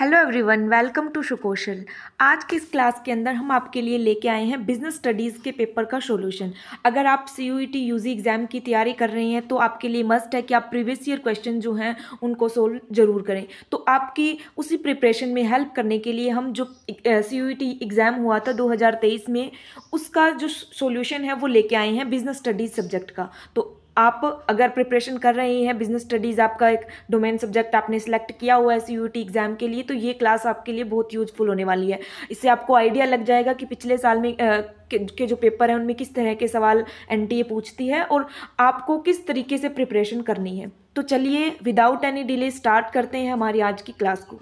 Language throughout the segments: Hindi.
hello everyone welcome to Sukaushal आज की इस क्लास के अंदर हम आपके लिए लेके आए हैं बिजनेस स्टडीज़ के पेपर का सॉल्यूशन अगर आप C U T U G exam की तैयारी कर रहे हैं तो आपके लिए मस्ट है कि आप प्रीवियस ईयर क्वेश्चन जो हैं उनको सोल्व जरूर करें तो आपकी उसी प्रिपरेशन में हेल्प करने के लिए हम जो सी यू टी एग्ज़ाम हुआ था दो में उसका जो सोल्यूशन है वो लेके आए हैं बिजनेस स्टडीज़ सब्जेक्ट का तो आप अगर प्रिपरेशन कर रहे हैं बिजनेस स्टडीज़ आपका एक डोमेन सब्जेक्ट आपने सेलेक्ट किया हुआ है सी यू एग्ज़ाम के लिए तो ये क्लास आपके लिए बहुत यूजफुल होने वाली है इससे आपको आइडिया लग जाएगा कि पिछले साल में आ, के जो पेपर हैं उनमें किस तरह के सवाल एन पूछती है और आपको किस तरीके से प्रिपरेशन करनी है तो चलिए विदाउट एनी डिले स्टार्ट करते हैं हमारी आज की क्लास को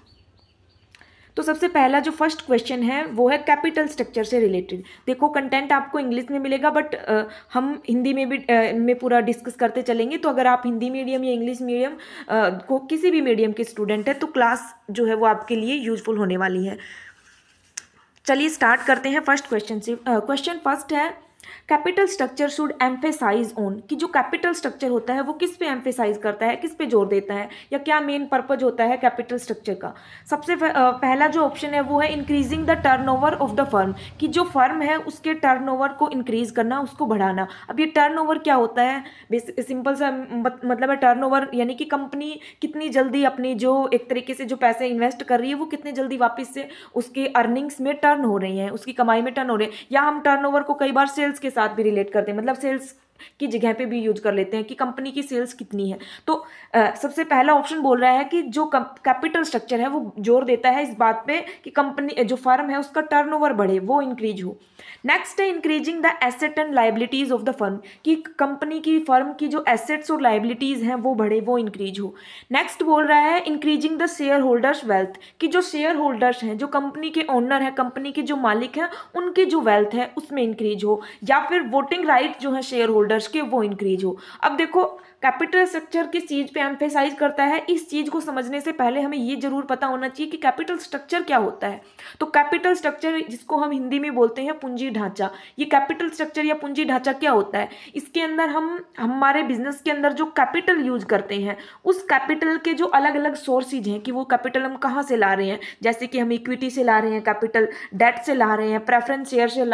तो सबसे पहला जो फर्स्ट क्वेश्चन है वो है कैपिटल स्ट्रक्चर से रिलेटेड देखो कंटेंट आपको इंग्लिश में मिलेगा बट हम हिंदी में भी में पूरा डिस्कस करते चलेंगे तो अगर आप हिंदी मीडियम या इंग्लिश मीडियम को किसी भी मीडियम के स्टूडेंट हैं तो क्लास जो है वो आपके लिए यूजफुल होने वाली है चलिए स्टार्ट करते हैं फर्स्ट क्वेश्चन से क्वेश्चन फर्स्ट है capital structure should emphasize on कि जो कैपिटल स्ट्रक्चर होता है वो किस पे एम्फेसाइज करता है किस पे जोर देता है या क्या मेन पर्पज होता है कैपिटल स्ट्रक्चर का सबसे पहला जो ऑप्शन है वो है increasing the over of the firm कि जो फर्म है उसके ओवर को इंक्रीज करना उसको बढ़ाना अब ये ओवर क्या होता है सिंपल सा मतलब है ओवर यानी कि कंपनी कितनी जल्दी अपनी जो एक तरीके से जो पैसे इन्वेस्ट कर रही है वो कितनी जल्दी वापस से उसके अर्निंग्स में टर्न हो रही हैं उसकी कमाई में टर्न हो रही है या हम टर्नओवर को कई बार सेल्स के साथ भी रिलेट करते हैं मतलब सेल्स की जगह पे भी यूज कर लेते हैं कि कंपनी की सेल्स कितनी है तो आ, सबसे पहला ऑप्शन बोल रहा है कि जो कैपिटल स्ट्रक्चर है वो जोर देता है इस बात पे कि कंपनी जो फर्म है उसका टर्नओवर बढ़े वो इंक्रीज हो नेक्स्ट है increasing the asset and liabilities of the firm कि कंपनी की फर्म की जो एसेट्स और लाइबिलिटीज हैं वो बढ़े वो इंक्रीज हो नेक्स्ट बोल रहा है increasing the shareholders wealth कि जो शेयर होल्डर्स हैं जो कंपनी के ओनर हैं कंपनी के जो मालिक हैं उनकी जो वेल्थ है उसमें इंक्रीज हो या फिर वोटिंग राइट जो है शेयर होल्डर होल्डर्स के वो इंक्रीज हो अब देखो कैपिटल स्ट्रक्चर किस चीज़ पे एम्फेसाइज करता है इस चीज़ को समझने से पहले हमें ये जरूर पता होना चाहिए कि कैपिटल स्ट्रक्चर क्या होता है तो कैपिटल स्ट्रक्चर जिसको हम हिंदी में बोलते हैं पूंजी ढांचा ये कैपिटल स्ट्रक्चर या पूंजी ढांचा क्या होता है इसके अंदर हम हमारे बिजनेस के अंदर जो कैपिटल यूज करते हैं उस कैपिटल के जो अलग अलग सोर्सेज हैं कि वो कैपिटल हम कहाँ से ला रहे हैं जैसे कि हम इक्विटी से ला रहे हैं कैपिटल डेट से ला रहे हैं प्रेफरेंस शेयर से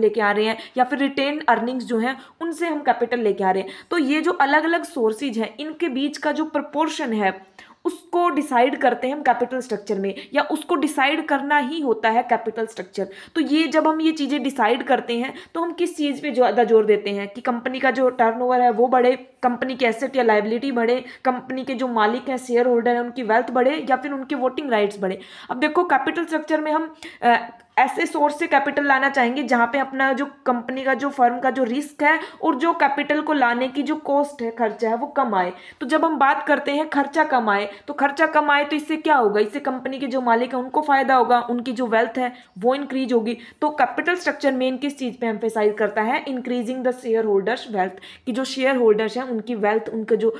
लेके आ रहे हैं या फिर रिटेन अर्निंग्स जो हैं उनसे हम कैपिटल लेके आ रहे हैं तो ये जो अलग अलग सोर्सेज हैं इनके बीच का जो प्रपोर्शन है उसको डिसाइड करते हैं हम कैपिटल स्ट्रक्चर में या उसको डिसाइड करना ही होता है कैपिटल स्ट्रक्चर तो ये जब हम ये चीज़ें डिसाइड करते हैं तो हम किस चीज़ पे ज़्यादा जोर देते हैं कि कंपनी का जो टर्नओवर है वो बढ़े कंपनी के एसेट या लाइबिलिटी बढ़े कंपनी के जो मालिक हैं शेयर होल्डर हैं उनकी वेल्थ बढ़े या फिर उनके वोटिंग राइट्स बढ़े अब देखो कैपिटल स्ट्रक्चर में हम ऐसे सोर्स से कैपिटल लाना चाहेंगे जहाँ पे अपना जो कंपनी का जो फर्म का जो रिस्क है और जो कैपिटल को लाने की जो कॉस्ट है खर्चा है वो कम आए तो जब हम बात करते हैं खर्चा कम आए तो खर्चा कम आए तो इससे क्या होगा इससे कंपनी के जो मालिक है उनको फ़ायदा होगा उनकी जो वेल्थ है वो इंक्रीज होगी तो कैपिटल स्ट्रक्चर मेन किस चीज़ पर एम्फेसाइज करता है increasing the shareholders wealth कि जो शेयर होल्डर्स हैं उनकी वेल्थ उनका जो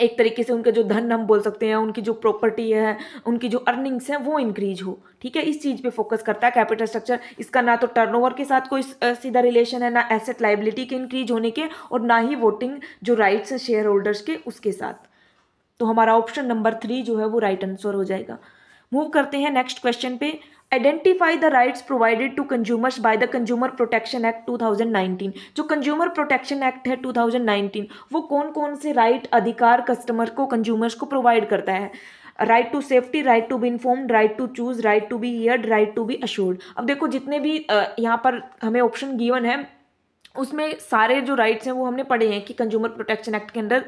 एक तरीके से उनका जो धन हम बोल सकते हैं उनकी जो प्रॉपर्टी है उनकी जो अर्निंग्स हैं वो इंक्रीज हो ठीक है इस चीज़ पे फोकस करता है कैपिटल स्ट्रक्चर इसका ना तो टर्नओवर के साथ कोई सीधा रिलेशन है ना एसेट लाइबिलिटी के इंक्रीज होने के और ना ही वोटिंग जो राइट्स हैं शेयर होल्डर्स के उसके साथ तो हमारा ऑप्शन नंबर थ्री जो है वो राइट आंसर हो जाएगा मूव करते हैं नेक्स्ट क्वेश्चन पे identify the rights provided to consumers by the consumer protection act 2019 जो कंज्यूमर प्रोटेक्शन एक्ट है 2019 वो कौन कौन से राइट right, अधिकार कस्टमर को कंज्यूमर्स को प्रोवाइड करता है right to safety right to be informed right to choose right to be hear right to be assured अब देखो जितने भी यहाँ पर हमें ऑप्शन गिवन है उसमें सारे जो राइट्स हैं वो हमने पढ़े हैं कि कंज्यूमर प्रोटेक्शन एक्ट के अंदर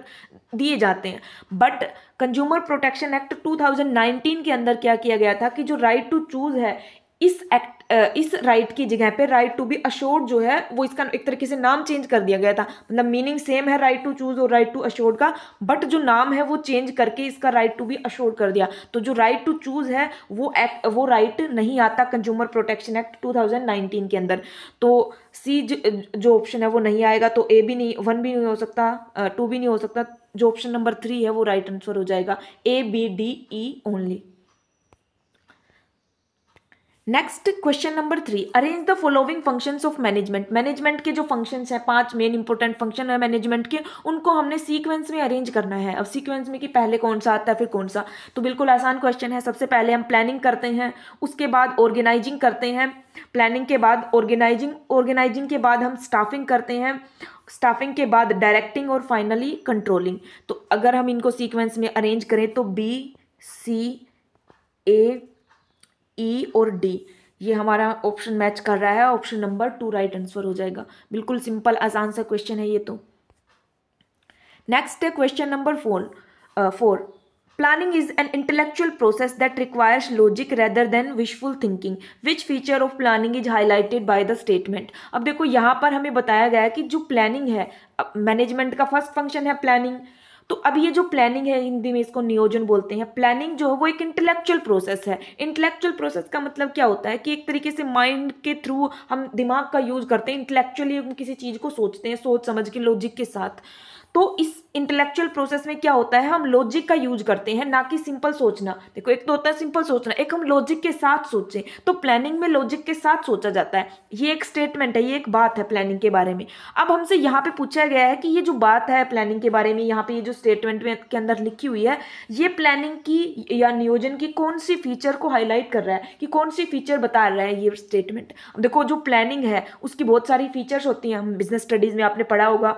दिए जाते हैं बट कंज्यूमर प्रोटेक्शन एक्ट 2019 के अंदर क्या किया गया था कि जो राइट टू चूज़ है इस एक्ट इस राइट की जगह पे राइट टू बी अशोर्ड जो है वो इसका एक तरीके से नाम चेंज कर दिया गया था मतलब मीनिंग सेम है राइट टू चूज और राइट टू अशोर्ड का बट जो नाम है वो चेंज करके इसका राइट टू बी अशोर्ड कर दिया तो जो राइट टू चूज है वो एक्ट वो राइट नहीं आता कंज्यूमर प्रोटेक्शन एक्ट टू के अंदर तो सी जो ऑप्शन है वो नहीं आएगा तो ए भी नहीं वन भी नहीं हो सकता टू भी नहीं हो सकता जो ऑप्शन नंबर थ्री है वो राइट आंसर हो जाएगा A B D E only next question number three arrange the following functions of management management के जो फंक्शंस हैं पांच मेन इंपॉर्टेंट फंक्शन है मैनेजमेंट के उनको हमने सीक्वेंस में अरेंज करना है अब सीक्वेंस में कि पहले कौन सा आता है फिर कौन सा तो बिल्कुल आसान क्वेश्चन है सबसे पहले हम प्लानिंग करते हैं उसके बाद ऑर्गेनाइजिंग करते हैं प्लानिंग के बाद ऑर्गेनाइजिंग ऑर्गेनाइजिंग के बाद हम स्टाफिंग करते हैं स्टाफिंग के बाद डायरेक्टिंग और फाइनली कंट्रोलिंग तो अगर हम इनको सीक्वेंस में अरेंज करें तो B C A E e और डी ये हमारा ऑप्शन मैच कर रहा है option number two right answer हो जाएगा बिल्कुल सिंपल आसान सा क्वेश्चन है ये तो नेक्स्ट है question number four four planning is an intellectual process that requires logic rather than wishful thinking which feature of planning is highlighted by the statement अब देखो यहाँ पर हमें बताया गया है कि जो प्लानिंग है मैनेजमेंट का फर्स्ट फंक्शन है प्लानिंग तो अब ये जो प्लानिंग है हिंदी में इसको नियोजन बोलते हैं प्लानिंग जो है वो एक इंटेलेक्चुअल प्रोसेस है इंटेलेक्चुअल प्रोसेस का मतलब क्या होता है कि एक तरीके से माइंड के थ्रू हम दिमाग का यूज करते हैं इंटेलेक्चुअली हम किसी चीज़ को सोचते हैं सोच समझ के लॉजिक के साथ तो इस इंटेलेक्चुअल प्रोसेस में क्या होता है हम लॉजिक का यूज करते हैं ना कि सिंपल सोचना देखो एक तो होता है सिंपल सोचना एक हम लॉजिक के साथ सोचें तो प्लानिंग में लॉजिक के साथ सोचा जाता है ये एक स्टेटमेंट है ये एक बात है प्लानिंग के बारे में अब हमसे यहाँ पे पूछा गया है कि ये जो बात है प्लानिंग के बारे में यहाँ पे ये जो स्टेटमेंट के अंदर लिखी हुई है ये प्लानिंग की या नियोजन की कौन सी फीचर को हाईलाइट कर रहा है कि कौन सी फीचर बता रहा है ये स्टेटमेंट देखो जो प्लानिंग है उसकी बहुत सारी फीचर्स होती हैं हम बिजनेस स्टडीज़ में आपने पढ़ा होगा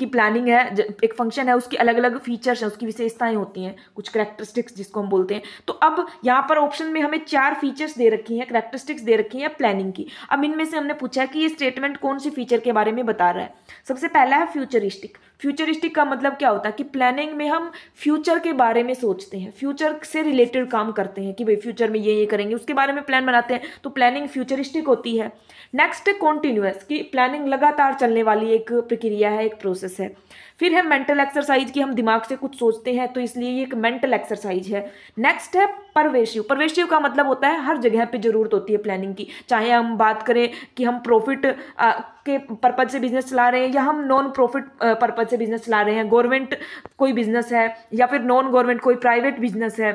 की प्लानिंग है एक फंक्शन है उसकी अलग अलग फीचर्स हैं उसकी विशेषताएं होती हैं कुछ करेक्टरिस्टिक्स जिसको हम बोलते हैं तो अब यहाँ पर ऑप्शन में हमें चार फीचर्स दे रखी हैं करेक्टरिस्टिक्स दे रखी हैं प्लानिंग की अब इनमें से हमने पूछा कि ये स्टेटमेंट कौन सी फीचर के बारे में बता रहा है सबसे पहला है फ्यूचरिस्टिक फ्यूचरिस्टिक का मतलब क्या होता है कि प्लानिंग में हम फ्यूचर के बारे में सोचते हैं फ्यूचर से रिलेटेड काम करते हैं कि भाई फ्यूचर में ये ये करेंगे उसके बारे में प्लान बनाते हैं तो प्लानिंग फ्यूचरिस्टिक होती है नेक्स्ट कॉन्टिन्यूस कि प्लानिंग लगातार चलने वाली एक प्रक्रिया है एक प्रोसेस है फिर है मेंटल एक्सरसाइज कि हम दिमाग से कुछ सोचते हैं तो इसलिए ये एक मेंटल एक्सरसाइज है नेक्स्ट है परवेशिव परवेशिव का मतलब होता है हर जगह पे ज़रूरत होती है प्लानिंग की चाहे हम बात करें कि हम प्रॉफिट के पर्पज से बिजनेस चला रहे हैं या हम नॉन प्रॉफिट पर्पज से बिजनेस चला रहे हैं गवर्नमेंट कोई बिजनेस है या फिर नॉन गवर्नमेंट कोई प्राइवेट बिजनेस है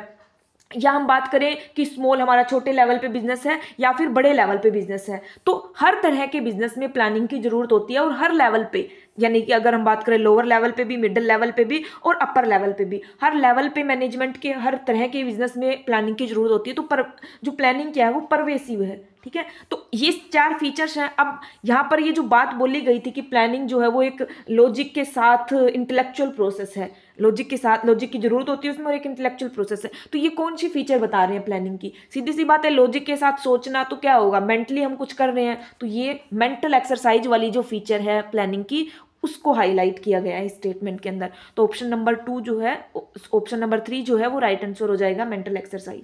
या हम बात करें कि स्मॉल हमारा छोटे लेवल पे बिजनेस है या फिर बड़े लेवल पे बिजनेस है तो हर तरह के बिजनेस में प्लानिंग की ज़रूरत होती है और हर लेवल पे यानी कि अगर हम बात करें लोअर लेवल पे भी मिडिल लेवल पे भी और अपर लेवल पे भी हर लेवल पे मैनेजमेंट के हर तरह के बिजनेस में प्लानिंग की जरूरत होती है तो पर जो प्लानिंग क्या है वो परवेसिव है ठीक है तो ये चार फीचर्स हैं अब यहाँ पर ये जो बात बोली गई थी कि प्लानिंग जो है वो एक लॉजिक के साथ इंटेलेक्चुअल प्रोसेस है लॉजिक के साथ लॉजिक की जरूरत होती है उसमें और एक इंटेलेक्चुअल प्रोसेस है तो ये कौन सी फीचर बता रहे हैं प्लानिंग की सीधी सी बात है लॉजिक के साथ सोचना तो क्या होगा मेंटली हम कुछ कर रहे हैं तो ये मेंटल एक्सरसाइज वाली जो फीचर है प्लानिंग की उसको हाईलाइट किया गया है स्टेटमेंट के अंदर तो ऑप्शन नंबर टू जो है ऑप्शन नंबर थ्री जो है वो राइट right आंसर हो जाएगा मेंटल एक्सरसाइज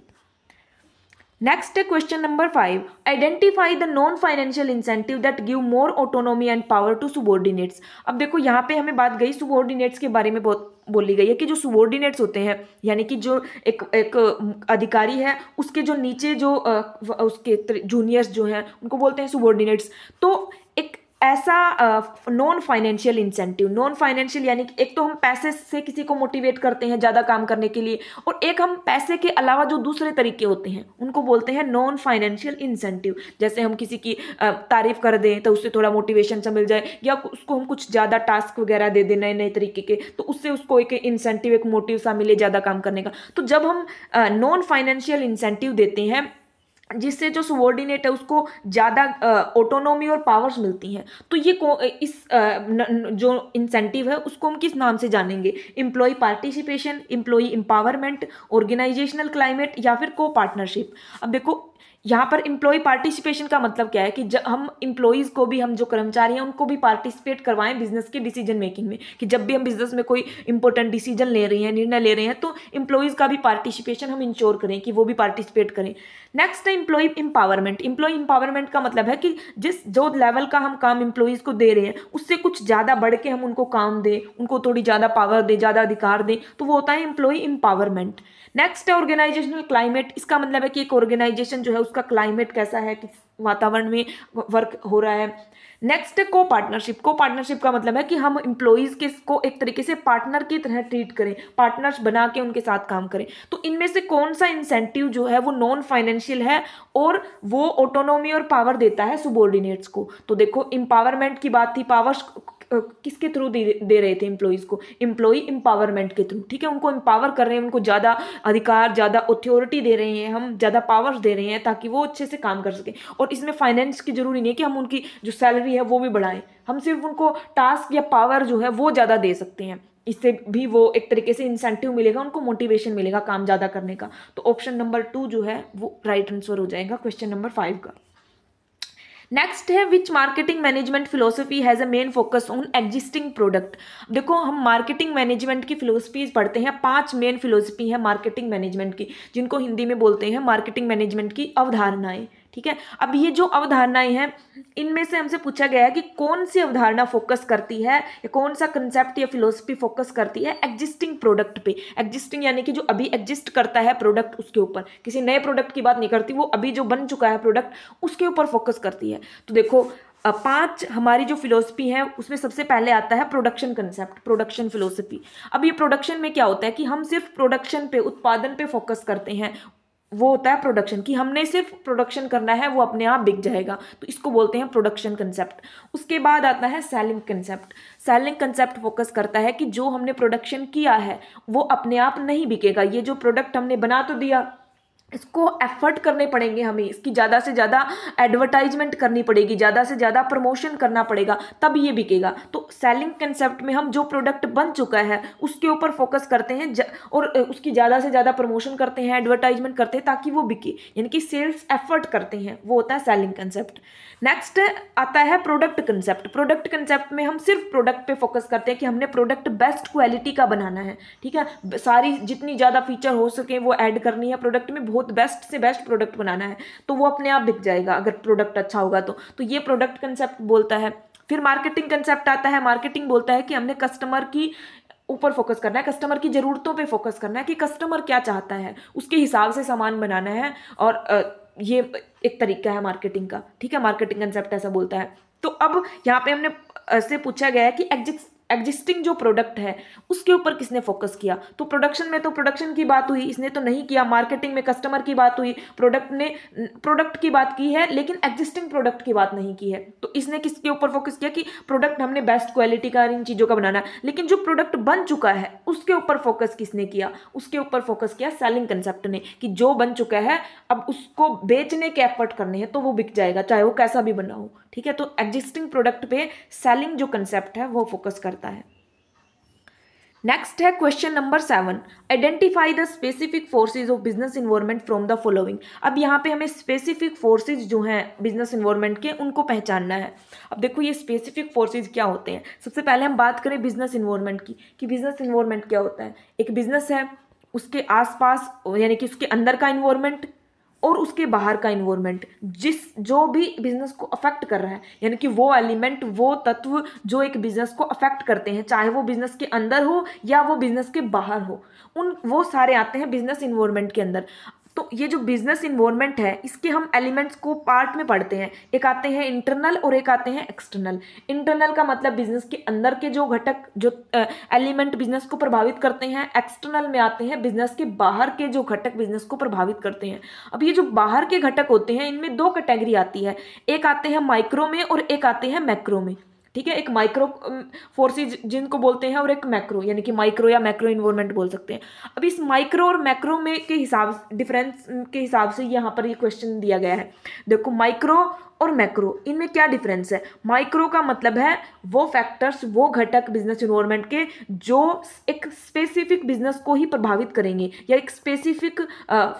नेक्स्ट है question number five identify the non financial incentive that give more autonomy and power to subordinates अब देखो यहाँ पे हमें बात गई सुबोर्डिनेट्स के बारे में बहुत बोली गई है कि जो सुबोर्डिनेट्स होते हैं यानी कि जो एक एक अधिकारी है उसके जो नीचे जो उसके जूनियर्स जो हैं उनको बोलते हैं सुबोर्डिनेट्स तो एक ऐसा non financial incentive non financial यानी एक तो हम पैसे से किसी को मोटिवेट करते हैं ज़्यादा काम करने के लिए और एक हम पैसे के अलावा जो दूसरे तरीके होते हैं उनको बोलते हैं नॉन फाइनेंशियल इंसेंटिव जैसे हम किसी की तारीफ कर दें तो उससे थोड़ा मोटिवेशन सा मिल जाए या उसको हम कुछ ज़्यादा टास्क वगैरह दे दें नए नए तरीके के तो उससे उसको एक इंसेंटिव एक मोटिव सा मिले ज़्यादा काम करने का तो जब हम नॉन फाइनेंशियल इंसेंटिव देते हैं जिससे जो सुवॉर्डिनेट है उसको ज़्यादा ऑटोनोमी और पावर्स मिलती हैं तो ये को इस आ, न, न, जो इंसेंटिव है उसको हम किस नाम से जानेंगे employee participation employee empowerment organisational climate या फिर को पार्टनरशिप अब देखो यहाँ पर एम्प्लॉय पार्टिसिपेशन का मतलब क्या है कि जब हम इम्प्लॉयज़ को भी हम जो कर्मचारी हैं उनको भी पार्टिसिपेट करवाएं बिजनेस के डिसीजन मेकिंग में कि जब भी हम बिजनेस में कोई इंपॉर्टेंट डिसीजन ले रहे हैं निर्णय ले रहे हैं तो इम्प्लॉयज़ का भी पार्टिसिपेशन हम इंश्योर करें कि वो भी पार्टिसिपेट करें नेक्स्ट है इम्प्लॉय इम्पावरमेंट इम्प्लॉय इंपावरमेंट का मतलब है कि जिस जो लेवल का हम काम इम्प्लॉयज़ को दे रहे हैं उससे कुछ ज़्यादा बढ़ के हम उनको काम दें उनको थोड़ी ज़्यादा पावर दें ज़्यादा अधिकार दें तो वो होता है इम्प्लॉय इम्पावरमेंट नेक्स्ट है ऑर्गेनाइजेशनल क्लाइमेट इसका मतलब है कि एक ऑर्गेनाइजेशन जो है उसका क्लाइमेट कैसा है किस वातावरण में वर्क हो रहा है नेक्स्ट है को पार्टनरशिप को पार्टनरशिप का मतलब है कि हम इम्प्लॉयज़ के को एक तरीके से पार्टनर की तरह ट्रीट करें पार्टनर्स बना के उनके साथ काम करें तो इनमें से कौन सा इंसेंटिव जो है वो नॉन फाइनेंशियल है और वो ऑटोनॉमी और पावर देता है सुबॉर्डिनेट्स को तो देखो इम्पावरमेंट की बात थी पावर किसके थ्रू दे दे रहे थे एम्प्लॉयज़ को इम्प्लॉई एम्पावरमेंट के थ्रू ठीक है उनको एम्पावर कर रहे हैं उनको ज़्यादा अधिकार ज़्यादा अथॉरिटी दे रहे हैं हम ज़्यादा पावर्स दे रहे हैं ताकि वो अच्छे से काम कर सकें और इसमें फाइनेंस की ज़रूरी नहीं है कि हम उनकी जो सैलरी है वो भी बढ़ाएं हम सिर्फ उनको टास्क या पावर जो है वो ज़्यादा दे सकते हैं इससे भी वो एक तरीके से इंसेंटिव मिलेगा उनको मोटिवेशन मिलेगा काम ज़्यादा करने का तो ऑप्शन नंबर टू जो है वो राइट आंसर हो जाएगा क्वेश्चन नंबर फाइव का नेक्स्ट है which marketing management philosophy has a main focus on existing product देखो हम मार्केटिंग मैनेजमेंट की फिलोसफीज पढ़ते हैं पांच मेन फिलोसफी है मार्केटिंग मैनेजमेंट की जिनको हिंदी में बोलते हैं मार्केटिंग मैनेजमेंट की अवधारणाएं ठीक है अब ये जो अवधारणाएं हैं इनमें से हमसे पूछा गया है कि कौन सी अवधारणा फोकस करती है या कौन सा कंसेप्ट या फिलोसफी फोकस करती है एग्जिस्टिंग प्रोडक्ट पे एग्जिस्टिंग यानी कि जो अभी एग्जिस्ट करता है प्रोडक्ट उसके ऊपर किसी नए प्रोडक्ट की बात नहीं करती वो अभी जो बन चुका है प्रोडक्ट उसके ऊपर फोकस करती है तो देखो पांच हमारी जो फिलोसफी है उसमें सबसे पहले आता है प्रोडक्शन कंसेप्ट प्रोडक्शन फिलोसफी अब ये प्रोडक्शन में क्या होता है कि हम सिर्फ प्रोडक्शन पे उत्पादन पे फोकस करते हैं वो होता है प्रोडक्शन कि हमने सिर्फ प्रोडक्शन करना है वो अपने आप बिक जाएगा तो इसको बोलते हैं प्रोडक्शन कंसेप्ट उसके बाद आता है selling concept selling concept focus करता है कि जो हमने प्रोडक्शन किया है वो अपने आप नहीं बिकेगा ये जो प्रोडक्ट हमने बना तो दिया इसको एफर्ट करने पड़ेंगे हमें इसकी ज़्यादा से ज़्यादा एडवर्टाइजमेंट करनी पड़ेगी ज़्यादा से ज़्यादा प्रमोशन करना पड़ेगा तब ये बिकेगा तो सेलिंग कंसेप्ट में हम जो प्रोडक्ट बन चुका है उसके ऊपर फोकस करते हैं और उसकी ज़्यादा से ज़्यादा प्रमोशन करते हैं एडवर्टाइजमेंट करते हैं ताकि वो बिके यानी कि सेल्स एफर्ट करते हैं वो होता है सेलिंग कंसेप्ट नेक्स्ट आता है प्रोडक्ट कंसेप्ट प्रोडक्ट कंसेप्ट में हम सिर्फ प्रोडक्ट पर फोकस करते हैं कि हमने प्रोडक्ट बेस्ट क्वालिटी का बनाना है ठीक है सारी जितनी ज़्यादा फीचर हो सके वो ऐड करनी है प्रोडक्ट में बहुत बहुत बेस्ट से बेस्ट प्रोडक्ट बनाना है तो वो अपने आप बिक जाएगा अगर प्रोडक्ट अच्छा होगा तो तो ये प्रोडक्ट कंसेप्ट बोलता है फिर मार्केटिंग कंसेप्ट आता है मार्केटिंग बोलता है कि हमने कस्टमर की ऊपर फोकस करना है कस्टमर की ज़रूरतों पे फोकस करना है कि कस्टमर क्या चाहता है उसके हिसाब से सामान बनाना है और ये एक तरीका है मार्केटिंग का ठीक है मार्केटिंग कंसेप्ट ऐसा बोलता है तो अब यहाँ पे हमने से पूछा गया है कि एग्जिट एग्जिस्टिंग जो प्रोडक्ट है उसके ऊपर किसने फोकस किया तो प्रोडक्शन में तो प्रोडक्शन की बात हुई इसने तो नहीं किया मार्केटिंग में कस्टमर की बात हुई प्रोडक्ट ने प्रोडक्ट की बात की है लेकिन एग्जिस्टिंग प्रोडक्ट की बात नहीं की है तो इसने किसके ऊपर फोकस किया कि प्रोडक्ट हमने बेस्ट क्वालिटी का इन चीज़ों का बनाना है लेकिन जो प्रोडक्ट बन चुका है उसके ऊपर फोकस किसने किया उसके ऊपर फोकस किया सेलिंग कंसेप्ट ने कि जो बन चुका है अब उसको बेचने के एफर्ट करने हैं तो वो बिक जाएगा चाहे वो कैसा भी बना हो ठीक है तो एग्जिस्टिंग प्रोडक्ट पे सेलिंग जो कंसेप्ट है वो फोकस करता है नेक्स्ट है question number seven identify the specific forces of business environment from the following अब यहाँ पे हमें स्पेसिफिक फोर्सेज जो हैं बिजनेस इन्वायरमेंट के उनको पहचानना है अब देखो ये स्पेसिफिक फोर्सेज क्या होते हैं सबसे पहले हम बात करें बिजनेस इन्वायरमेंट की कि बिजनेस इन्वायरमेंट क्या होता है एक बिजनेस है उसके आसपास यानी कि उसके अंदर का इन्वायरमेंट और उसके बाहर का इन्वायरमेंट जिस जो भी बिजनेस को अफेक्ट कर रहा है यानी कि वो एलिमेंट वो तत्व जो एक बिजनेस को अफेक्ट करते हैं चाहे वो बिजनेस के अंदर हो या वो बिजनेस के बाहर हो उन वो सारे आते हैं बिजनेस इन्वायरमेंट के अंदर तो ये जो बिजनेस इन्वॉर्मेंट है इसके हम एलिमेंट्स को पार्ट में पढ़ते हैं एक आते हैं इंटरनल और एक आते हैं एक्सटर्नल इंटरनल का मतलब बिजनेस के अंदर के जो घटक जो एलिमेंट बिजनेस को प्रभावित करते हैं एक्सटर्नल में आते हैं बिजनेस के बाहर के जो घटक बिजनेस को प्रभावित करते हैं अब ये जो बाहर के घटक होते हैं इनमें दो कैटेगरी आती है एक आते हैं माइक्रो में और एक आते हैं मैक्रो में ठीक है एक माइक्रो फोर्सेज जिनको बोलते हैं और एक मैक्रो यानी कि माइक्रो या मैक्रो इन्वायरमेंट बोल सकते हैं अब इस माइक्रो और मैक्रो में के हिसाब डिफरेंस के हिसाब से यहाँ पर ये क्वेश्चन दिया गया है देखो माइक्रो और मैक्रो इनमें क्या डिफरेंस है माइक्रो का मतलब है वो फैक्टर्स वो घटक बिजनेस इन्वायरमेंट के जो एक स्पेसिफिक बिजनेस को ही प्रभावित करेंगे या एक स्पेसिफिक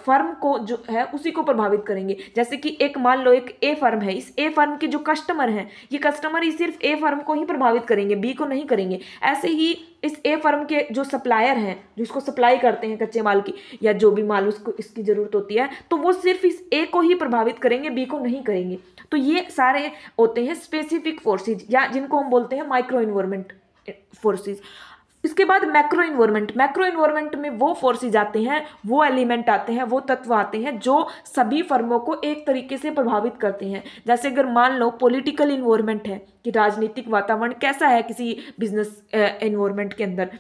फर्म को जो है उसी को प्रभावित करेंगे जैसे कि एक मान लो एक ए फर्म है इस ए फर्म के जो कस्टमर हैं ये कस्टमर ही सिर्फ ए फर्म को ही प्रभावित करेंगे बी को नहीं करेंगे ऐसे ही इस ए फर्म के जो सप्लायर हैं जो इसको सप्लाई करते हैं कच्चे माल की या जो भी माल उसको इसकी ज़रूरत होती है तो वो सिर्फ इस ए को ही प्रभावित करेंगे बी को नहीं करेंगे तो ये सारे होते हैं स्पेसिफिक फोर्सेज या जिनको हम बोलते हैं माइक्रो इन्वायरमेंट फोर्सेज इसके बाद मैक्रो इन्वायरमेंट मैक्रो इन्वायरमेंट में वो फोर्सेज आते हैं वो एलिमेंट आते हैं वो तत्व आते हैं जो सभी फर्मों को एक तरीके से प्रभावित करते हैं जैसे अगर मान लो पॉलिटिकल इन्वायरमेंट है कि राजनीतिक वातावरण कैसा है किसी बिजनेस इन्वायरमेंट के अंदर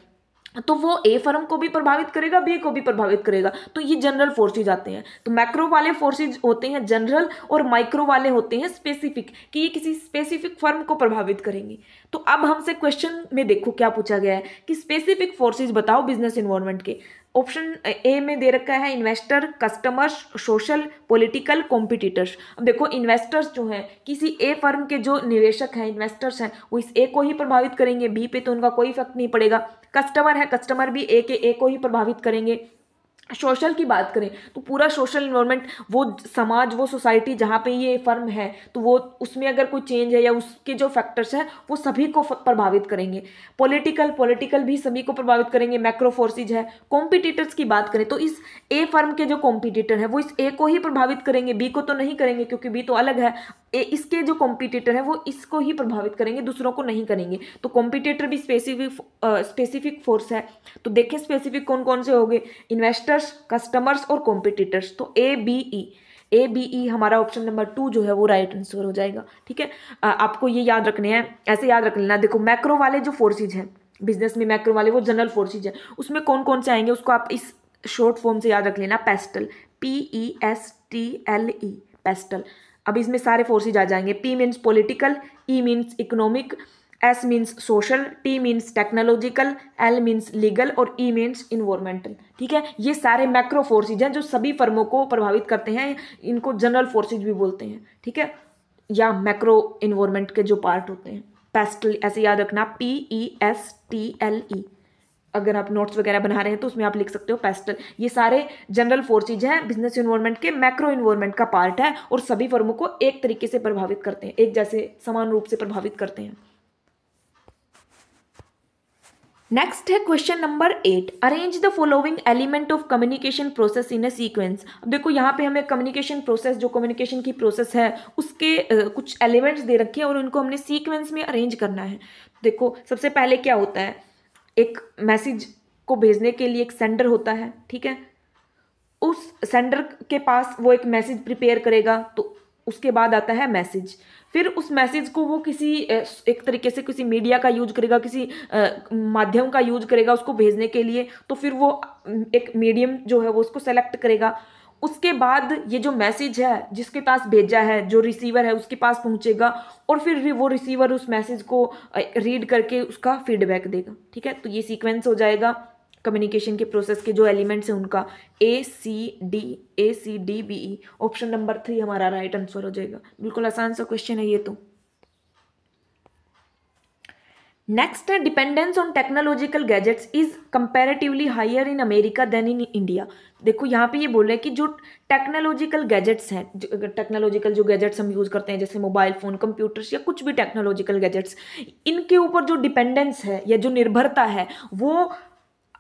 तो वो ए फर्म को भी प्रभावित करेगा बी को भी प्रभावित करेगा तो ये जनरल फोर्सेज आते हैं तो मैक्रो वाले फोर्सेज होते हैं जनरल और माइक्रो वाले होते हैं स्पेसिफिक कि ये किसी स्पेसिफिक फर्म को प्रभावित करेंगे तो अब हमसे क्वेश्चन में देखो क्या पूछा गया है कि स्पेसिफिक फोर्सेज बताओ बिजनेस इन्वायरमेंट के ऑप्शन ए में दे रखा है investor customers social political competitors अब देखो इन्वेस्टर्स जो हैं किसी ए फर्म के जो निवेशक हैं इन्वेस्टर्स हैं वो इस ए को ही प्रभावित करेंगे बी पे तो उनका कोई इफेक्ट नहीं पड़ेगा कस्टमर है कस्टमर भी ए के ए को ही प्रभावित करेंगे सोशल की बात करें तो पूरा सोशल इन्वायरमेंट वो समाज वो सोसाइटी जहाँ पे ये फर्म है तो वो उसमें अगर कोई चेंज है या उसके जो फैक्टर्स हैं वो सभी को प्रभावित करेंगे पॉलिटिकल पॉलिटिकल भी सभी को प्रभावित करेंगे मैक्रो फोर्सेज है कॉम्पिटिटर्स की बात करें तो इस ए फर्म के जो कॉम्पिटिटर हैं वो इस ए को ही प्रभावित करेंगे बी को तो नहीं करेंगे क्योंकि बी तो अलग है ए इसके जो कॉम्पिटिटर हैं वो इसको ही प्रभावित करेंगे दूसरों को नहीं करेंगे तो कॉम्पिटिटर भी स्पेसिफिक स्पेसिफिक फोर्स है तो देखें स्पेसिफिक कौन कौन से हो गए इन्वेस्टर्स यूजर्स कस्टमर्स और कॉम्पिटिटर्स तो A B E A B ई हमारा ऑप्शन नंबर टू जो है वो राइट आंसर हो जाएगा ठीक है आपको ये याद रखने हैं ऐसे याद रख लेना देखो मैक्रो वाले जो फोर्सेज हैं बिजनेस में मैक्रो वाले वो जनरल फोर्सेज हैं उसमें कौन कौन से आएंगे उसको आप इस शॉर्ट फॉर्म से याद रख लेना PESTEL P E S T L E PESTEL अब इसमें सारे फोर्सेज आ जाएंगे P means political E means economic S means social T means technological L means legal और ई मीन्स इन्वायरमेंटल ठीक है ये सारे मैक्रो फोर्सेज हैं जो सभी फर्मों को प्रभावित करते हैं इनको जनरल फोर्सेज भी बोलते हैं ठीक है या मैक्रो इन्वायरमेंट के जो पार्ट होते हैं पेस्टल ऐसे याद रखना P E S T L E अगर आप नोट्स वगैरह बना रहे हैं तो उसमें आप लिख सकते हो पेस्टल ये सारे जनरल फोर्सेज हैं बिजनेस इन्वायरमेंट के मैक्रो इन्वायरमेंट का पार्ट है और सभी फर्मों को एक तरीके से प्रभावित करते हैं एक जैसे समान रूप से प्रभावित करते हैं नेक्स्ट है question number eight arrange the following element of communication process in a sequence अब देखो यहाँ पे हमें कम्युनिकेशन प्रोसेस जो कम्युनिकेशन की प्रोसेस है उसके कुछ एलिमेंट्स दे रखे हैं और उनको हमने सीक्वेंस में अरेंज करना है देखो सबसे पहले क्या होता है एक मैसेज को भेजने के लिए एक सेंडर होता है ठीक है उस सेंडर के पास वो एक मैसेज प्रिपेयर करेगा तो उसके बाद आता है मैसेज फिर उस मैसेज को वो किसी एक तरीके से किसी मीडिया का यूज करेगा किसी माध्यम का यूज करेगा उसको भेजने के लिए तो फिर वो एक मीडियम जो है वो उसको सेलेक्ट करेगा उसके बाद ये जो मैसेज है जिसके पास भेजा है जो रिसीवर है उसके पास पहुंचेगा और फिर वो रिसीवर उस मैसेज को रीड करके उसका फीडबैक देगा ठीक है तो ये सीक्वेंस हो जाएगा कम्युनिकेशन के प्रोसेस के जो एलिमेंट्स हैं उनका A C D A C D B E option number three हमारा राइट आंसर हो जाएगा बिल्कुल आसान सा क्वेश्चन है ये तो नेक्स्ट है dependence on technological gadgets is comparatively higher in America than in India देखो यहाँ पे ये बोल रहे हैं कि जो टेक्नोलॉजिकल गैजेट्स हैं टेक्नोलॉजिकल जो गैजेट्स हम यूज़ करते हैं जैसे मोबाइल फ़ोन कंप्यूटर्स या कुछ भी टेक्नोलॉजिकल गैजेट्स इनके ऊपर जो डिपेंडेंस है या जो निर्भरता है वो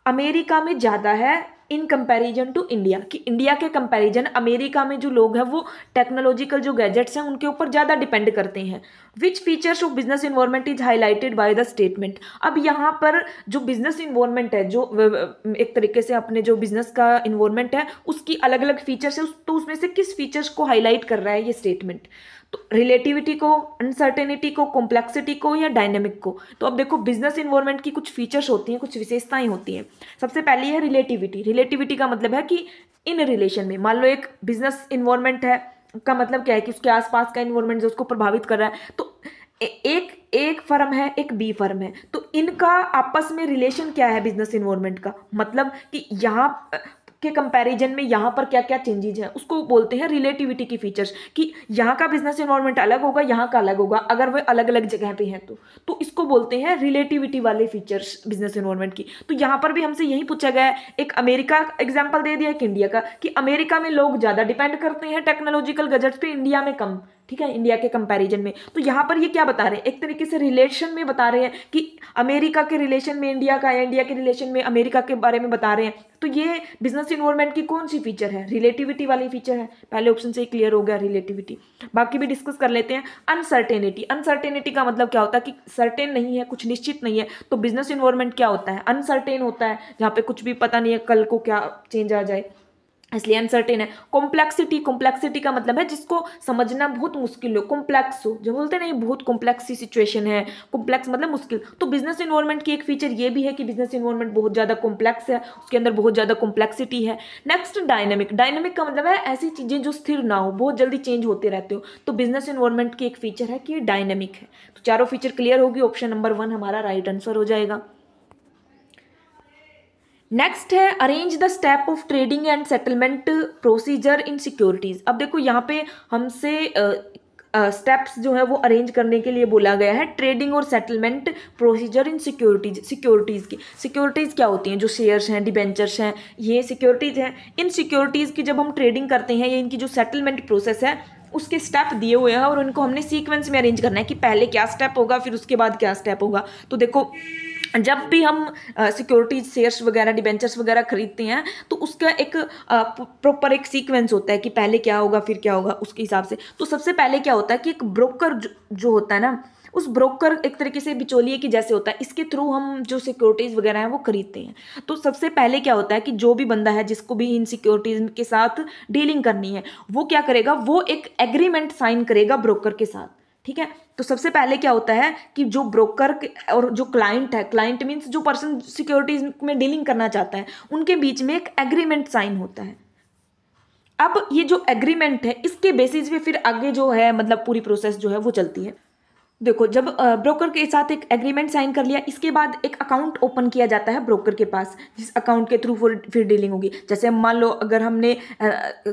अमेरिका में ज़्यादा है इन कंपैरिजन टू इंडिया कि इंडिया के कंपैरिजन अमेरिका में जो लोग हैं वो टेक्नोलॉजिकल जो गैजेट्स हैं उनके ऊपर ज़्यादा डिपेंड करते हैं which features of business environment is highlighted by the statement अब यहाँ पर जो बिजनेस इन्वॉर्मेंट है जो एक तरीके से अपने जो बिजनेस का इन्वॉर्मेंट है उसकी अलग अलग फीचर्स है तो उसमें से किस फीचर्स को हाईलाइट कर रहा है ये स्टेटमेंट तो रिलेटिविटी को अनसर्टेनिटी को कॉम्प्लेक्सिटी को या डायनेमिक को तो अब देखो बिजनेस इन्वायरमेंट की कुछ फीचर्स होती हैं कुछ विशेषताएं होती हैं सबसे पहली है रिलेटिविटी रिलेटिविटी का मतलब है कि इन रिलेशन में मान लो एक बिजनेस इन्वायरमेंट है का मतलब क्या है कि उसके आसपास का इन्वायरमेंट जो उसको प्रभावित कर रहा है तो एक एक फर्म है एक बी फर्म है तो इनका आपस में रिलेशन क्या है बिजनेस इन्वायरमेंट का मतलब कि यहाँ के कंपैरिजन में यहाँ पर क्या क्या चेंजेज हैं उसको बोलते हैं रिलेटिविटी की फीचर्स कि यहाँ का बिजनेस इन्वायरमेंट अलग होगा यहाँ का अलग होगा अगर वे अलग अलग जगह पे हैं तो तो इसको बोलते हैं रिलेटिविटी वाले फीचर्स बिजनेस इन्वायरमेंट की तो यहाँ पर भी हमसे यही पूछा गया है एक अमेरिका एग्जाम्पल दे दिया एक इंडिया का कि अमेरिका में लोग ज़्यादा डिपेंड करते हैं टेक्नोलॉजिकल गजट्स पर इंडिया में कम ठीक है इंडिया के कंपैरिजन में तो यहाँ पर ये क्या बता रहे हैं एक तरीके से रिलेशन में बता रहे हैं कि अमेरिका के रिलेशन में इंडिया का या इंडिया के रिलेशन में अमेरिका के बारे में बता रहे हैं तो ये बिजनेस इन्वॉर्मेंट की कौन सी फीचर है रिलेटिविटी वाली फीचर है पहले ऑप्शन से ही क्लियर हो गया रिलेटिविटी बाकी भी डिस्कस कर लेते हैं अनसर्टेनिटी अनसर्टेनिटी का मतलब क्या होता है कि सर्टेन नहीं है कुछ निश्चित नहीं है तो बिजनेस इन्वॉर्मेंट क्या होता है अनसर्टेन होता है जहाँ पे कुछ भी पता नहीं है कल को क्या चेंज आ जाए इसलिए अनसर्टेन है कॉम्प्लेक्सिटी कॉम्प्लेक्सिटी का मतलब है जिसको समझना बहुत मुश्किल हो कॉम्प्लेक्स हो जो बोलते हैं नहीं बहुत कॉम्प्लेक्स ही सिचुएशन है कॉम्प्लेक्स मतलब मुश्किल तो बिजनेस इन्वॉर्मेंट की एक फीचर ये भी है कि बिजनेस इन्वॉर्मेंट बहुत ज़्यादा कॉम्प्लेक्स है उसके अंदर बहुत ज़्यादा कॉम्प्लेक्सिटी है नेक्स्ट डायनेमिक डायनेमिक का मतलब है ऐसी चीज़ें जो स्थिर ना हो बहुत जल्दी चेंज होते रहते हो तो बिजनेस इन्वॉर्मेंट की एक फीचर है कि डायनेमिक है तो चारों फीचर क्लियर होगी ऑप्शन नंबर वन हमारा राइट आंसर हो जाएगा नेक्स्ट है arrange the step of trading and settlement procedure in securities अब देखो यहाँ पे हमसे स्टेप्स uh, जो है वो अरेंज करने के लिए बोला गया है ट्रेडिंग और settlement procedure in securities securities की सिक्योरिटीज़ क्या होती हैं जो शेयर्स हैं डिबेंचर्स हैं ये सिक्योरिटीज़ हैं इन सिक्योरिटीज़ की जब हम ट्रेडिंग करते हैं या इनकी जो सेटलमेंट प्रोसेस है उसके स्टेप दिए हुए हैं और उनको हमने सीक्वेंस में अरेंज करना है कि पहले क्या स्टेप होगा फिर उसके बाद क्या स्टेप होगा तो देखो जब भी हम सिक्योरिटी शेयर्स वगैरह डिबेंचर्स वगैरह खरीदते हैं तो उसका एक प्रॉपर एक सीक्वेंस होता है कि पहले क्या होगा फिर क्या होगा उसके हिसाब से तो सबसे पहले क्या होता है कि एक ब्रोकर जो, जो होता है ना उस ब्रोकर एक तरीके से बिचौलिए की जैसे होता है इसके थ्रू हम जो सिक्योरिटीज़ वगैरह हैं वो खरीदते हैं तो सबसे पहले क्या होता है कि जो भी बंदा है जिसको भी इन सिक्योरिटीज़ के साथ डीलिंग करनी है वो क्या करेगा वो एक एग्रीमेंट साइन करेगा ब्रोकर के साथ ठीक है तो सबसे पहले क्या होता है कि जो ब्रोकर और जो क्लाइंट है क्लाइंट मीन्स जो पर्सन सिक्योरिटीज में डीलिंग करना चाहता है उनके बीच में एक एग्रीमेंट साइन होता है अब ये जो एग्रीमेंट है इसके बेसिस पे फिर आगे जो है मतलब पूरी प्रोसेस जो है वो चलती है देखो जब ब्रोकर के साथ एक एग्रीमेंट साइन कर लिया इसके बाद एक अकाउंट ओपन किया जाता है ब्रोकर के पास जिस अकाउंट के थ्रू फिर डीलिंग होगी जैसे मान लो अगर हमने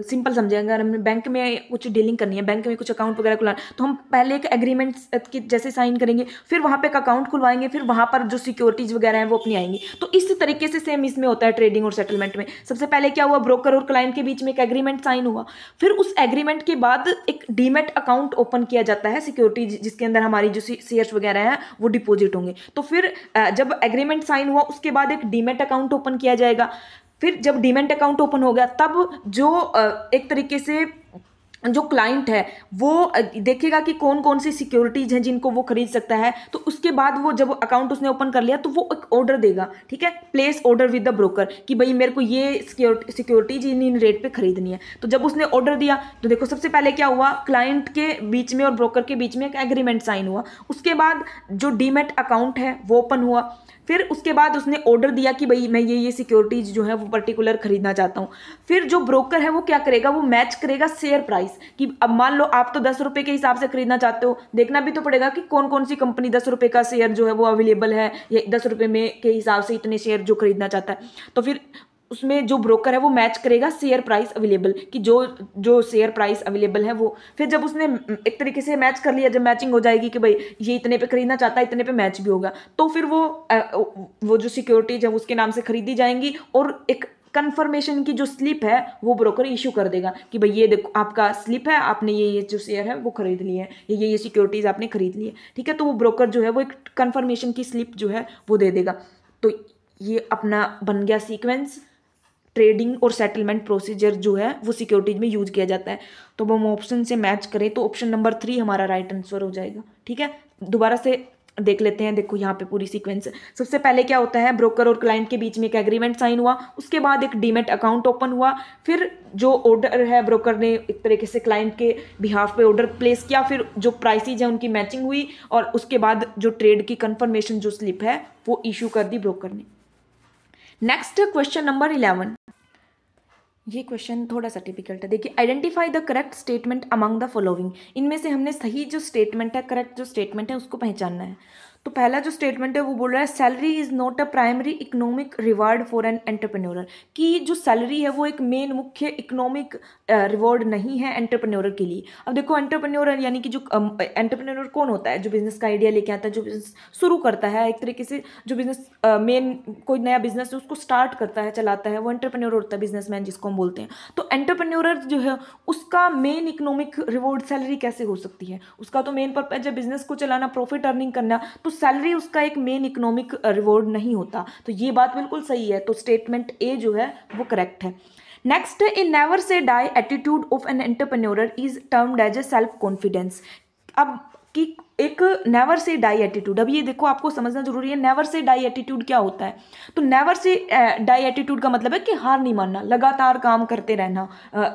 सिंपल समझे अगर हमने बैंक में कुछ डीलिंग करनी है बैंक में कुछ अकाउंट वगैरह खुलाना तो हम पहले एक एग्रीमेंट की जैसे साइन करेंगे फिर वहाँ पर एक अकाउंट खुलवाएंगे फिर वहाँ पर जो सिक्योरिटीज़ वगैरह हैं वो अपनी आएंगी तो इस तरीके से सेम इसमें होता है ट्रेडिंग और सेटलमेंट में सबसे पहले क्या हुआ ब्रोकर और क्लाइंट के बीच में एक एग्रीमेंट साइन हुआ फिर उस एग्रीमेंट के बाद एक डीमेट अकाउंट ओपन किया जाता है सिक्योरिटी जिसके अंदर हमारे हमारी जो शेयर्स वगैरह हैं वो डिपॉजिट होंगे तो फिर जब एग्रीमेंट साइन हुआ उसके बाद एक डीमेट अकाउंट ओपन किया जाएगा फिर जब डीमेंट अकाउंट ओपन हो गया तब जो एक तरीके से जो क्लाइंट है वो देखेगा कि कौन कौन सी सिक्योरिटीज़ हैं जिनको वो खरीद सकता है तो उसके बाद वो जब अकाउंट उसने ओपन कर लिया तो वो एक ऑर्डर देगा ठीक है place order with the broker कि भाई मेरे को ये सिक्योरिटीज इन इन रेट पे खरीदनी है तो जब उसने ऑर्डर दिया तो देखो सबसे पहले क्या हुआ क्लाइंट के बीच में और ब्रोकर के बीच में एक एग्रीमेंट साइन हुआ उसके बाद जो डीमेट अकाउंट है वो ओपन हुआ फिर उसके बाद उसने ऑर्डर दिया कि भाई मैं ये ये सिक्योरिटीज़ जो है वो पर्टिकुलर खरीदना चाहता हूँ फिर जो ब्रोकर है वो क्या करेगा वो मैच करेगा शेयर प्राइस कि अब मान लो आप तो दस रुपये के हिसाब से खरीदना चाहते हो देखना भी तो पड़ेगा कि कौन कौन सी कंपनी दस रुपये का शेयर जो है वो अवेलेबल है ये दस रुपये में के हिसाब से इतने शेयर जो खरीदना चाहता है तो फिर उसमें जो ब्रोकर है वो मैच करेगा शेयर प्राइस अवेलेबल कि जो जो शेयर प्राइस अवेलेबल है वो फिर जब उसने हम्म, एक तरीके से मैच कर लिया जब मैचिंग हो जाएगी कि भाई ये इतने पे खरीदना चाहता है इतने पे मैच भी होगा तो फिर वो वो जो सिक्योरिटीज है उसके नाम से खरीदी जाएंगी और एक कन्फर्मेशन की जो स्लिप है वो ब्रोकर इशू कर देगा कि भाई ये देखो आपका स्लिप है आपने ये ये जो शेयर है वो खरीद लिए हैं ये ये ये सिक्योरिटीज़ आपने खरीद लिए ठीक है तो वो ब्रोकर जो है वो एक कन्फर्मेशन की स्लिप जो है वो दे देगा तो ये अपना बन गया सीक्वेंस ट्रेडिंग और सेटलमेंट प्रोसीजर जो है वो सिक्योरिटीज में यूज किया जाता है तो अब हम ऑप्शन से मैच करें तो ऑप्शन नंबर थ्री हमारा राइट आंसर हो जाएगा ठीक है दोबारा से देख लेते हैं देखो यहाँ पे पूरी सीक्वेंस सबसे पहले क्या होता है ब्रोकर और क्लाइंट के बीच में एक एग्रीमेंट साइन हुआ उसके बाद एक डीमेट अकाउंट ओपन हुआ फिर जो ऑर्डर है ब्रोकर ने एक तरीके से क्लाइंट के बिहाफ पे ऑर्डर प्लेस किया फिर जो प्राइसिज है उनकी मैचिंग हुई और उसके बाद जो ट्रेड की कन्फर्मेशन जो स्लिप है वो इशू कर दी ब्रोकर ने नेक्स्ट क्वेश्चन नंबर इलेवन ये क्वेश्चन थोड़ा सा टिपिकल है देखिए identify the correct statement among the following इनमें से हमने सही जो स्टेटमेंट है करेक्ट जो स्टेटमेंट है उसको पहचानना है तो पहला जो स्टेटमेंट है वो बोल रहा है salary is not a primary economic reward for an entrepreneur कि जो सैलरी है वो एक मेन मुख्य इकोनॉमिक रिवॉर्ड नहीं है एंटरप्रेन्योर के लिए अब देखो एंटरप्रेन्योर यानी कि जो एंटरप्रेन्योर कौन होता है जो बिज़नेस का आइडिया लेके आता है जो बिज़नेस शुरू करता है एक तरीके से जो बिज़नेस मेन कोई नया बिज़नेस है उसको स्टार्ट करता है चलाता है वो एंटरप्रेन्योर होता है बिजनेस जिसको हम बोलते हैं तो एंटरप्रेन्योर जो है उसका मेन इकोनॉमिक रिवॉर्ड सैलरी कैसे हो सकती है उसका तो मेन पर्पज है बिजनेस को चलाना प्रॉफिट अर्निंग करना तो सैलरी तो उसका एक मेन इकोनॉमिक रिवॉर्ड नहीं होता तो ये बात बिल्कुल सही है तो स्टेटमेंट ए जो है वो करेक्ट है next a never say die attitude of an entrepreneur is termed as a self confidence अब कि एक नेवर से डाई एटीट्यूड अब ये देखो आपको समझना जरूरी है नेवर से डाई एटीट्यूड क्या होता है तो नेवर से डाई एटीट्यूड का मतलब है कि हार नहीं मानना लगातार काम करते रहना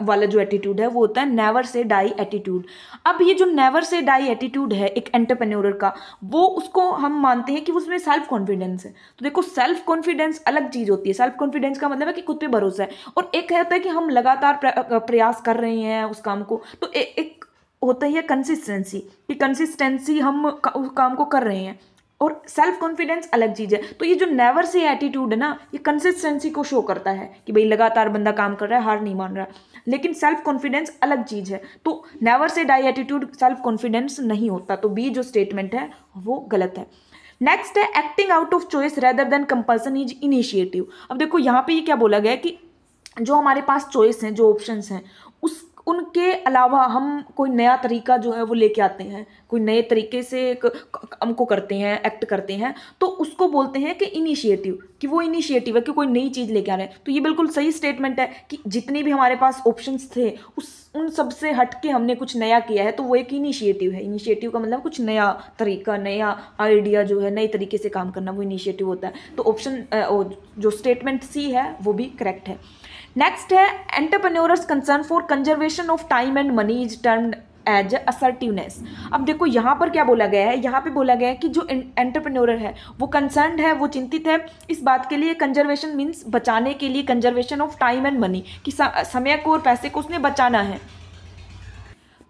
वाला जो एटीट्यूड है वो होता है नेवर से डाई एटीट्यूड अब ये जो नेवर से डाई एटीट्यूड है एक एंटरप्रेन्योर का वो उसको हम मानते हैं कि उसमें सेल्फ कॉन्फिडेंस है तो देखो सेल्फ कॉन्फिडेंस अलग चीज़ होती है सेल्फ कॉन्फिडेंस का मतलब है कि खुद पर भरोसा है और एक कहता है कि हम लगातार प्रयास कर रहे हैं उस काम को तो एक होता है कंसिस्टेंसी कि कंसिस्टेंसी हम उस काम को कर रहे हैं और सेल्फ कॉन्फिडेंस अलग चीज़ है तो ये जो नेवर से एटीट्यूड है ना ये कंसिस्टेंसी को शो करता है कि भाई लगातार बंदा काम कर रहा है हार नहीं मान रहा लेकिन सेल्फ कॉन्फिडेंस अलग चीज़ है तो never say die attitude self confidence नहीं होता तो बी जो स्टेटमेंट है वो गलत है नेक्स्ट है acting out of choice rather than compulsion is initiative अब देखो यहाँ पे ये क्या बोला गया है कि जो हमारे पास चॉइस हैं जो ऑप्शंस हैं उस उनके अलावा हम कोई नया तरीका जो है वो लेके आते हैं कोई नए तरीके से हमको करते हैं एक्ट करते हैं तो उसको बोलते हैं कि इनिशिएटिव कि वो इनिशिएटिव है कि कोई नई चीज़ लेके आ रहे हैं तो ये बिल्कुल सही स्टेटमेंट है कि जितने भी हमारे पास ऑप्शंस थे उस उन सब से हट के हमने कुछ नया किया है तो वो एक इनिशिएटिव है इनिशिएटिव का मतलब कुछ नया तरीका नया आइडिया जो है नए तरीके से काम करना वो इनिशिएटिव होता है तो ऑप्शन जो स्टेटमेंट सी है वो भी करेक्ट है नेक्स्ट है entrepreneur's concern for conservation of time and money is termed as assertiveness अब देखो यहाँ पर क्या बोला गया है यहाँ पे बोला गया है कि जो एंटरप्रेन्योर है वो कंसर्न है वो चिंतित है इस बात के लिए कंजर्वेशन मीन्स बचाने के लिए conservation of time and money कि समय को और पैसे को उसने बचाना है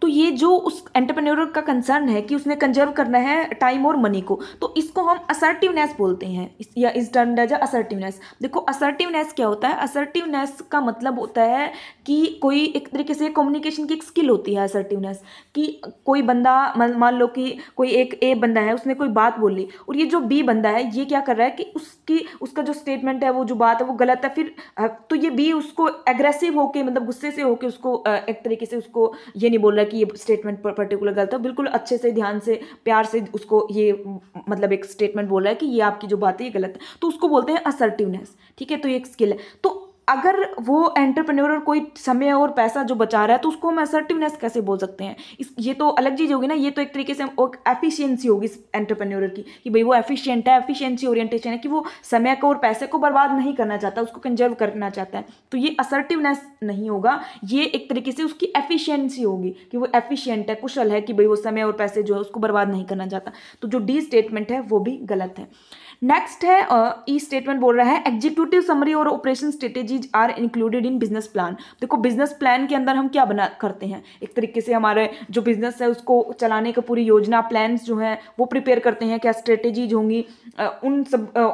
तो ये जो उस एंटरप्रेन्योर का कंसर्न है कि उसने कंजर्व करना है टाइम और मनी को तो इसको हम असर्टिवनेस बोलते हैं इस, या इस टर्म डेज असर्टिवनेस देखो असर्टिवनेस क्या होता है असर्टिवनेस का मतलब होता है कि कोई एक तरीके से कम्युनिकेशन की एक स्किल होती है असर्टिवनेस कि कोई बंदा मान लो कि कोई एक ए बंदा है उसने कोई बात बोली और ये जो बी बंदा है ये क्या कर रहा है कि उसकी उसका जो स्टेटमेंट है वो जो बात है वो गलत है फिर हाँ, तो ये बी उसको एग्रेसिव होके मतलब गुस्से से होके उसको एक तरीके से उसको ये नहीं बोल रहा कि ये स्टेटमेंट पर्टिकुलर गलत है बिल्कुल अच्छे से ध्यान से प्यार से उसको ये मतलब एक स्टेटमेंट बोल रहा है कि ये आपकी जो बात है ये गलत है तो उसको बोलते हैं असर्टिवनेस ठीक है तो ये एक स्किल है तो अगर वो एंटरप्रेन्योर और कोई समय और पैसा जो बचा रहा है तो उसको हम असर्टिवनेस कैसे बोल सकते हैं इस ये तो अलग चीज़ होगी ना ये तो एक तरीके से एक एफिशिएंसी होगी इस एंटरप्रेन्योर की कि भाई वो एफिशिएंट है एफिशिएंसी ओरिएंटेशन है कि वो समय को और पैसे को बर्बाद नहीं करना चाहता उसको कंजर्व करना चाहता है तो ये असर्टिवनेस नहीं होगा ये एक तरीके से उसकी एफिशियंसी होगी कि वो एफिशियंट है कुशल है कि भाई वो समय और पैसे जो है उसको बर्बाद नहीं करना चाहता तो जो डी स्टेटमेंट है वो भी गलत है नेक्स्ट है ई स्टेटमेंट e बोल रहा है एग्जीक्यूटिव समरी और operation strategies are included in business plan देखो बिजनेस प्लान के अंदर हम क्या बना करते हैं एक तरीके से हमारे जो बिजनेस है उसको चलाने का पूरी योजना प्लान्स जो हैं वो प्रिपेयर करते हैं क्या स्ट्रेटेजीज होंगी उन सब आ,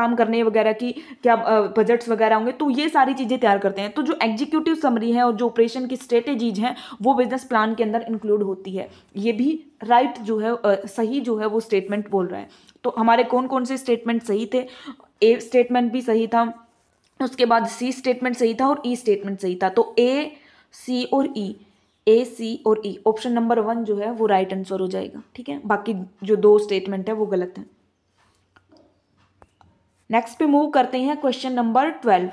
काम करने वगैरह की क्या बजट्स वगैरह होंगे तो ये सारी चीज़ें तैयार करते हैं तो जो एग्जीक्यूटिव समरी है और जो ऑपरेशन की स्ट्रेटेजीज हैं वो बिजनेस प्लान के अंदर इंक्लूड होती है ये भी राइट right जो है सही जो है वो स्टेटमेंट बोल रहा है तो हमारे कौन कौन से स्टेटमेंट सही थे ए स्टेटमेंट भी सही था उसके बाद सी स्टेटमेंट सही था और ई e स्टेटमेंट सही था तो ए सी और ई ए सी और ई ऑप्शन नंबर वन जो है वो राइट आंसर हो जाएगा ठीक है बाकी जो दो स्टेटमेंट है वो गलत है नेक्स्ट पे मूव करते हैं question number twelve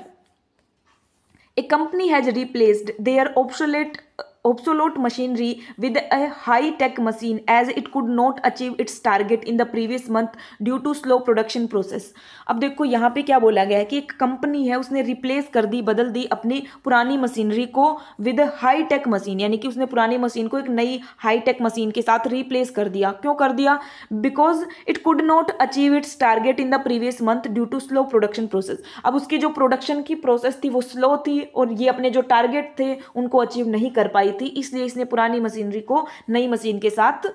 a company has replaced their obsolete obsolete machinery with a high-tech machine as it could not achieve its target in the previous month due to slow production process अब देखो यहाँ पे क्या बोला गया है कि एक कंपनी है उसने रिप्लेस कर दी बदल दी अपनी पुरानी मशीनरी को विद हाई-टेक मशीन यानी कि उसने पुरानी मशीन को एक नई हाई-टेक मशीन के साथ रिप्लेस कर दिया क्यों कर दिया because it could not achieve its target in the previous month due to slow production process अब उसकी जो प्रोडक्शन की प्रोसेस थी वो स्लो थी और ये अपने जो टारगेट थे उनको अचीव नहीं कर पाई थी इसलिए इसने पुरानी मशीनरी को नई मशीन के साथ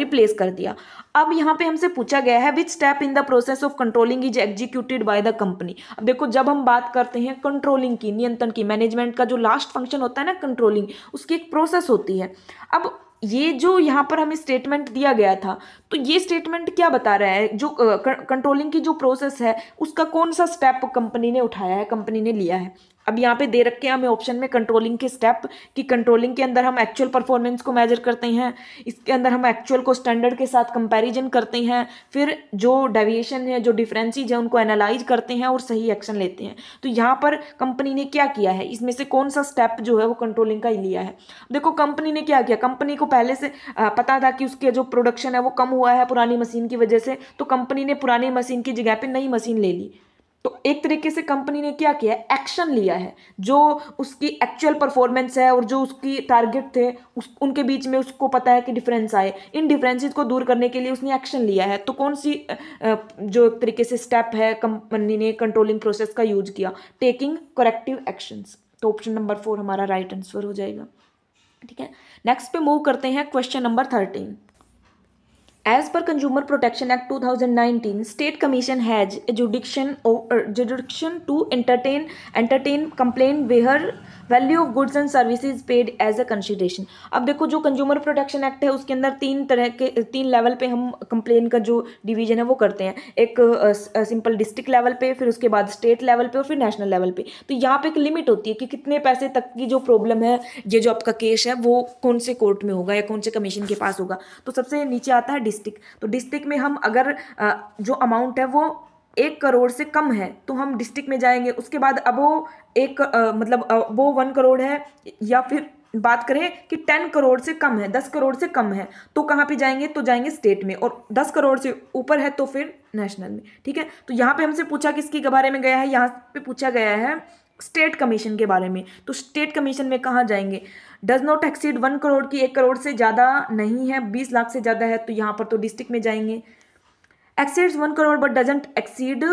रिप्लेस कर दिया अब यहाँ पे हमसे पूछा गया है which step in the process of controlling is executed by the company अब देखो जब हम बात करते हैं कंट्रोलिंग की नियंत्रण की मैनेजमेंट का जो लास्ट फंक्शन होता है ना कंट्रोलिंग उसकी एक प्रोसेस होती है अब ये जो यहाँ पर हमें स्टेटमेंट दिया गया था तो ये स्टेटमेंट क्या बता रहा है जो कंट्रोलिंग की जो प्रोसेस है उसका कौन सा स्टेप कंपनी ने उठाया है कंपनी ने लिया है अब यहाँ पे दे रखे हैं हमें ऑप्शन में कंट्रोलिंग के स्टेप कि कंट्रोलिंग के अंदर हम एक्चुअल परफॉर्मेंस को मेजर करते हैं इसके अंदर हम एक्चुअल को स्टैंडर्ड के साथ कंपैरिजन करते हैं फिर जो डेविएशन है जो डिफरेंसीज है उनको एनालाइज करते हैं और सही एक्शन लेते हैं तो यहाँ पर कंपनी ने क्या किया है इसमें से कौन सा स्टेप जो है वो कंट्रोलिंग का ही लिया है देखो कंपनी ने क्या किया कंपनी को पहले से पता था कि उसके जो प्रोडक्शन है वो कम हुआ है पुरानी मशीन की वजह से तो कंपनी ने पुरानी मशीन की जगह पर नई मशीन ले ली तो एक तरीके से कंपनी ने क्या किया एक्शन लिया है जो उसकी एक्चुअल परफॉर्मेंस है और जो उसकी टारगेट थे उस उनके बीच में उसको पता है कि डिफरेंस आए इन डिफरेंसेस को दूर करने के लिए उसने एक्शन लिया है तो कौन सी जो एक तरीके से स्टेप है कंपनी ने कंट्रोलिंग प्रोसेस का यूज किया टेकिंग करेक्टिव एक्शंस तो ऑप्शन नंबर फोर हमारा राइट आंसर हो जाएगा ठीक है नेक्स्ट पे मूव करते हैं question number thirteen as per consumer protection act 2019, state commission has adjudication jurisdiction to entertain entertain complain where value of goods and services paid as a consideration अब देखो जो कंज्यूमर प्रोटेक्शन एक्ट है उसके अंदर तीन तरह के तीन लेवल पे हम कंप्लेन का जो डिवीजन है वो करते हैं एक सिंपल डिस्ट्रिक्ट लेवल पे फिर उसके बाद स्टेट लेवल पे और फिर नेशनल लेवल पे तो यहाँ पे एक लिमिट होती है कि कितने पैसे तक की जो प्रॉब्लम है ये जो आपका केस है वो कौन से कोर्ट में होगा या कौन से कमीशन के पास होगा तो सबसे नीचे आता है डिस्ट्रिक्ट तो डिस्ट्रिक्ट में हम अगर जो अमाउंट है वो एक करोड़ से कम है तो हम डिस्ट्रिक्ट में जाएंगे उसके बाद अब वो एक मतलब वो वन करोड़ है या फिर बात करें कि टेन करोड़ से कम है दस करोड़ से कम है तो कहाँ पे जाएंगे तो जाएंगे स्टेट में और दस करोड़ से ऊपर है तो फिर नेशनल में ठीक है तो यहाँ पे हमसे पूछा किसके बारे में गया है यहाँ पे पूछा गया है स्टेट कमीशन के बारे में तो स्टेट कमीशन में कहाँ जाएंगे does not exceed one crore की एक करोड़ से ज़्यादा नहीं है बीस लाख से ज़्यादा है तो यहाँ पर तो डिस्ट्रिक्ट में जाएंगे exceeds one crore but doesn't exceed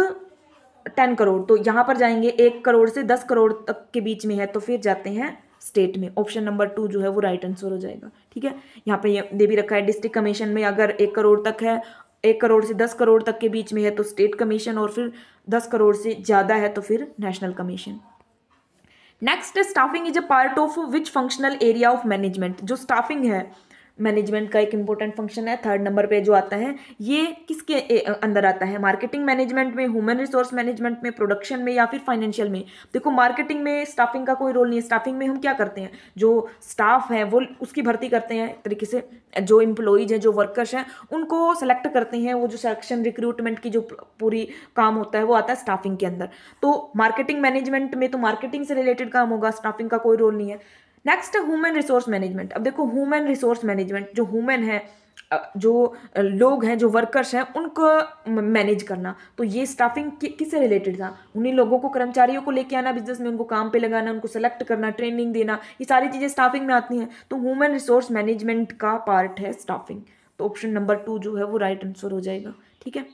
ten crore तो यहाँ पर जाएंगे एक करोड़ से दस करोड़ तक के बीच में है तो फिर जाते हैं स्टेट में ऑप्शन नंबर टू जो है वो राइट आंसर हो जाएगा ठीक है यहाँ पे ये दे भी रखा है डिस्ट्रिक्ट कमीशन में अगर एक करोड़ तक है एक करोड़ से दस करोड़ तक के बीच में है तो स्टेट कमीशन और फिर दस करोड़ से ज़्यादा है तो फिर national commission next staffing is a part of which functional area of management जो स्टाफिंग है मैनेजमेंट का एक इम्पोर्टेंट फंक्शन है थर्ड नंबर पे जो आता है ये किसके अंदर आता है मार्केटिंग मैनेजमेंट में ह्यूमन रिसोर्स मैनेजमेंट में प्रोडक्शन में या फिर फाइनेंशियल में देखो मार्केटिंग में स्टाफिंग का कोई रोल नहीं है स्टाफिंग में हम क्या करते हैं जो स्टाफ है वो उसकी भर्ती करते हैं एक तरीके से जो इम्प्लॉयज हैं जो वर्कर्स हैं उनको सेलेक्ट करते हैं वो जो सेलेक्शन रिक्रूटमेंट की जो पूरी काम होता है वो आता है स्टाफिंग के अंदर तो मार्केटिंग मैनेजमेंट में तो मार्केटिंग से रिलेटेड काम होगा स्टाफिंग का कोई रोल नहीं है नेक्स्ट ह्यूमन रिसोर्स मैनेजमेंट अब देखो ह्यूमन रिसोर्स मैनेजमेंट जो ह्यूमन है जो लोग हैं जो वर्कर्स हैं उनको मैनेज करना तो ये स्टाफिंग किससे रिलेटेड था उन्हीं लोगों को कर्मचारियों को लेके आना बिजनेस में उनको काम पे लगाना उनको सेलेक्ट करना ट्रेनिंग देना ये सारी चीज़ें स्टाफिंग में आती हैं तो ह्यूमन रिसोर्स मैनेजमेंट का पार्ट है स्टाफिंग तो ऑप्शन नंबर टू जो है वो राइट right आंसर हो जाएगा ठीक है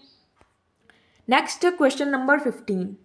नेक्स्ट क्वेश्चन नंबर फिफ्टीन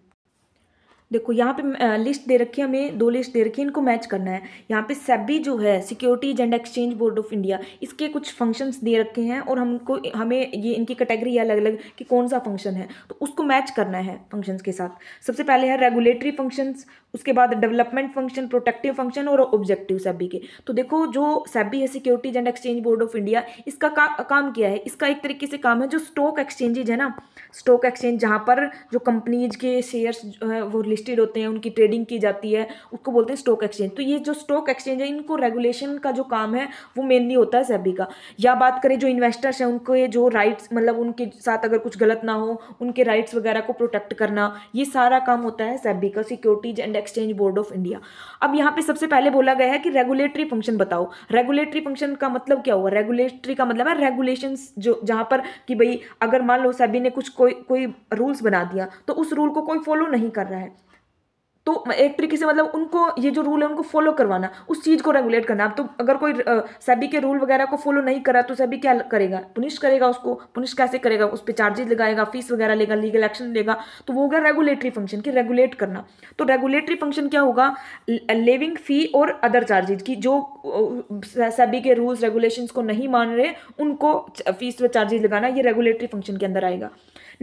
देखो यहाँ पे लिस्ट दे रखी है हमें दो लिस्ट दे रखी है इनको मैच करना है यहाँ पे सेबी जो है securities and exchange board of India इसके कुछ फंक्शंस दे रखे हैं और हमको हमें ये इनकी कैटेगरी अलग अलग कि कौन सा फंक्शन है तो उसको मैच करना है फंक्शंस के साथ सबसे पहले है रेगुलेटरी फंक्शंस उसके बाद डेवलपमेंट फंक्शन प्रोटेक्टिव फंक्शन और ऑब्जेक्टिव सेबी के तो देखो जो सेबी है securities and exchange board of India इसका का, काम किया है इसका एक तरीके से काम है जो स्टॉक एक्सचेंजेज है ना स्टॉक एक्सचेंज जहाँ पर जो कंपनीज के शेयर्स वो लिस्ट लिस्टेड होते हैं उनकी ट्रेडिंग की जाती है उसको बोलते हैं स्टॉक एक्सचेंज तो ये जो स्टॉक एक्सचेंज है इनको रेगुलेशन का जो काम है वो मेनली होता है सेबी का या बात करें जो इन्वेस्टर्स हैं उनके जो राइट्स मतलब उनके साथ अगर कुछ गलत ना हो उनके राइट्स वगैरह को प्रोटेक्ट करना ये सारा काम होता है सेबी का securities and exchange board of India अब यहाँ पे सबसे पहले बोला गया है कि रेगुलेटरी फंक्शन बताओ रेगुलेटरी फंक्शन का मतलब क्या हुआ रेगुलेटरी का मतलब है रेगुलेशन जो जहाँ पर कि भाई अगर मान लो सेबी ने कुछ कोई कोई रूल्स बना दिया तो उस रूल को कोई फॉलो नहीं कर रहा है तो एक तरीके से मतलब उनको ये जो रूल है उनको फॉलो करवाना उस चीज़ को रेगुलेट करना अब तो अगर कोई सभी के रूल वगैरह को फॉलो नहीं करा तो सभी क्या करेगा पुनिश करेगा उसको पुनिश कैसे करेगा उस पर चार्जेज लगाएगा फीस वगैरह लेगा लीगल एक्शन लेगा तो वो होगा रेगुलेटरी फंक्शन की रेगुलेट करना तो रेगुलेटरी फंक्शन क्या होगा लिविंग फी और अदर चार्जेज की जो सभी के रूल्स रेगुलेशन को नहीं मान रहे उनको फीस व चार्जेज लगाना ये रेगुलेटरी फंक्शन के अंदर आएगा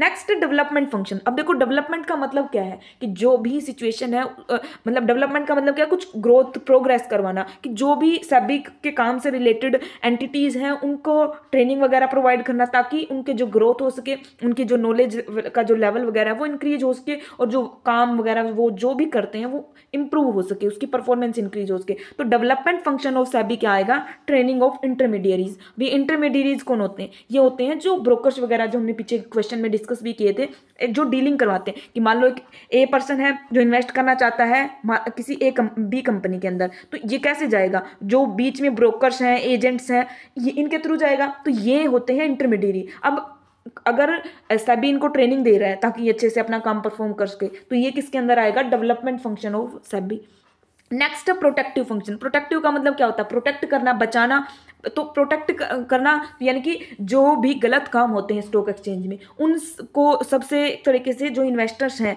नेक्स्ट डेवलपमेंट फंक्शन अब देखो डेवलपमेंट का मतलब क्या है कि जो भी सिचुएशन है मतलब डेवलपमेंट का मतलब क्या है कुछ ग्रोथ प्रोग्रेस करवाना कि जो भी सैबिक के काम से रिलेटेड एंटिटीज़ हैं उनको ट्रेनिंग वगैरह प्रोवाइड करना ताकि उनके जो ग्रोथ हो सके उनकी जो नॉलेज का जो लेवल वगैरह है वो इंक्रीज हो सके और जो काम वगैरह वो जो भी करते हैं वो इम्प्रूव हो सके उसकी परफॉर्मेंस इंक्रीज हो सके तो डेवलपमेंट फंक्शन ऑफ सैबिक क्या आएगा ट्रेनिंग ऑफ इंटरमीडियरीज भी इंटरमीडियरीज कौन होते हैं ये होते हैं जो ब्रोकर्स वगैरह जो हमने पीछे क्वेश्चन में डिस्कस डिस्कस भी किए थे जो डीलिंग करवाते हैं कि मान लो एक ए पर्सन है जो इन्वेस्ट करना चाहता है किसी ए कम, बी कंपनी के अंदर तो ये कैसे जाएगा जो बीच में ब्रोकर्स हैं एजेंट्स हैं ये इनके थ्रू जाएगा तो ये होते हैं इंटरमीडियरी अब अगर भी इनको ट्रेनिंग दे रहा है ताकि ये अच्छे से अपना काम परफॉर्म कर सके तो ये किसके अंदर आएगा development function of SEBI next protective function protective का मतलब क्या होता है प्रोटेक्ट करना बचाना तो प्रोटेक्ट करना यानी कि जो भी गलत काम होते हैं स्टॉक एक्सचेंज में उनको सबसे तरीके से जो इन्वेस्टर्स हैं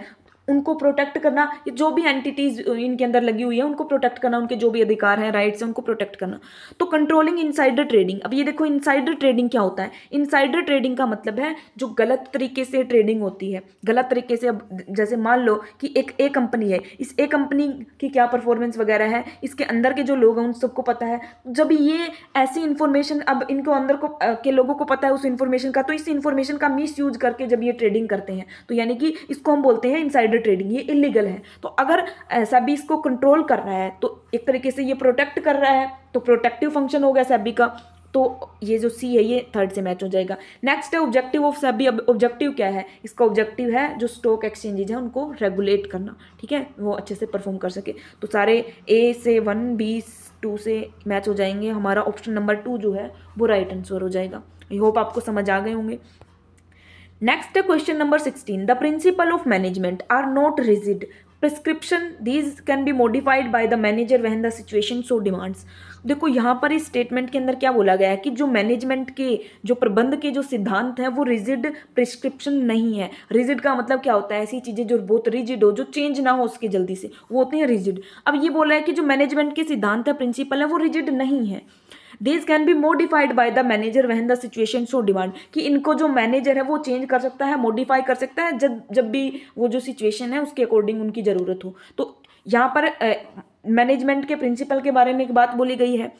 उनको प्रोटेक्ट करना जो भी एंटिटीज इनके अंदर लगी हुई है उनको प्रोटेक्ट करना उनके जो भी अधिकार हैं राइट्स हैं उनको प्रोटेक्ट करना तो कंट्रोलिंग इनसाइडर ट्रेडिंग अब ये देखो इनसाइडर ट्रेडिंग क्या होता है इनसाइडर ट्रेडिंग का मतलब है जो गलत तरीके से ट्रेडिंग होती है गलत तरीके से अब जैसे मान लो कि एक ए कंपनी है इस ए कंपनी की क्या परफॉर्मेंस वगैरह है इसके अंदर के जो लोग हैं उन सबको पता है जब ये ऐसी इन्फॉर्मेशन अब इनको अंदर को के लोगों को पता है उस इन्फॉर्मेशन का तो इस इन्फॉर्मेशन का मिस यूज करके जब ये ट्रेडिंग करते हैं तो यानी कि इसको हम बोलते हैं इनसाइडर ट्रेडिंग ये इलीगल है तो अगर ऐसा भी इसको कंट्रोल कर रहा है तो एक तरीके से ये प्रोटेक्ट कर रहा है तो प्रोटेक्टिव फंक्शन हो गया सैबी का तो ये जो सी है ये थर्ड से मैच हो जाएगा नेक्स्ट है ऑब्जेक्टिव ऑफ अब ऑब्जेक्टिव क्या है इसका ऑब्जेक्टिव है जो स्टॉक एक्सचेंजेज हैं उनको रेगुलेट करना ठीक है वो अच्छे से परफॉर्म कर सके तो सारे ए से वन बी टू से मैच हो जाएंगे हमारा ऑप्शन नंबर टू जो है वो राइट आंसर हो जाएगा आई होप आपको समझ आ गए होंगे next question number sixteen the principle of management are not rigid prescription these can be modified by the manager when the situation so demands देखो यहाँ पर इस स्टेटमेंट के अंदर क्या बोला गया है कि जो मैनेजमेंट के जो प्रबंध के जो सिद्धांत हैं वो रिजिड प्रिस्क्रिप्शन नहीं है रिजिड का मतलब क्या होता है ऐसी चीज़ें जो बहुत रिजिड हो जो चेंज ना हो उसके जल्दी से वो होते हैं रिजिड अब ये बोला है कि जो मैनेजमेंट के सिद्धांत है प्रिंसिपल है वो रिजिड नहीं है this can be modified by the manager when the situation so demand कि इनको जो मैनेजर है वो चेंज कर सकता है मॉडिफाई कर सकता है जब जब भी वो जो सिचुएशन है उसके अकॉर्डिंग उनकी ज़रूरत हो तो यहाँ पर मैनेजमेंट के प्रिंसिपल के बारे में एक बात बोली गई है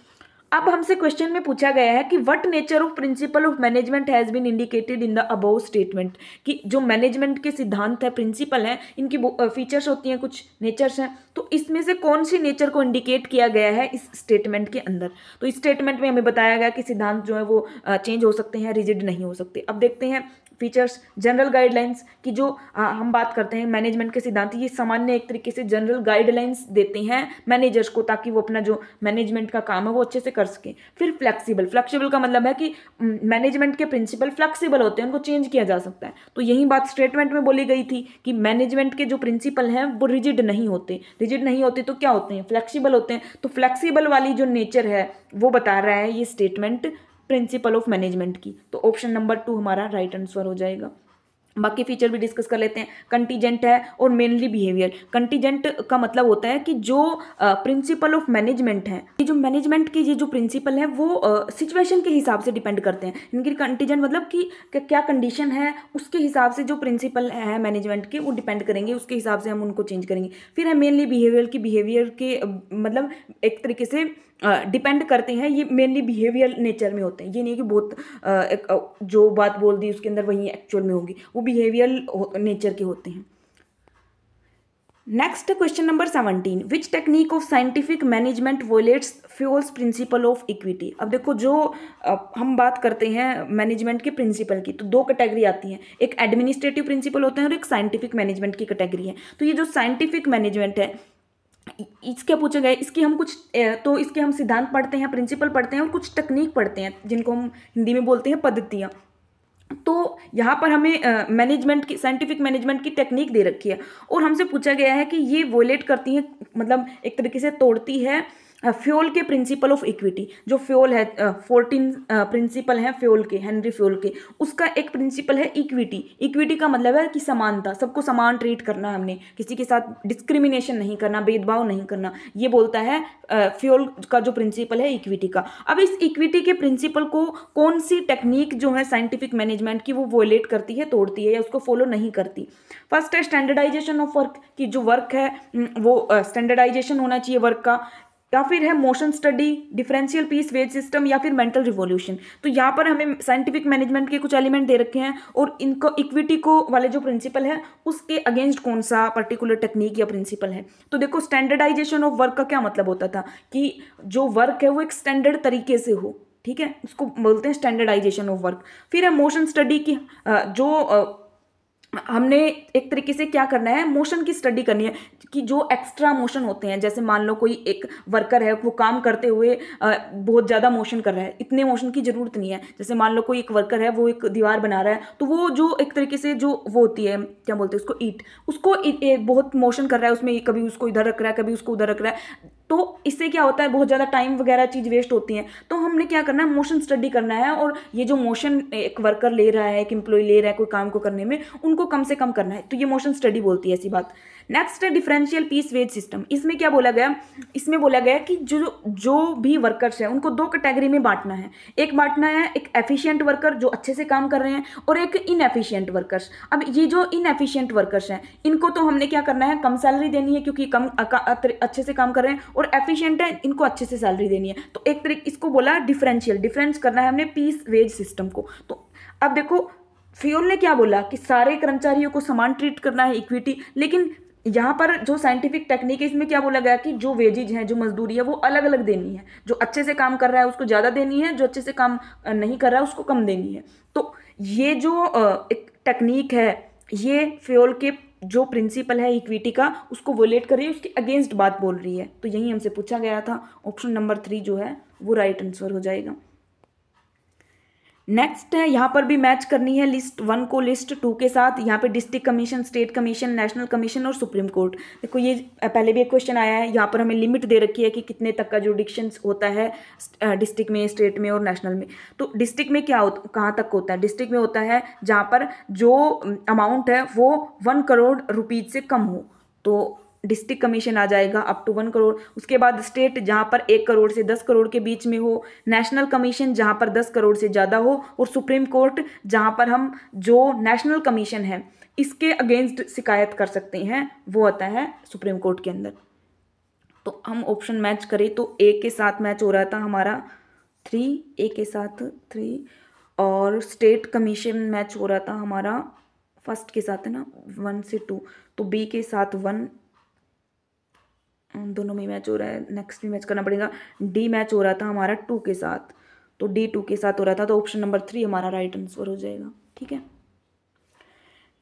अब हमसे क्वेश्चन में पूछा गया है कि what nature of principle of management has been indicated in the above statement कि जो मैनेजमेंट के सिद्धांत है प्रिंसिपल हैं इनकी फीचर्स होती हैं कुछ नेचर्स हैं तो इसमें से कौन सी नेचर को इंडिकेट किया गया है इस स्टेटमेंट के अंदर तो इस स्टेटमेंट में हमें बताया गया कि सिद्धांत जो है वो चेंज हो सकते हैं रिजिड नहीं हो सकते अब देखते हैं फीचर्स जनरल गाइडलाइंस की जो आ, हम बात करते हैं मैनेजमेंट के सिद्धांत ये सामान्य एक तरीके से जनरल गाइडलाइंस देते हैं मैनेजर्स को ताकि वो अपना जो मैनेजमेंट का काम है वो अच्छे से कर सकें फिर फ्लेक्सिबल फ्लेक्सिबल का मतलब है कि मैनेजमेंट के प्रिंसिपल फ्लेक्सिबल होते हैं उनको चेंज किया जा सकता है तो यही बात स्टेटमेंट में बोली गई थी कि मैनेजमेंट के जो प्रिंसिपल हैं वो रिजिड नहीं होते रिजिड नहीं होते तो क्या होते हैं फ्लेक्सिबल होते हैं तो फ्लेक्सिबल वाली जो नेचर है वो बता रहा है ये स्टेटमेंट प्रिंसिपल ऑफ मैनेजमेंट की तो ऑप्शन नंबर टू हमारा राइट आंसर हो जाएगा बाकी फीचर भी डिस्कस कर लेते हैं कंटीजेंट है और मेनली बिहेवियर कंटीजेंट का मतलब होता है कि जो प्रिंसिपल ऑफ मैनेजमेंट है ये जो मैनेजमेंट के ये जो प्रिंसिपल है वो सिचुएशन के हिसाब से डिपेंड करते हैं इनकी कंटीजेंट मतलब कि क्या कंडीशन है उसके हिसाब से जो प्रिंसिपल है मैनेजमेंट के वो डिपेंड करेंगे उसके हिसाब से हम उनको चेंज करेंगे फिर है मेनली बिहेवियर की बिहेवियर के मतलब एक तरीके से डिपेंड करते हैं ये मेनली बिहेवियर नेचर में होते हैं ये नहीं कि बहुत एक जो बात बोल दी उसके अंदर वही एक्चुअल में होगी वो बिहेवियर नेचर के होते हैं next question number seventeen which technique of scientific management violates Fayol's principle of equity अब देखो जो हम बात करते हैं मैनेजमेंट के प्रिंसिपल की तो दो कैटेगरी आती हैं एक एडमिनिस्ट्रेटिव प्रिंसिपल होते हैं और एक साइंटिफिक मैनेजमेंट की कैटेगरी है तो ये जो साइंटिफिक मैनेजमेंट है इसके पूछे गए इसकी हम कुछ तो इसके हम सिद्धांत पढ़ते हैं प्रिंसिपल पढ़ते हैं और कुछ तकनीक पढ़ते हैं जिनको हम हिंदी में बोलते हैं पद्धतियाँ तो यहाँ पर हमें मैनेजमेंट की साइंटिफिक मैनेजमेंट की टेक्निक दे रखी है और हमसे पूछा गया है कि ये वोलेट करती हैं मतलब एक तरीके से तोड़ती है फ्यूल के प्रिंसिपल ऑफ इक्विटी जो फ्यूल है फोर्टीन प्रिंसिपल हैं फ्यूल के हेनरी फ्यूल के उसका एक प्रिंसिपल है इक्विटी इक्विटी का मतलब है कि समानता सबको समान ट्रीट करना है हमने किसी के साथ डिस्क्रिमिनेशन नहीं करना भेदभाव नहीं करना ये बोलता है फ्यूल का जो प्रिंसिपल है इक्विटी का अब इस इक्विटी के प्रिंसिपल को कौन सी टेक्निक जो है साइंटिफिक मैनेजमेंट की वो वोलेट करती है तोड़ती है या उसको फॉलो नहीं करती फर्स्ट है स्टैंडर्डाइजेशन ऑफ वर्क की जो वर्क है वो स्टैंडर्डाइजेशन होना चाहिए वर्क का या फिर है motion study differential piece wage system या फिर मेंटल रिवॉल्यूशन तो यहाँ पर हमें साइंटिफिक मैनेजमेंट के कुछ एलिमेंट दे रखे हैं और इनको इक्विटी को वाले जो प्रिंसिपल है उसके अगेंस्ट कौन सा पर्टिकुलर टेक्निक या प्रिंसिपल है तो देखो स्टैंडर्डाइजेशन ऑफ वर्क का क्या मतलब होता था कि जो वर्क है वो एक स्टैंडर्ड तरीके से हो ठीक है उसको बोलते हैं स्टैंडर्डाइजेशन ऑफ वर्क फिर है मोशन स्टडी की जो हमने एक तरीके से क्या करना है मोशन की स्टडी करनी है कि जो एक्स्ट्रा मोशन होते हैं जैसे मान लो कोई एक वर्कर है वो काम करते हुए बहुत ज़्यादा मोशन कर रहा है इतने मोशन की ज़रूरत नहीं है जैसे मान लो कोई एक वर्कर है वो एक दीवार बना रहा है तो वो जो एक तरीके से जो वो होती है क्या बोलते हैं उसको ईट उसको बहुत मोशन कर रहा है उसमें कभी उसको इधर रख रहा है कभी उसको उधर रख रहा है तो इससे क्या होता है बहुत ज़्यादा टाइम वगैरह चीज़ वेस्ट होती है तो हमने क्या करना है मोशन स्टडी करना है और ये जो मोशन एक वर्कर ले रहा है एक एम्प्लॉय ले रहा है कोई काम को करने में उनको कम से कम करना है तो ये मोशन स्टडी बोलती है ऐसी बात नेक्स्ट है डिफरेंशियल पीस वेज सिस्टम इसमें क्या बोला गया इसमें बोला गया कि जो जो भी वर्कर्स हैं उनको दो कैटेगरी में बांटना है एक बांटना है एक एफिशिएंट वर्कर जो अच्छे से काम कर रहे हैं और एक इनएफिशिएंट वर्कर्स अब ये जो इनएफिशिएंट वर्कर्स हैं इनको तो हमने क्या करना है कम सैलरी देनी है क्योंकि कम अच्छे से काम कर रहे हैं और एफिशियंट है इनको अच्छे से सैलरी देनी है तो एक तरीके इसको बोला डिफरेंशियल डिफरेंस करना है हमने पीस वेज सिस्टम को तो अब देखो फ्योल ने क्या बोला कि सारे कर्मचारियों को समान ट्रीट करना है इक्विटी लेकिन यहाँ पर जो साइंटिफिक टेक्निक है इसमें क्या बोला गया कि जो वेजिज हैं जो मजदूरी है वो अलग अलग देनी है जो अच्छे से काम कर रहा है उसको ज़्यादा देनी है जो अच्छे से काम नहीं कर रहा है उसको कम देनी है तो ये जो एक टेक्निक है ये फ्योल के जो प्रिंसिपल है इक्विटी का उसको वोलेट कर रही है उसके अगेंस्ट बात बोल रही है तो यही हमसे पूछा गया था ऑप्शन नंबर थ्री जो है वो राइट आंसर हो जाएगा नेक्स्ट है यहाँ पर भी मैच करनी है लिस्ट वन को लिस्ट टू के साथ यहाँ पे district commission state commission national commission और सुप्रीम कोर्ट देखो ये पहले भी एक क्वेश्चन आया है यहाँ पर हमें लिमिट दे रखी है कि कितने तक का डिक्शन होता है डिस्ट्रिक्ट में स्टेट में और नेशनल में तो डिस्ट्रिक्ट में क्या होता कहाँ तक होता है डिस्ट्रिक्ट में होता है जहाँ पर जो अमाउंट है वो वन करोड़ रुपीज़ से कम हो तो डिस्ट्रिक्ट कमीशन आ जाएगा अप टू वन करोड़ उसके बाद स्टेट जहाँ पर एक करोड़ से दस करोड़ के बीच में हो नेशनल कमीशन जहाँ पर दस करोड़ से ज़्यादा हो और सुप्रीम कोर्ट जहाँ पर हम जो नेशनल कमीशन है इसके अगेंस्ट शिकायत कर सकते हैं वो आता है सुप्रीम कोर्ट के अंदर तो हम ऑप्शन मैच करें तो ए के साथ मैच हो रहा था हमारा थ्री ए के साथ थ्री और स्टेट कमीशन मैच हो रहा था हमारा फर्स्ट के साथ है ना वन से टू तो बी के साथ वन दोनों में मैच हो रहा है नेक्स्ट भी मैच करना पड़ेगा डी मैच हो रहा था हमारा टू के साथ तो डी टू के साथ हो रहा था तो ऑप्शन नंबर थ्री हमारा राइट आंसर हो जाएगा ठीक है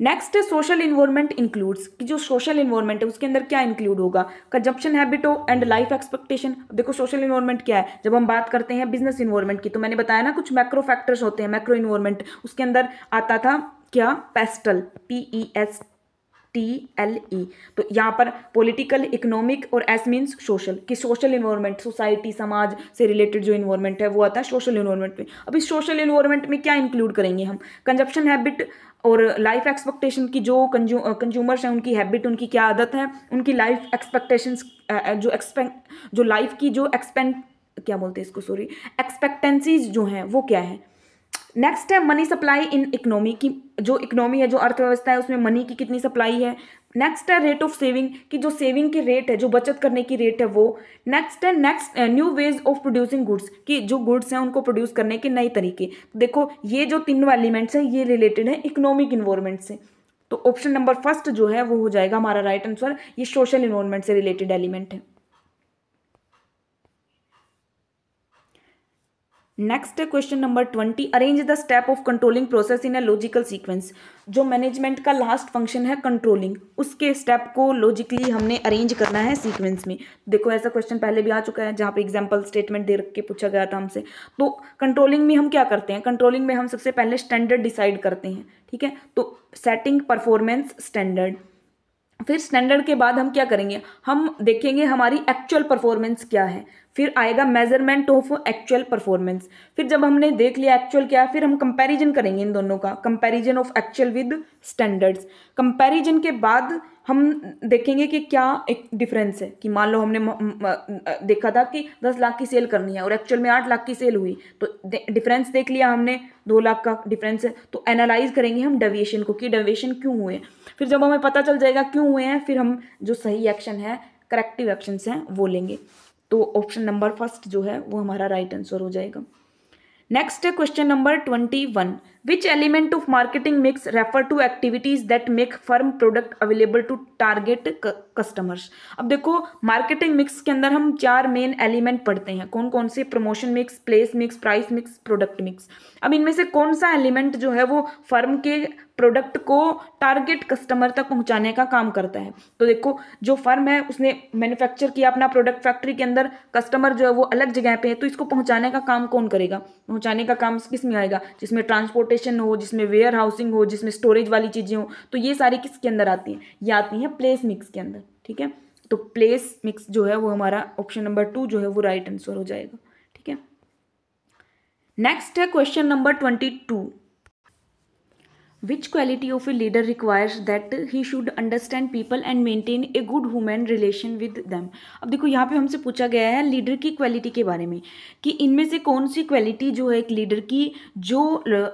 नेक्स्ट सोशल इन्वायरमेंट इंक्लूड्स कि जो सोशल इन्वायरमेंट है उसके अंदर क्या इंक्लूड होगा कंजप्शन हैबिट हो एंड लाइफ एक्सपेक्टेशन देखो सोशल इन्वायरमेंट क्या है जब हम बात करते हैं बिजनेस इन्वायरमेंट की तो मैंने बताया ना कुछ मैक्रो फैक्टर्स होते हैं मैक्रो इन्वायरमेंट उसके अंदर आता था क्या PESTLE P E S T L E तो यहाँ पर पॉलिटिकल इकोनॉमिक और एस मीन्स सोशल कि सोशल इन्वायरमेंट सोसाइटी समाज से रिलेटेड जो इन्वायरमेंट है वो आता है सोशल इन्वायरमेंट में अब इस सोशल इन्वायरमेंट में क्या इंक्लूड करेंगे हम कंजप्शन हैबिट और लाइफ एक्सपेक्टेशन की जो कंज्यू कंज्यूमर्स हैं उनकी हैबिट उनकी क्या आदत है उनकी लाइफ एक्सपेक्टेशंस जो एक्सपेक्ट जो लाइफ की जो एक्सपेंड क्या बोलते हैं इसको सॉरी एक्सपेक्टेंसीज जो हैं वो क्या है नेक्स्ट है मनी सप्लाई इन इकोनॉमी की जो इकोनॉमी है जो अर्थव्यवस्था है उसमें मनी की कितनी सप्लाई है नेक्स्ट है रेट ऑफ सेविंग कि जो सेविंग की रेट है जो बचत करने की रेट है वो नेक्स्ट है next new ways of producing goods कि जो गुड्स हैं उनको प्रोड्यूस करने के नए तरीके देखो ये जो तीनों एलिमेंट्स हैं ये रिलेटेड है इकोनॉमिक इन्वायरमेंट से तो ऑप्शन नंबर फर्स्ट जो है वो हो जाएगा हमारा राइट आंसर ये सोशल इन्वायरमेंट से रिलेटेड एलिमेंट है next question number twenty arrange the step of controlling process in a logical sequence जो मैनेजमेंट का लास्ट फंक्शन है कंट्रोलिंग उसके स्टेप को लॉजिकली हमने अरेंज करना है सीक्वेंस में देखो ऐसा क्वेश्चन पहले भी आ चुका है जहाँ पे एग्जांपल स्टेटमेंट दे रख के पूछा गया था हमसे तो कंट्रोलिंग में हम क्या करते हैं कंट्रोलिंग में हम सबसे पहले स्टैंडर्ड डिसाइड करते हैं ठीक है तो सेटिंग परफॉर्मेंस स्टैंडर्ड फिर स्टैंडर्ड के बाद हम क्या करेंगे हम देखेंगे हमारी एक्चुअल परफॉर्मेंस क्या है फिर आएगा मेजरमेंट ऑफ एक्चुअल परफॉर्मेंस फिर जब हमने देख लिया एक्चुअल क्या है फिर हम कंपैरिजन करेंगे इन दोनों का comparison of actual with standards comparison के बाद हम देखेंगे कि क्या एक डिफरेंस है कि मान लो हमने देखा था कि दस लाख की सेल करनी है और एक्चुअल में आठ लाख की सेल हुई तो डिफरेंस देख लिया हमने दो लाख का डिफरेंस है तो एनालाइज करेंगे हम डेविएशन को कि डेविएशन क्यों हुए हैं फिर जब हमें पता चल जाएगा क्यों हुए हैं फिर हम जो सही एक्शन है करेक्टिव एक्शन हैं वो लेंगे तो ऑप्शन नंबर फर्स्ट जो है वो हमारा राइट आंसर हो जाएगा नेक्स्ट है question number twenty one which element of marketing mix refer to activities that make firm product available to target customers अब देखो marketing mix के अंदर हम चार main element पढ़ते हैं कौन कौन से promotion mix place mix price mix product mix अब इनमें से कौन सा element जो है वो firm के प्रोडक्ट को टारगेट कस्टमर तक पहुंचाने का काम करता है तो देखो जो फर्म है उसने मैन्युफैक्चर किया अपना प्रोडक्ट फैक्ट्री के अंदर कस्टमर जो है वो अलग जगह पे है तो इसको पहुंचाने का काम कौन करेगा पहुंचाने का काम किस में आएगा जिसमें ट्रांसपोर्ट ट्रांसपोर्टेशन हो जिसमें वेयर हाउसिंग हो जिसमें स्टोरेज वाली चीज़ें हो तो ये सारी किसके अंदर आती हैं ये आती हैं प्लेस मिक्स के अंदर ठीक है तो प्लेस मिक्स जो है वो हमारा ऑप्शन नंबर टू जो है वो राइट आंसर हो जाएगा ठीक है नेक्स्ट है question number twenty two which quality of a leader requires that he should understand people and maintain a good human relation with them अब देखो यहाँ पर हमसे पूछा गया है लीडर की क्वालिटी के बारे में कि इनमें से कौन सी क्वालिटी जो है एक लीडर की जो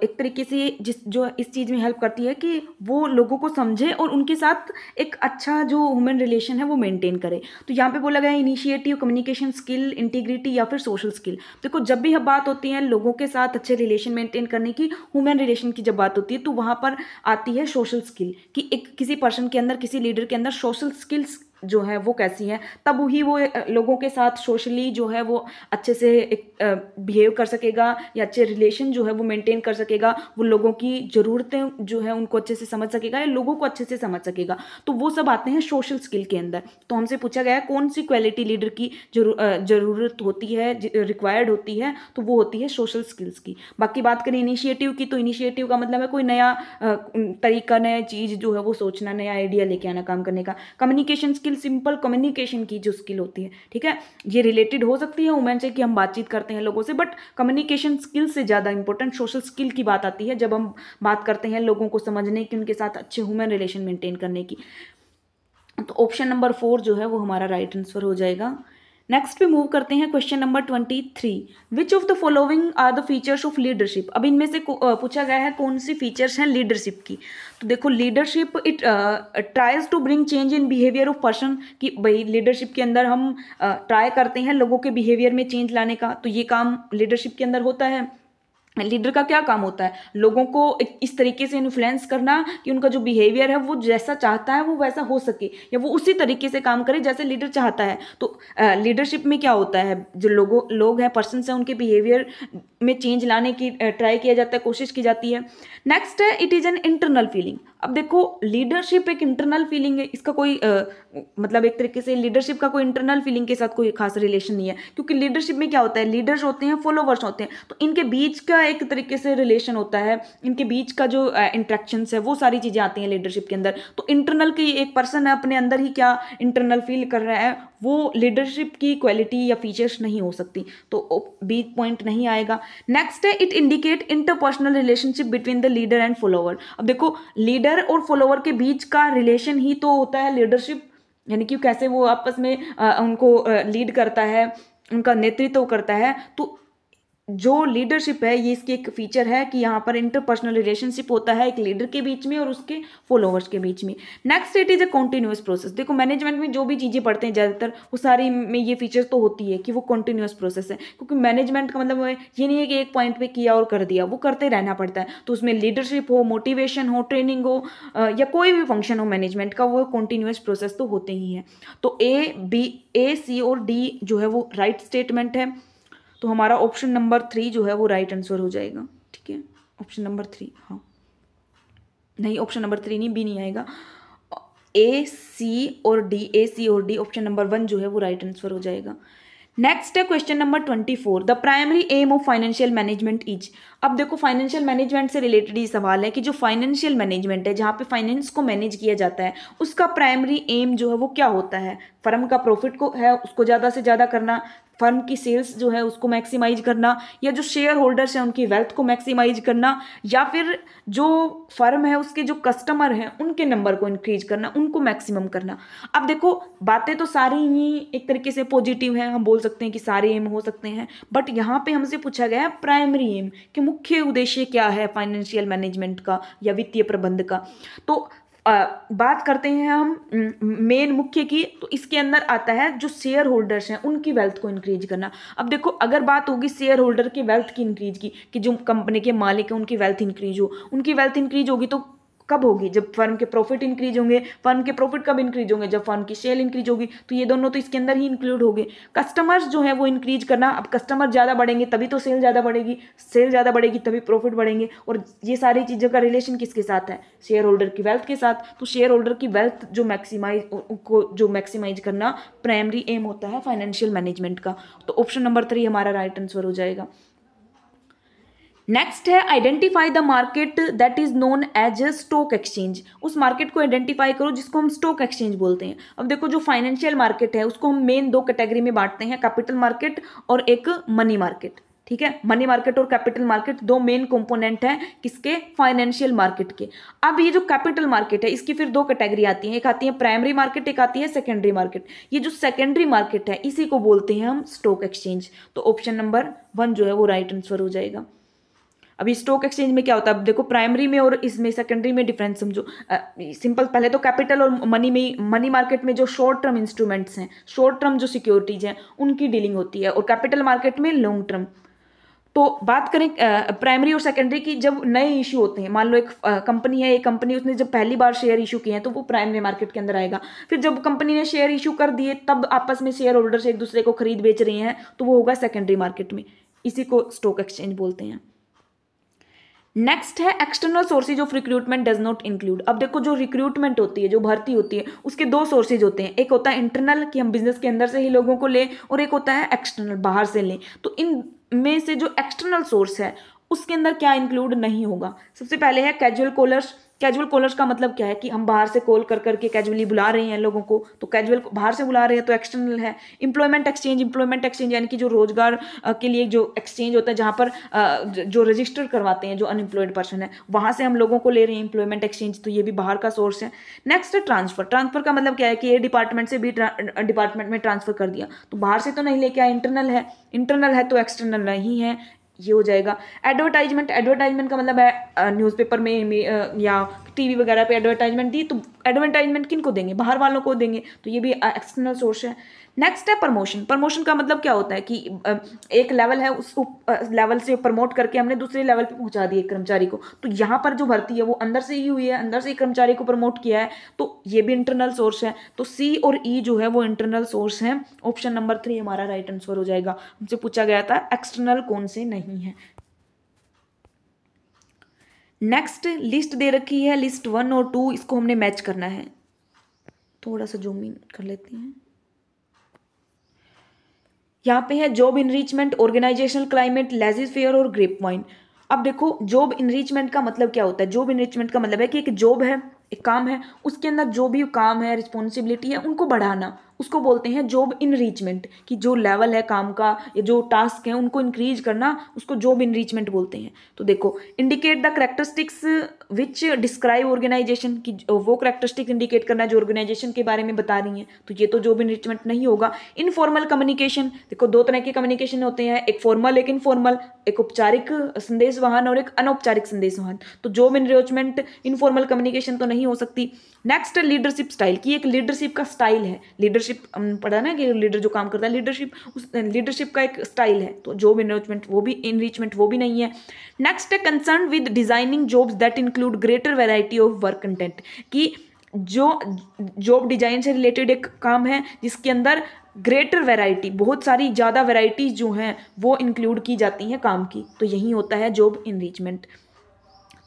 एक तरीके से जिस जो इस चीज़ में हेल्प करती है कि वो लोगों को समझे और उनके साथ एक अच्छा जो ह्यूमन रिलेशन है वो मेनटेन करे तो यहाँ पर बोला गया है इनिशिएटिव कम्युनिकेशन स्किल इंटीग्रिटी या फिर सोशल स्किल देखो जब भी हम बात होती है लोगों के साथ अच्छे रिलेशन मेंटेन करने की ह्यूमन रिलेशन की जब बात होती है तो वहाँ वहाँ पर आती है सोशल स्किल कि एक किसी पर्सन के अंदर किसी लीडर के अंदर सोशल स्किल्स जो है वो कैसी हैं तब ही वो लोगों के साथ सोशली जो है वो अच्छे से बिहेव कर सकेगा या अच्छे रिलेशन जो है वो मेंटेन कर सकेगा वो लोगों की ज़रूरतें जो है उनको अच्छे से समझ सकेगा या लोगों को अच्छे से समझ सकेगा तो वो सब आते हैं सोशल स्किल के अंदर तो हमसे पूछा गया है कौन सी क्वालिटी लीडर की ज़रूरत होती है रिक्वायर्ड होती है तो वो होती है सोशल स्किल्स की बाकी बात करें इनिशिएटिव की तो इनिशिएटिव का मतलब है कोई नया तरीका नया चीज़ जो है वो सोचना नया आइडिया लेके आना काम करने का कम्युनिकेशन स्किल सिंपल कम्युनिकेशन की जो स्किल होती है ठीक है ये रिलेटेड हो सकती है वुमेन से कि हम बातचीत करते हैं लोगों से बट कम्युनिकेशन स्किल से ज़्यादा इंपॉर्टेंट सोशल स्किल की बात आती है जब हम बात करते हैं लोगों को समझने की उनके साथ अच्छे ह्यूमन रिलेशन मेंटेन करने की तो ऑप्शन नंबर फोर जो है वो हमारा राइट आंसर हो जाएगा नेक्स्ट पे मूव करते हैं question number twenty three which of the following are the features of leadership अब इनमें से पूछा गया है कौन सी फीचर्स हैं लीडरशिप की तो देखो leadership it tries to bring change in behaviour of person कि भाई लीडरशिप के अंदर हम ट्राई uh, करते हैं लोगों के बिहेवियर में चेंज लाने का तो ये काम लीडरशिप के अंदर होता है लीडर का क्या काम होता है लोगों को इस तरीके से इन्फ्लुएंस करना कि उनका जो बिहेवियर है वो जैसा चाहता है वो वैसा हो सके या वो उसी तरीके से काम करे जैसे लीडर चाहता है तो लीडरशिप में क्या होता है जो लोगों लोग हैं पर्सनस हैं उनके बिहेवियर में चेंज लाने की ट्राई किया जाता है कोशिश की जाती है नेक्स्ट है it is an internal feeling अब देखो लीडरशिप एक इंटरनल फीलिंग है इसका कोई आ, मतलब एक तरीके से लीडरशिप का कोई इंटरनल फीलिंग के साथ कोई खास रिलेशन नहीं है क्योंकि लीडरशिप में क्या होता है लीडर्स होते हैं फॉलोवर्स होते हैं तो इनके बीच का एक तरीके से रिलेशन होता है इनके बीच का जो इंट्रैक्शंस है वो सारी चीज़ें आती हैं लीडरशिप के अंदर तो इंटरनल की एक पर्सन है अपने अंदर ही क्या इंटरनल फील कर रहा है वो लीडरशिप की क्वालिटी या फीचर्स नहीं हो सकती तो बी पॉइंट नहीं आएगा नेक्स्ट है it indicate interpersonal relationship between the leader and follower अब देखो लीडर और फॉलोवर के बीच का रिलेशन ही तो होता है लीडरशिप यानी कि कैसे वो आपस में आ, उनको लीड करता है उनका नेतृत्व करता है तो जो लीडरशिप है ये इसकी एक फीचर है कि यहाँ पर इंटरपर्सनल रिलेशनशिप होता है एक लीडर के बीच में और उसके फॉलोअर्स के बीच में next it is a continuous process देखो मैनेजमेंट में जो भी चीज़ें पढ़ते हैं ज़्यादातर वो सारी में ये फीचर तो होती है कि वो कॉन्टिन्यूस प्रोसेस है क्योंकि मैनेजमेंट का मतलब ये नहीं है कि एक पॉइंट पर किया और कर दिया वो करते रहना पड़ता है तो उसमें लीडरशिप हो मोटिवेशन हो ट्रेनिंग हो या कोई भी फंक्शन हो मैनेजमेंट का वो कॉन्टिन्यूस प्रोसेस तो होते ही है तो ए बी ए सी और डी जो है वो राइट right स्टेटमेंट है तो हमारा ऑप्शन नंबर थ्री जो है वो राइट आंसर हो जाएगा ठीक है ऑप्शन नंबर थ्री हाँ नहीं ऑप्शन नंबर थ्री नहीं बी नहीं आएगा ए सी और डी ए सी और डी ऑप्शन नंबर वन जो है वो राइट आंसर हो जाएगा नेक्स्ट है question number twenty four the primary aim of financial management is अब देखो फाइनेंशियल मैनेजमेंट से रिलेटेड ही सवाल है कि जो फाइनेंशियल मैनेजमेंट है जहाँ पे फाइनेंस को मैनेज किया जाता है उसका प्राइमरी एम जो है वो क्या होता है फर्म का प्रॉफिट को है उसको ज़्यादा से ज़्यादा करना फर्म की सेल्स जो है उसको मैक्सिमाइज करना या जो शेयर होल्डर्स हैं उनकी वेल्थ को मैक्सिमाइज करना या फिर जो फर्म है उसके जो कस्टमर हैं उनके नंबर को इंक्रीज करना उनको मैक्सिमम करना अब देखो बातें तो सारी ही एक तरीके से पॉजिटिव हैं हम बोल सकते हैं कि सारे एम हो सकते हैं बट यहाँ पे हमसे पूछा गया है प्राइमरी एम कि मुख्य उद्देश्य क्या है फाइनेंशियल मैनेजमेंट का या वित्तीय प्रबंध का तो आ, बात करते हैं हम मेन मुख्य की तो इसके अंदर आता है जो शेयर होल्डर्स हैं उनकी वेल्थ को इंक्रीज करना अब देखो अगर बात होगी शेयर होल्डर के वेल्थ की इंक्रीज की कि जो कंपनी के मालिक हैं उनकी वेल्थ इंक्रीज हो उनकी वेल्थ इंक्रीज होगी तो कब होगी जब फर्म के प्रॉफिट इंक्रीज होंगे फर्म के प्रॉफिट कब इंक्रीज होंगे जब फर्म की सेल इंक्रीज होगी तो ये दोनों तो इसके अंदर ही इंक्लूड होंगे कस्टमर्स जो है वो इंक्रीज करना अब कस्टमर ज़्यादा बढ़ेंगे तभी तो सेल ज़्यादा बढ़ेगी सेल ज़्यादा बढ़ेगी तभी प्रॉफिट बढ़ेंगे और ये सारी चीज़ों का रिलेशन किसके साथ है शेयर होल्डर की वेल्थ के साथ तो शेयर होल्डर की वेल्थ जो मैक्सीमाइज को जो मैक्सीमाइज़ करना प्राइमरी एम होता है फाइनेंशियल मैनेजमेंट का तो ऑप्शन नंबर थ्री हमारा राइट आंसर हो जाएगा नेक्स्ट है identify the market that is known as a stock exchange उस मार्केट को आइडेंटिफाई करो जिसको हम स्टॉक एक्सचेंज बोलते हैं अब देखो जो फाइनेंशियल मार्केट है उसको हम मेन दो कैटेगरी में बांटते हैं कैपिटल मार्केट और एक मनी मार्केट ठीक है मनी मार्केट और कैपिटल मार्केट दो मेन कंपोनेंट हैं किसके फाइनेंशियल मार्केट के अब ये जो कैपिटल मार्केट है इसकी फिर दो कैटेगरी आती है एक आती है प्राइमरी मार्केट एक आती है सेकेंडरी मार्केट ये जो सेकेंडरी मार्केट है इसी को बोलते हैं हम स्टॉक एक्सचेंज तो ऑप्शन नंबर वन जो है वो राइट आंसर हो जाएगा अभी स्टॉक एक्सचेंज में क्या होता है देखो प्राइमरी में और इसमें सेकेंडरी में डिफरेंस समझो सिंपल पहले तो कैपिटल और मनी में मनी मार्केट में जो शॉर्ट टर्म इंस्ट्रूमेंट्स हैं शॉर्ट टर्म जो सिक्योरिटीज हैं उनकी डीलिंग होती है और कैपिटल मार्केट में लॉन्ग टर्म तो बात करें प्राइमरी और सेकेंडरी की जब नए इशू होते हैं मान लो एक कंपनी है एक कंपनी उसने जब पहली बार शेयर इशू किए हैं तो वो प्राइमरी मार्केट के अंदर आएगा फिर जब कंपनी ने शेयर इशू कर दिए तब आपस में शेयर होल्डर्स एक दूसरे को खरीद बेच रहे हैं तो वो होगा सेकेंडरी मार्केट में इसी को स्टॉक एक्सचेंज बोलते हैं नेक्स्ट है external sources of recruitment does not include अब देखो जो रिक्रूटमेंट होती है जो भर्ती होती है उसके दो सोर्सेज होते हैं एक होता है इंटरनल कि हम बिजनेस के अंदर से ही लोगों को लें और एक होता है एक्सटर्नल बाहर से लें तो इन में से जो एक्सटर्नल सोर्स है उसके अंदर क्या इंक्लूड नहीं होगा सबसे पहले है कैजुअल कॉलर्स कैजुअल कॉलर्स का मतलब क्या है कि हम बाहर से कॉल कर करके कैजुअली बुला रहे हैं लोगों को तो कैजुअल बाहर से बुला रहे हैं तो एक्सटर्नल है इंप्लॉयमेंट एक्सचेंज इंप्लॉयमेंट एक्सचेंज यानी कि जो रोजगार के लिए जो एक्सचेंज होता है जहाँ पर जो रजिस्टर करवाते हैं जो अनएम्प्लॉयड पर्सन है वहाँ से हम लोगों को ले रहे हैं इंप्लॉयमेंट एक्सचेंज तो ये भी बाहर का सोर्स है नेक्स्ट है ट्रांसफर ट्रांसफर का मतलब क्या है कि ये डिपार्टमेंट से भी डिपार्टमेंट में ट्रांसफर कर दिया तो बाहर से तो नहीं लेके आया इंटरनल है इंटरनल है तो एक्सटर्नल नहीं है ये हो जाएगा एडवर्टाइजमेंट एडवर्टाइजमेंट का मतलब है न्यूज़पेपर में, में या टीवी वगैरह पे एडवर्टाइजमेंट दी तो एडवर्टाइजमेंट किन को देंगे बाहर वालों को देंगे तो ये भी एक्सटर्नल सोर्स है नेक्स्ट है प्रमोशन प्रमोशन का मतलब क्या होता है कि एक लेवल है उस लेवल से प्रमोट करके हमने दूसरे लेवल पे पहुंचा दिए कर्मचारी को तो यहाँ पर जो भर्ती है वो अंदर से ही हुई है अंदर से ही कर्मचारी को प्रमोट किया है तो ये भी इंटरनल सोर्स है तो सी और ई e जो है वो इंटरनल सोर्स है ऑप्शन नंबर थ्री हमारा राइट आंसर हो जाएगा हमसे पूछा गया था एक्सटर्नल कौन से नहीं है नेक्स्ट लिस्ट दे रखी है लिस्ट वन और टू इसको हमने मैच करना है थोड़ा सा जूम इन कर लेते हैं यहाँ पे है job enrichment organisational climate laissez faire और ग्रेप वाइन अब देखो जॉब इनरीचमेंट का मतलब क्या होता है जॉब इनरीचमेंट का मतलब है कि एक जॉब है एक काम है उसके अंदर जो भी काम है रिस्पॉन्सिबिलिटी है उनको बढ़ाना उसको बोलते हैं जॉब इनरीचमेंट कि जो लेवल है काम का या जो टास्क है उनको इंक्रीज करना उसको जॉब इनरीचमेंट बोलते हैं तो देखो indicate the characteristics which describe organisation की वो करेक्टरिस्टिक्स इंडिकेट करना जो ऑर्गेनाइजेशन के बारे में बता रही हैं तो ये तो जॉब इनरीचमेंट नहीं होगा इनफॉर्मल कम्युनिकेशन देखो दो तरह के कम्युनिकेशन होते हैं एक फॉर्मल एक इनफॉर्मल एक औपचारिक संदेश वाहन और एक अनौपचारिक संदेश वाहन तो जॉब इनरीचमेंट इनफॉर्मल कम्युनिकेशन तो नहीं हो सकती नेक्स्ट लीडरशिप स्टाइल की एक लीडरशिप का स्टाइल है लीडरशिप लीडरशिप पढ़ा ना कि लीडर जो काम करता है लीडरशिप उस लीडरशिप का एक स्टाइल है तो जॉब इनरोचमेंट वो भी इनरीचमेंट वो भी नहीं है नेक्स्ट है concern with designing jobs that include greater variety of work content कि जो जॉब डिजाइन से रिलेटेड एक काम है जिसके अंदर ग्रेटर वेराइटी बहुत सारी ज़्यादा वेराइटीज जो हैं वो इंक्लूड की जाती हैं काम की तो यही होता है जॉब इनरीचमेंट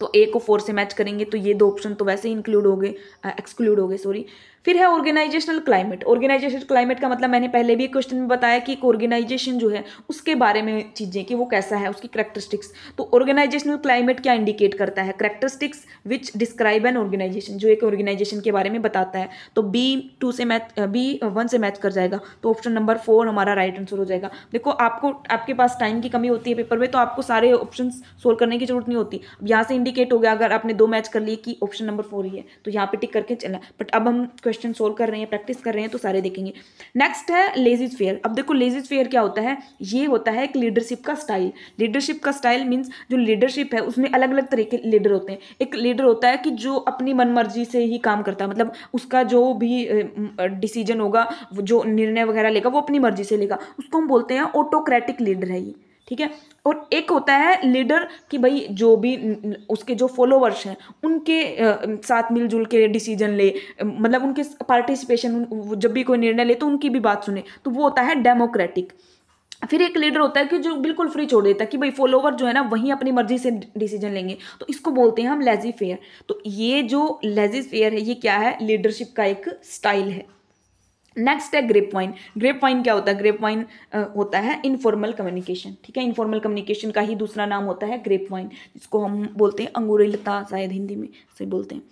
तो ए को फोर से मैच करेंगे तो ये दो ऑप्शन तो वैसे ही इंक्लूड हो गए एक्सक्लूड हो गए सॉरी फिर है ऑर्गेनाइजेशनल क्लाइमेट ऑर्गेनाइजेशनल क्लाइमेट का मतलब मैंने पहले भी क्वेश्चन में बताया कि एक ऑर्गेनाइजेशन जो है उसके बारे में चीज़ें कि वो कैसा है उसकी करेक्टरिस्टिक्स तो ऑर्गेनाइजेशनल क्लाइमेट क्या इंडिकेट करता है characteristics which describe an organisation जो एक ऑर्गेनाइजेशन के बारे में बताता है तो बी टू से मैच बी वन से मैच कर जाएगा तो ऑप्शन नंबर फोर हमारा राइट आंसर हो जाएगा देखो आपको आपके पास टाइम की कमी होती है पेपर में तो आपको सारे ऑप्शन सोल्व करने की जरूरत नहीं होती अब यहाँ से इंडिकेट हो गया अगर आपने दो मैच कर लिए कि ऑप्शन नंबर फोर ही है तो यहाँ पर टिक करके चलना बट अब हम क्वेश्चन सोल्व कर रहे हैं प्रैक्टिस कर रहे हैं तो सारे देखेंगे नेक्स्ट है लेजीज फेयर अब देखो लेजीज फेयर क्या होता है ये होता है एक लीडरशिप का स्टाइल लीडरशिप का स्टाइल मीन्स जो लीडरशिप है उसमें अलग अलग तरह के लीडर होते हैं एक लीडर होता है कि जो अपनी मनमर्जी से ही काम करता है मतलब उसका जो भी डिसीजन होगा जो निर्णय वगैरह लेगा वो अपनी मर्जी से लेगा उसको हम बोलते हैं ऑटोक्रेटिक लीडर है ये ठीक है और एक होता है लीडर कि भाई जो भी उसके जो फॉलोवर्स हैं उनके साथ मिलजुल के डिसीजन ले मतलब उनके पार्टिसिपेशन जब भी कोई निर्णय ले तो उनकी भी बात सुने तो वो होता है डेमोक्रेटिक फिर एक लीडर होता है कि जो बिल्कुल फ्री छोड़ देता है कि भाई फॉलोवर जो है ना वहीं अपनी मर्जी से डिसीजन लेंगे तो इसको बोलते हैं हम लेजी फेयर तो ये जो लेजी फेयर है ये क्या है लीडरशिप का एक स्टाइल है नेक्स्ट है ग्रेप वाइन ग्रेप वाइन क्या होता है ग्रेप वाइन होता है इनफॉर्मल कम्युनिकेशन ठीक है इनफॉर्मल कम्युनिकेशन का ही दूसरा नाम होता है ग्रेप वाइन जिसको हम बोलते हैं अंगूरी लता शायद हिंदी में से बोलते हैं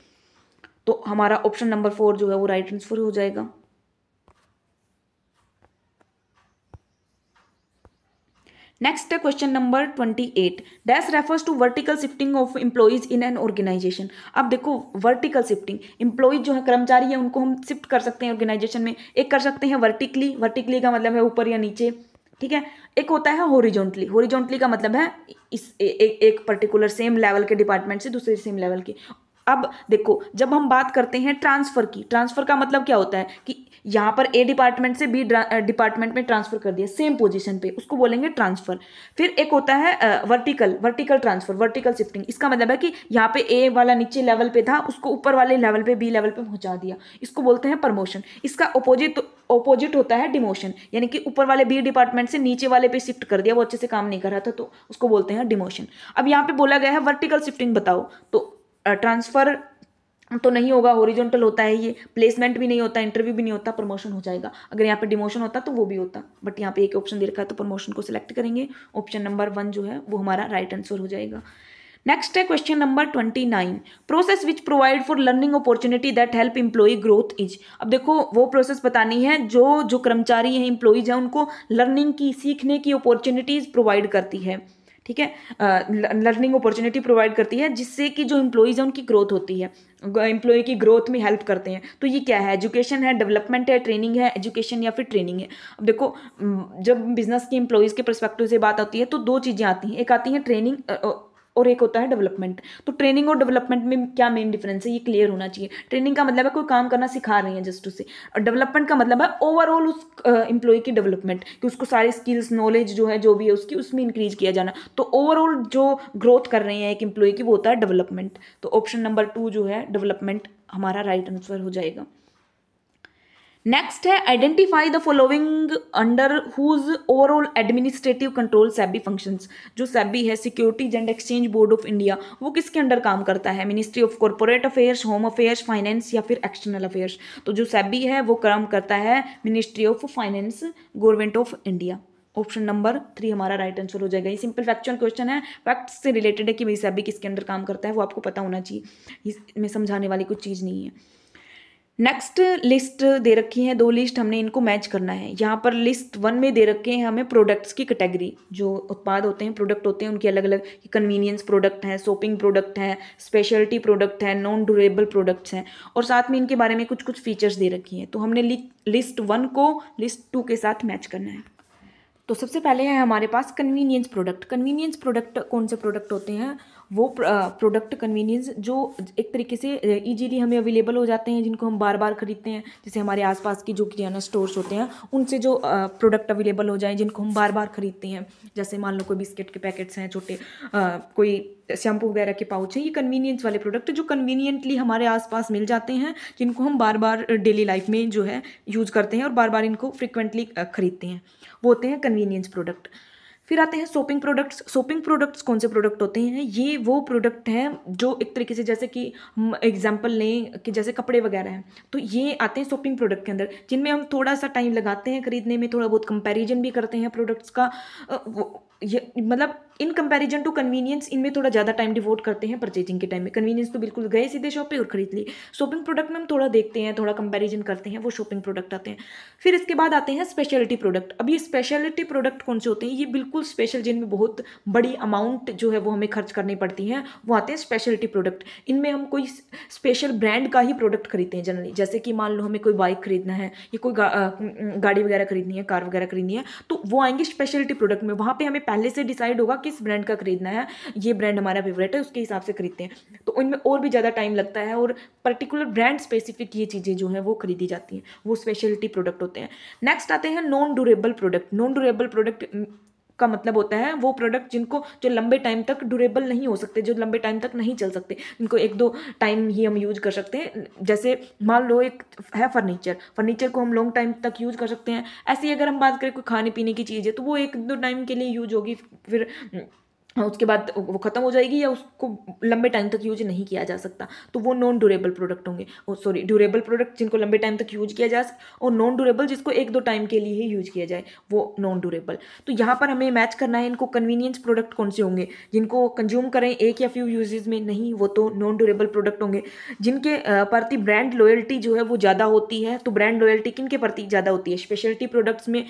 तो हमारा ऑप्शन नंबर फोर जो है वो राइट आंसर हो जाएगा next question number twenty eight dash refers to vertical shifting of employees in an organisation अब देखो वर्टिकल शिफ्टिंग एम्प्लॉयज जो है कर्मचारी है उनको हम शिफ्ट कर सकते हैं ऑर्गेनाइजेशन में एक कर सकते हैं वर्टिकली वर्टिकली का मतलब है ऊपर या नीचे ठीक है एक होता है होरिजोनटली होरिजोनटली का मतलब है इस ए, ए, एक पर्टिकुलर सेम लेवल के डिपार्टमेंट से दूसरे सेम लेवल के अब देखो जब हम बात करते हैं ट्रांसफ़र की ट्रांसफ़र का मतलब क्या होता है कि यहाँ पर ए डिपार्टमेंट से बी डिपार्टमेंट में ट्रांसफर कर दिया सेम पोजीशन पे उसको बोलेंगे ट्रांसफर फिर एक होता है vertical vertical transfer vertical shifting इसका मतलब है कि यहाँ पे ए वाला नीचे लेवल पे था उसको ऊपर वाले लेवल पे बी लेवल पे पहुँचा दिया इसको बोलते हैं प्रमोशन इसका अपोजिट तो, ओपोजिट होता है डिमोशन यानी कि ऊपर वाले बी डिपार्टमेंट से नीचे वाले पे शिफ्ट कर दिया वो अच्छे से काम नहीं कर रहा था तो उसको बोलते हैं डिमोशन अब यहाँ पे बोला गया है वर्टिकल शिफ्टिंग बताओ तो ट्रांसफर तो नहीं होगा हॉरिजॉन्टल होता है ये प्लेसमेंट भी नहीं होता इंटरव्यू भी नहीं होता प्रमोशन हो जाएगा अगर यहाँ पे डिमोशन होता तो वो भी होता बट यहाँ पे एक ऑप्शन दे रखा है तो प्रमोशन को सिलेक्ट करेंगे ऑप्शन नंबर वन जो है वो हमारा राइट आंसर हो जाएगा नेक्स्ट है question number twenty nine process which provide for learning opportunity that help employee growth is अब देखो वो प्रोसेस बतानी है जो जो कर्मचारी हैं इम्प्लॉयज हैं उनको लर्निंग की सीखने की अपॉर्चुनिटीज़ प्रोवाइड करती है ठीक है लर्निंग अपॉर्चुनिटी प्रोवाइड करती है जिससे कि जो इम्प्लॉयज़ हैं उनकी ग्रोथ होती है एम्प्लॉय की ग्रोथ में हेल्प करते हैं तो ये क्या है एजुकेशन है डेवलपमेंट है ट्रेनिंग है एजुकेशन या फिर ट्रेनिंग है अब देखो जब बिजनेस के एम्प्लॉयज़ के परस्पेक्टिव से बात आती है तो दो चीज़ें आती हैं एक आती हैं ट्रेनिंग और एक होता है डेवलपमेंट तो ट्रेनिंग और डेवलपमेंट में क्या मेन डिफरेंस है ये क्लियर होना चाहिए ट्रेनिंग का मतलब है कोई काम करना सिखा रही है जस्ट उसे और डेवलपमेंट का मतलब है ओवरऑल उस एम्प्लॉय की डेवलपमेंट कि उसको सारी स्किल्स नॉलेज जो है जो भी है उसकी उसमें इंक्रीज किया जाना तो ओवरऑल जो ग्रोथ कर रहे हैं एक एम्प्लॉय की वो होता है डेवलपमेंट तो ऑप्शन नंबर टू जो है डेवलपमेंट हमारा राइट right आंसर हो जाएगा नेक्स्ट है identify the following under whose overall administrative control SEBI functions जो सेबी है securities and exchange board of India वो किसके अंडर काम करता है ministry of corporate affairs home affairs finance या फिर एक्सटर्नल अफेयर्स तो जो सेबी है वो काम करता है ministry of finance government of India option number three हमारा राइट आंसर हो जाएगा ये सिंपल फैक्चुअल क्वेश्चन है फैक्ट से रिलेटेड है कि भाई सभी किसके अंदर काम करता है वो आपको पता होना चाहिए इसमें समझाने वाली कुछ चीज़ नहीं है नेक्स्ट लिस्ट दे रखी है दो लिस्ट हमने इनको मैच करना है यहाँ पर लिस्ट वन में दे रखे हैं हमें प्रोडक्ट्स की कैटेगरी जो उत्पाद होते हैं प्रोडक्ट होते हैं उनके अलग अलग कन्वीनियंस प्रोडक्ट हैं सोपिंग प्रोडक्ट हैं स्पेशलिटी प्रोडक्ट हैं नॉन ड्यूरेबल प्रोडक्ट्स हैं और साथ में इनके बारे में कुछ कुछ फीचर्स दे रखी हैं तो हमने लिस्ट वन को लिस्ट टू के साथ मैच करना है तो सबसे पहले है हमारे पास कन्वीनियंस प्रोडक्ट कन्वीनियंस प्रोडक्ट कौन से प्रोडक्ट होते हैं वो प्रोडक्ट कन्वीनियंस जो एक तरीके से ईजीली हमें अवेलेबल हो जाते हैं जिनको हम बार बार खरीदते हैं जैसे हमारे आसपास की जो किराना स्टोर्स होते हैं उनसे जो प्रोडक्ट अवेलेबल हो जाए जिनको हम बार बार खरीदते हैं जैसे मान लो कोई बिस्किट के पैकेट्स हैं छोटे कोई शैम्पू वगैरह के पाउच हैं ये कन्वीनियंस वाले प्रोडक्ट जो कन्वीनियंटली हमारे आसपास मिल जाते हैं जिनको हम बार बार डेली लाइफ में जो है यूज़ करते हैं और बार बार इनको फ्रिक्वेंटली खरीदते हैं वो होते हैं कन्वीनियंस प्रोडक्ट फिर आते हैं सोपिंग प्रोडक्ट्स सोपिंग प्रोडक्ट्स कौन से प्रोडक्ट होते हैं ये वो प्रोडक्ट हैं जो एक तरीके से जैसे कि एग्जाम्पल लें कि जैसे कपड़े वगैरह हैं तो ये आते हैं सोपिंग प्रोडक्ट के अंदर जिनमें हम थोड़ा सा टाइम लगाते हैं खरीदने में थोड़ा बहुत कंपैरिजन भी करते हैं प्रोडक्ट्स का ये मतलब इन कंपैरिजन टू कन्वीनियंस इनमें थोड़ा ज़्यादा टाइम डिवोट करते हैं परचेजिंग के टाइम में कन्वीनियंस तो बिल्कुल गए सीधे शॉप पे और खरीद लिए शॉपिंग प्रोडक्ट में हम थोड़ा देखते हैं थोड़ा कंपैरिजन करते हैं वो शॉपिंग प्रोडक्ट आते हैं फिर इसके बाद आते हैं स्पेशलिटी प्रोडक्ट अब ये स्पेशलिटी प्रोडक्ट कौन से होते हैं ये बिल्कुल स्पेशल जिनमें बहुत बड़ी अमाउंट जो है वो हमें खर्च करनी पड़ती है वो आते हैं स्पेशलिटी प्रोडक्ट इनमें हम कोई स्पेशल ब्रांड का ही प्रोडक्ट खरीदते हैं जनरली जैसे कि मान लो हमें कोई बाइक खरीदना है या कोई गाड़ी वगैरह खरीदनी है कार वगैरह खरीदनी है तो वो आएंगे स्पेशलिटी प्रोडक्ट में वहाँ पर हमें पहले से डिसाइड होगा किस ब्रांड का खरीदना है ये ब्रांड हमारा फेवरेट है उसके हिसाब से खरीदते हैं तो उनमें और भी ज़्यादा टाइम लगता है और पर्टिकुलर ब्रांड स्पेसिफिक ये चीज़ें जो हैं वो खरीदी जाती हैं वो स्पेशलिटी प्रोडक्ट होते हैं नेक्स्ट आते हैं non durable product non durable product का मतलब होता है वो प्रोडक्ट जिनको जो लंबे टाइम तक ड्यूरेबल नहीं हो सकते जो लंबे टाइम तक नहीं चल सकते जिनको एक दो टाइम ही हम यूज कर सकते हैं जैसे मान लो एक है फर्नीचर फर्नीचर को हम लॉन्ग टाइम तक यूज कर सकते हैं ऐसे ही अगर हम बात करें कोई खाने पीने की चीज़ है तो वो एक दो टाइम के लिए यूज होगी फिर उसके बाद वो ख़त्म हो जाएगी या उसको लंबे टाइम तक यूज नहीं किया जा सकता तो वो नॉन ड्यूरेबल प्रोडक्ट होंगे सॉरी ड्यूरेबल प्रोडक्ट जिनको लंबे टाइम तक यूज किया जा सके और नॉन ड्यूरेबल जिसको एक दो टाइम के लिए ही यूज किया जाए वो नॉन ड्यूरेबल तो यहाँ पर हमें मैच करना है इनको कन्वीनियंस प्रोडक्ट कौन से होंगे जिनको कंज्यूम करें एक या फ्यू यूजेज में नहीं वो तो नॉन ड्यूरेबल प्रोडक्ट होंगे जिनके प्रति ब्रांड लॉयल्टी जो है वो ज़्यादा होती है तो ब्रांड लॉयल्टी किन के प्रति ज़्यादा होती है स्पेशलिटी प्रोडक्ट्स में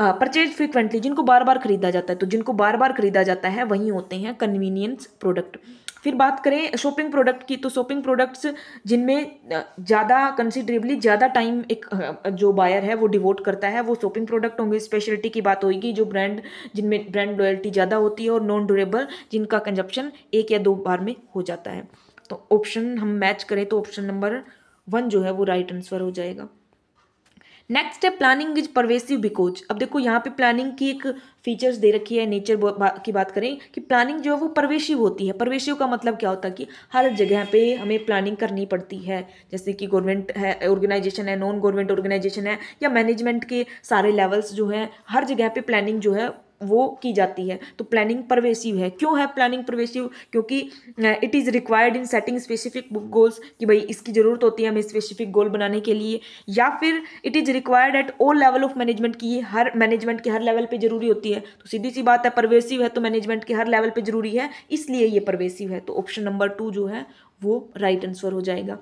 परचेज फ्रिक्वेंटली जिनको बार बार खरीदा जाता है तो जिनको बार बार खरीदा जाता है वही होते हैं कन्वीनियंस प्रोडक्ट फिर बात करें शॉपिंग प्रोडक्ट की तो शॉपिंग प्रोडक्ट्स जिनमें ज़्यादा कंसिडरेबली ज़्यादा टाइम एक जो बायर है वो डिवोट करता है वो शॉपिंग प्रोडक्ट होंगे स्पेशलिटी की बात होगी जो ब्रांड जिनमें ब्रांड लॉयल्टी ज़्यादा होती है और नॉन ड्यूरेबल जिनका कंजप्शन एक या दो बार में हो जाता है तो ऑप्शन हम मैच करें तो ऑप्शन नंबर वन जो है वो राइट आंसर हो जाएगा नेक्स्ट है प्लानिंग इज परवेसिव बिकोच अब देखो यहाँ पे प्लानिंग की एक फीचर्स दे रखी है नेचर की बात करें कि प्लानिंग जो है वो परवेशिव होती है परवेशिव का मतलब क्या होता है कि हर जगह पे हमें प्लानिंग करनी पड़ती है जैसे कि गवर्नमेंट है ऑर्गेनाइजेशन है नॉन गवर्नमेंट ऑर्गेनाइजेशन है या मैनेजमेंट के सारे लेवल्स जो हैं हर जगह पर प्लानिंग जो है वो की जाती है तो प्लानिंग परवेसिव है क्यों है प्लानिंग परवेसिव क्योंकि it is required in setting specific goals कि भाई इसकी ज़रूरत होती है हमें स्पेसिफिक गोल बनाने के लिए या फिर it is required at all level of management की हर मैनेजमेंट के हर लेवल पर जरूरी होती है तो सीधी सी बात है परवेसिव है तो मैनेजमेंट के हर लेवल पर जरूरी है इसलिए ये परवेसिव है तो ऑप्शन नंबर टू जो है वो राइट right आंसर हो जाएगा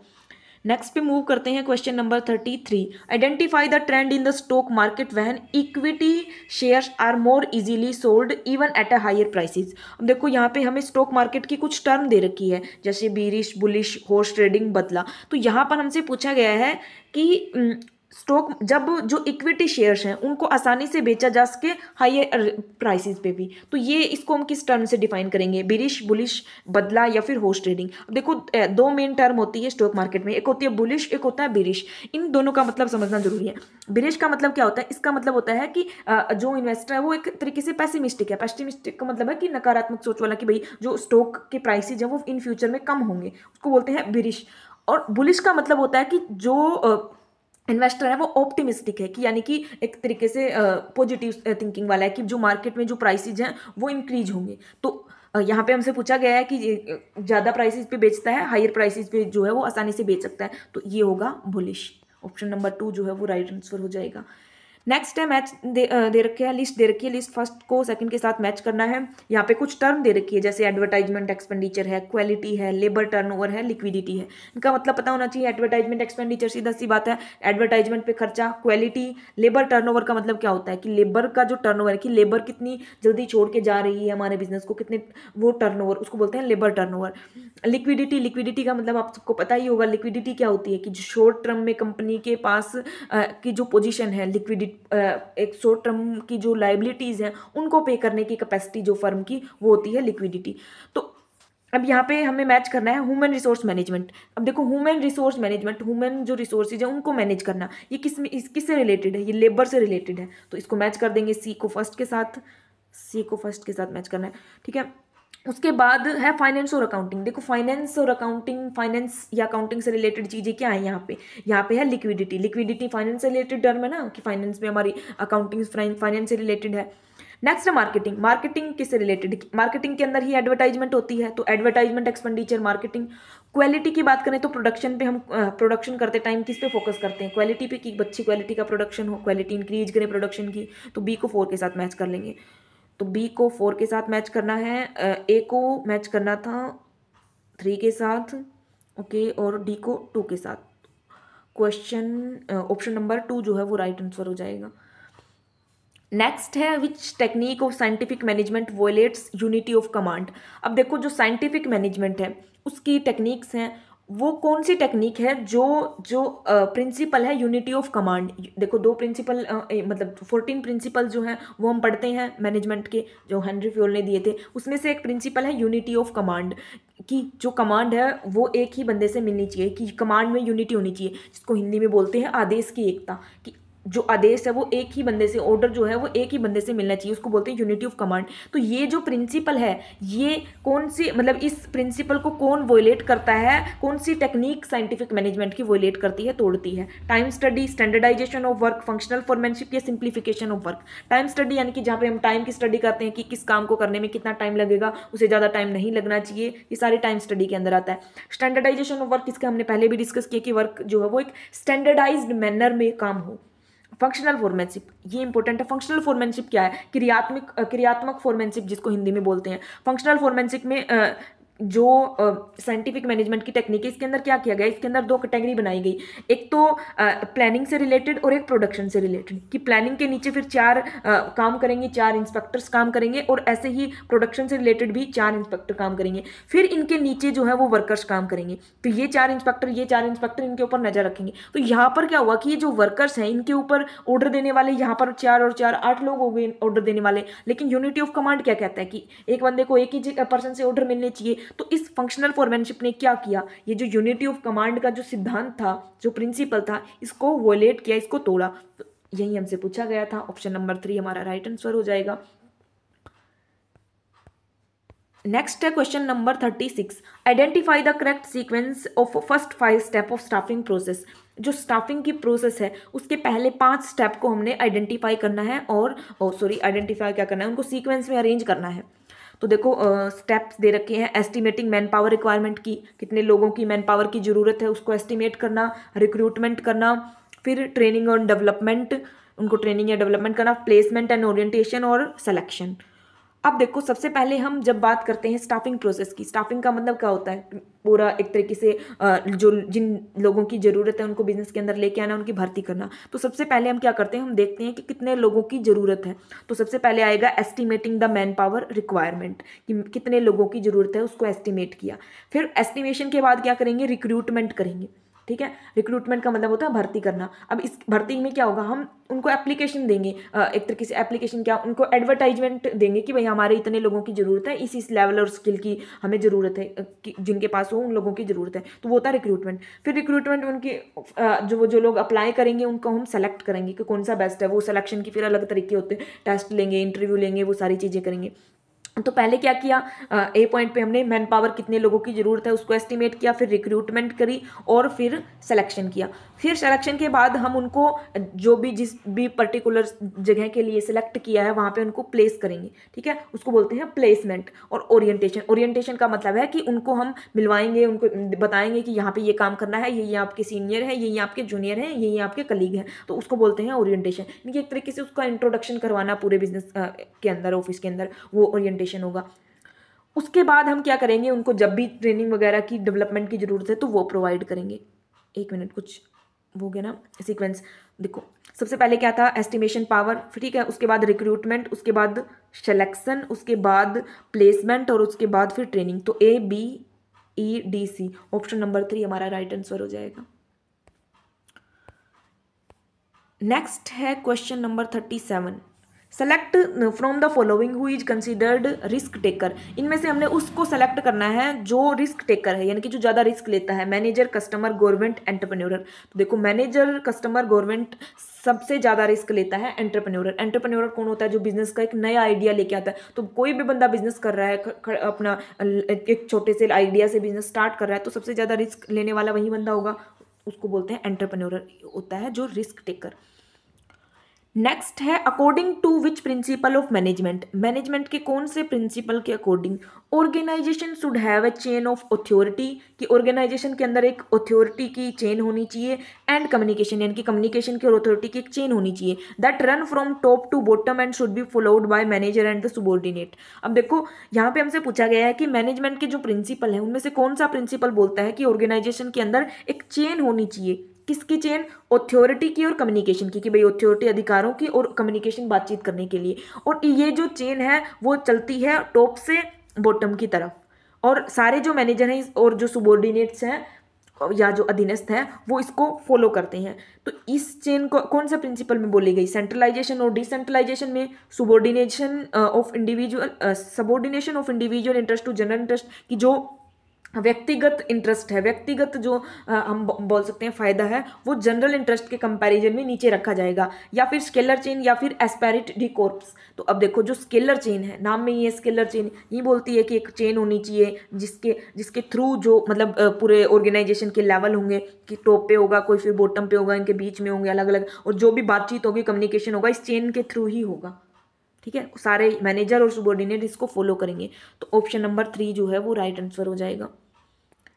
नेक्स्ट पे मूव करते हैं question number thirty three identify the trend in the stock market when equity shares are more easily sold even at a higher prices अब देखो यहाँ पे हमें स्टॉक मार्केट की कुछ टर्म दे रखी है जैसे बीरिश बुलिश हॉर्स ट्रेडिंग बदला तो यहाँ पर हमसे पूछा गया है कि हम्म, स्टॉक जब जो इक्विटी शेयर्स हैं उनको आसानी से बेचा जा सके हाइयर प्राइसेस पे भी तो ये इसको हम किस टर्म से डिफाइन करेंगे बिरिश बुलिश बदला या फिर होस्ट ट्रेडिंग देखो दो मेन टर्म होती है स्टॉक मार्केट में एक होती है बुलिश एक होता है बिरिश इन दोनों का मतलब समझना जरूरी है बिरिश का मतलब क्या होता है इसका मतलब होता है कि जो इन्वेस्टर है वो एक तरीके से पैसिमिस्टिक है पैसिमिस्टिक का मतलब है कि नकारात्मक सोच वाला कि भाई जो स्टॉक के प्राइसेज हैं वो इन फ्यूचर में कम होंगे उसको बोलते हैं बिरिश और बुलिश का मतलब होता है कि जो इन्वेस्टर है वो ऑप्टिमिस्टिक है कि यानी कि एक तरीके से पॉजिटिव थिंकिंग वाला है कि जो मार्केट में जो प्राइसेज हैं वो इंक्रीज होंगे तो यहाँ पे हमसे पूछा गया है कि ज़्यादा प्राइसेज पे बेचता है हायर प्राइसेज पे जो है वो आसानी से बेच सकता है तो ये होगा बुलिश ऑप्शन नंबर टू जो है वो राइट आंसर हो जाएगा नेक्स्ट है मैच दे, दे रखी लिस्ट दे रखी है लिस्ट फर्स्ट को सेकंड के साथ मैच करना है यहाँ पे कुछ टर्म दे रखी है जैसे एडवर्टाइजमेंट एक्सपेंडिचर है क्वालिटी है लेबर टर्नओवर है लिक्विडिटी है इनका मतलब पता होना चाहिए एडवर्टाइजमेंट एक्सपेंडिचर सीधा सी बात है एडवर्टाइजमेंट पे खर्चा क्वालिटी लेबर टर्नओवर का मतलब क्या होता है कि लेबर का जो टर्न है कि लेबर कितनी जल्दी छोड़ के जा रही है हमारे बिजनेस को कितने वो टर्न उसको बोलते हैं लेबर टर्न लिक्विडिटी लिक्विडिटी का मतलब आप सबको पता ही होगा लिक्विडिटी क्या होती है कि शॉर्ट टर्म में कंपनी के पास की जो पोजीशन है लिक्विडिटी एक शॉर्ट टर्म की जो लाइबिलिटीज़ हैं उनको पे करने की कैपेसिटी जो फर्म की वो होती है लिक्विडिटी तो अब यहाँ पे हमें मैच करना है ह्यूमन रिसोर्स मैनेजमेंट अब देखो ह्यूमन रिसोर्स मैनेजमेंट ह्यूमन जो रिसोर्सेज है उनको मैनेज करना ये किस में इस किस से रिलेटेड है ये लेबर से रिलेटेड है तो इसको मैच कर देंगे सी को फर्स्ट के साथ सी को फर्स्ट के साथ मैच करना है ठीक है उसके बाद है फाइनेंस और अकाउंटिंग देखो फाइनेंस और अकाउंटिंग फाइनेंस या अकाउंटिंग से रिलेटेड चीज़ें क्या है यहाँ पे यहाँ पे है लिक्विडिटी लिक्विडिटी फाइनेंस से रिलेटेड टर्म है ना कि फाइनेंस में हमारी अकाउंटिंग फाइनेंस से रिलेटेड है नेक्स्ट है मार्केटिंग मार्केटिंग किससे रिलेटेड मार्केटिंग के अंदर ही एडवर्टाइजमेंट होती है तो एडवर्टाइजमेंट एक्सपेंडिचर मार्केटिंग क्वालिटी की बात करें तो प्रोडक्शन पे हम प्रोडक्शन करते टाइम किस पे फोकस करते हैं क्वालिटी पे कि अच्छी क्वालिटी का प्रोडक्शन हो क्वालिटी इंक्रीज करें प्रोडक्शन की तो बी को फोर के साथ मैच कर लेंगे तो बी को फोर के साथ मैच करना है ए को मैच करना था थ्री के साथ ओके और डी को टू के साथ क्वेश्चन ऑप्शन नंबर टू जो है वो राइट आंसर हो जाएगा नेक्स्ट है which technique of scientific management violates unity of command अब देखो जो साइंटिफिक मैनेजमेंट है उसकी टेक्निक्स हैं वो कौन सी टेक्निक है जो जो प्रिंसिपल है यूनिटी ऑफ कमांड देखो दो प्रिंसिपल मतलब फोर्टीन प्रिंसिपल जो हैं वो हम पढ़ते हैं मैनेजमेंट के जो हेनरी फ्योल ने दिए थे उसमें से एक प्रिंसिपल है यूनिटी ऑफ कमांड कि जो कमांड है वो एक ही बंदे से मिलनी चाहिए कि कमांड में यूनिटी होनी चाहिए जिसको हिंदी में बोलते हैं आदेश की एकता कि जो आदेश है वो एक ही बंदे से ऑर्डर जो है वो एक ही बंदे से मिलना चाहिए उसको बोलते हैं यूनिटी ऑफ कमांड तो ये जो प्रिंसिपल है ये कौन सी मतलब इस प्रिंसिपल को कौन वोलेट करता है कौन सी टेक्निक साइंटिफिक मैनेजमेंट की वोलेट करती है तोड़ती है time study standardisation of work functional foremanship या simplification of work time study यानी कि जहाँ पे हम टाइम की स्टडी करते हैं कि किस काम को करने में कितना टाइम लगेगा उसे ज़्यादा टाइम नहीं लगना चाहिए ये सारे टाइम स्टडी के अंदर आता है स्टैंडर्डाइजेशन ऑफ वर्क इसके हमने पहले भी डिस्कस किया कि वर्क जो है वो एक स्टैंडर्डाइज मैनर में काम हो फंक्शनल फोरमैनशिप ये इंपॉर्टेंट है फंक्शनल फोरमैनशिप क्या है क्रियात्मक क्रियात्मक फोरमैनशिप जिसको हिंदी में बोलते हैं फंक्शनल फोरमैनशिप में जो साइंटिफिक मैनेजमेंट की टेक्निक है इसके अंदर क्या किया गया इसके अंदर दो कैटेगरी बनाई गई एक तो प्लानिंग से रिलेटेड और एक प्रोडक्शन से रिलेटेड कि प्लानिंग के नीचे फिर चार काम करेंगे चार इंस्पेक्टर्स काम करेंगे और ऐसे ही प्रोडक्शन से रिलेटेड भी चार इंस्पेक्टर काम करेंगे फिर इनके नीचे जो है वो वर्कर्स काम करेंगे तो ये चार इंस्पेक्टर ये चार इंस्पेक्टर इनके ऊपर नज़र रखेंगे तो यहाँ पर क्या हुआ कि ये जो वर्कर्स हैं इनके ऊपर ऑर्डर देने वाले यहाँ पर चार और चार आठ लोग हो गए ऑर्डर देने वाले लेकिन यूनिटी ऑफ कमांड क्या कहता है कि एक बंदे को एक ही पर्सन से ऑर्डर मिलने चाहिए तो इस फंक्शनल फॉरमैनशिप ने क्या किया ये जो यूनिटी ऑफ कमांड का जो सिद्धांत था जो प्रिंसिपल था इसको वोलेट किया इसको तोड़ा तो यही हमसे पूछा गया था ऑप्शन नंबर थ्री हमारा राइट आंसर हो जाएगा नेक्स्ट है question number thirty six identify the correct sequence of first five step of staffing process जो स्टाफिंग की प्रोसेस है उसके पहले पांच स्टेप को हमने आइडेंटिफाई करना है और सॉरी oh, आइडेंटिफाई क्या करना है उनको सीक्वेंस में अरेंज करना है तो देखो स्टेप्स uh, दे रखे हैं एस्टिमेटिंग मैन पावर रिक्वायरमेंट की कितने लोगों की मैन पावर की ज़रूरत है उसको एस्टिमेट करना रिक्रूटमेंट करना फिर ट्रेनिंग और डेवलपमेंट उनको ट्रेनिंग या डेवलपमेंट करना प्लेसमेंट एंड ओरिएंटेशन और सेलेक्शन अब देखो सबसे पहले हम जब बात करते हैं स्टाफिंग प्रोसेस की स्टाफिंग का मतलब क्या होता है पूरा एक तरीके से जो जिन लोगों की ज़रूरत है उनको बिजनेस के अंदर लेके आना उनकी भर्ती करना तो सबसे पहले हम क्या करते हैं हम देखते हैं कि कितने लोगों की ज़रूरत है तो सबसे पहले आएगा estimating the manpower requirement कि कितने लोगों की ज़रूरत है उसको एस्टिमेट किया फिर एस्टिमेशन के बाद क्या करेंगे रिक्रूटमेंट करेंगे ठीक है रिक्रूटमेंट का मतलब होता है भर्ती करना अब इस भर्ती में क्या होगा हम उनको एप्लीकेशन देंगे एक तरीके से एप्लीकेशन क्या उनको एडवर्टाइजमेंट देंगे कि भाई हमारे इतने लोगों की ज़रूरत है इस इस लेवल और स्किल की हमें ज़रूरत है जिनके पास हो उन लोगों की ज़रूरत है तो वो होता है रिक्रूटमेंट फिर रिक्रूटमेंट उनकी जो जो लोग अप्लाई करेंगे उनको हम सेलेक्ट करेंगे कि कौन सा बेस्ट है वो सलेक्शन की फिर अलग तरीके होते हैं टेस्ट लेंगे इंटरव्यू लेंगे वो सारी चीज़ें करेंगे तो पहले क्या किया ए पॉइंट पे हमने मैन पावर कितने लोगों की ज़रूरत है उसको एस्टिमेट किया फिर रिक्रूटमेंट करी और फिर सिलेक्शन किया फिर सिलेक्शन के बाद हम उनको जो भी जिस भी पर्टिकुलर जगह के लिए सिलेक्ट किया है वहाँ पे उनको प्लेस करेंगे ठीक है उसको बोलते हैं प्लेसमेंट और ओरिएंटेशन ओरिएंटेशन का मतलब है कि उनको हम मिलवाएंगे उनको बताएंगे कि यहाँ पर ये काम करना है यही आपके सीनियर है यही आपके जूनियर हैं यही आपके कलीग हैं तो उसको बोलते हैं ओरिएंटेशन यानी कि एक तरीके से उसका इंट्रोडक्शन करवाना पूरे बिजनेस के अंदर ऑफिस के अंदर वो ओरिएंटेशन एजुकेशन होगा उसके बाद हम क्या करेंगे उनको जब भी ट्रेनिंग वगैरह की डेवलपमेंट की ज़रूरत है तो वो प्रोवाइड करेंगे एक मिनट कुछ वो गया ना सीक्वेंस देखो सबसे पहले क्या था एस्टिमेशन पावर ठीक है उसके बाद रिक्रूटमेंट उसके बाद सिलेक्शन उसके बाद प्लेसमेंट और उसके बाद फिर ट्रेनिंग तो A B E D C option number three हमारा राइट आंसर हो जाएगा नेक्स्ट है question number thirty seven select from the following who is considered risk taker इनमें से हमने उसको सेलेक्ट करना है जो रिस्क टेकर है यानी कि जो ज़्यादा रिस्क लेता है मैनेजर कस्टमर गवर्नमेंट एंटरप्रेन्योर तो देखो मैनेजर कस्टमर गवर्नमेंट सबसे ज़्यादा रिस्क लेता है एंटरप्रेन्योर एंटरप्रेन्योर कौन होता है जो बिजनेस का एक नया आइडिया लेके आता है तो कोई भी बंदा बिजनेस कर रहा है अपना एक छोटे से आइडिया से बिजनेस स्टार्ट कर रहा है तो सबसे ज़्यादा रिस्क लेने वाला वही बंदा होगा उसको बोलते हैं एंटरप्रेन्योर होता है जो रिस्क टेकर नेक्स्ट है according to which principle of management management के कौन से प्रिंसिपल के according organisation should have a chain of authority कि ऑर्गेनाइजेशन के अंदर एक अथॉरिटी की चेन होनी चाहिए एंड कम्युनिकेशन यानी कि कम्युनिकेशन की और अथॉरिटी की एक चेन होनी चाहिए that run from top to bottom and should be followed by manager and the subordinate अब देखो यहाँ पे हमसे पूछा गया है कि मैनेजमेंट के जो प्रिंसिपल हैं उनमें से कौन सा प्रिंसिपल बोलता है कि ऑर्गेनाइजेशन के अंदर एक चेन होनी चाहिए किसकी चेन ऑथोरिटी की और कम्युनिकेशन की कि भाई ऑथोरिटी अधिकारों की और कम्युनिकेशन बातचीत करने के लिए और ये जो चेन है वो चलती है टॉप से बॉटम की तरफ और सारे जो मैनेजर हैं और जो सुबोर्डिनेट्स हैं या जो अधीनस्थ हैं वो इसको फॉलो करते हैं तो इस चेन को कौन से प्रिंसिपल में बोली गई सेंट्रलाइजेशन और डिसेंट्रलाइजेशन में subordination of individual subordination of individual interest to general interest की जो व्यक्तिगत इंटरेस्ट है व्यक्तिगत जो हम बोल सकते हैं फ़ायदा है वो जनरल इंटरेस्ट के कंपैरिजन में नीचे रखा जाएगा या फिर स्केलर चेन या फिर एस्पेरिट डी कॉर्प्स तो अब देखो जो स्केलर चेन है नाम में ही है स्केलर चेन ये बोलती है कि एक चेन होनी चाहिए जिसके जिसके थ्रू जो मतलब पूरे ऑर्गेनाइजेशन के लेवल होंगे कि टॉप पे होगा कोई फिर बॉटम पे होगा इनके बीच में होंगे अलग अलग और जो भी बातचीत होगी कम्युनिकेशन होगा इस चेन के थ्रू ही होगा ठीक है सारे मैनेजर और सुबोर्डिनेट इसको फॉलो करेंगे तो ऑप्शन नंबर थ्री जो है वो राइट right आंसर हो जाएगा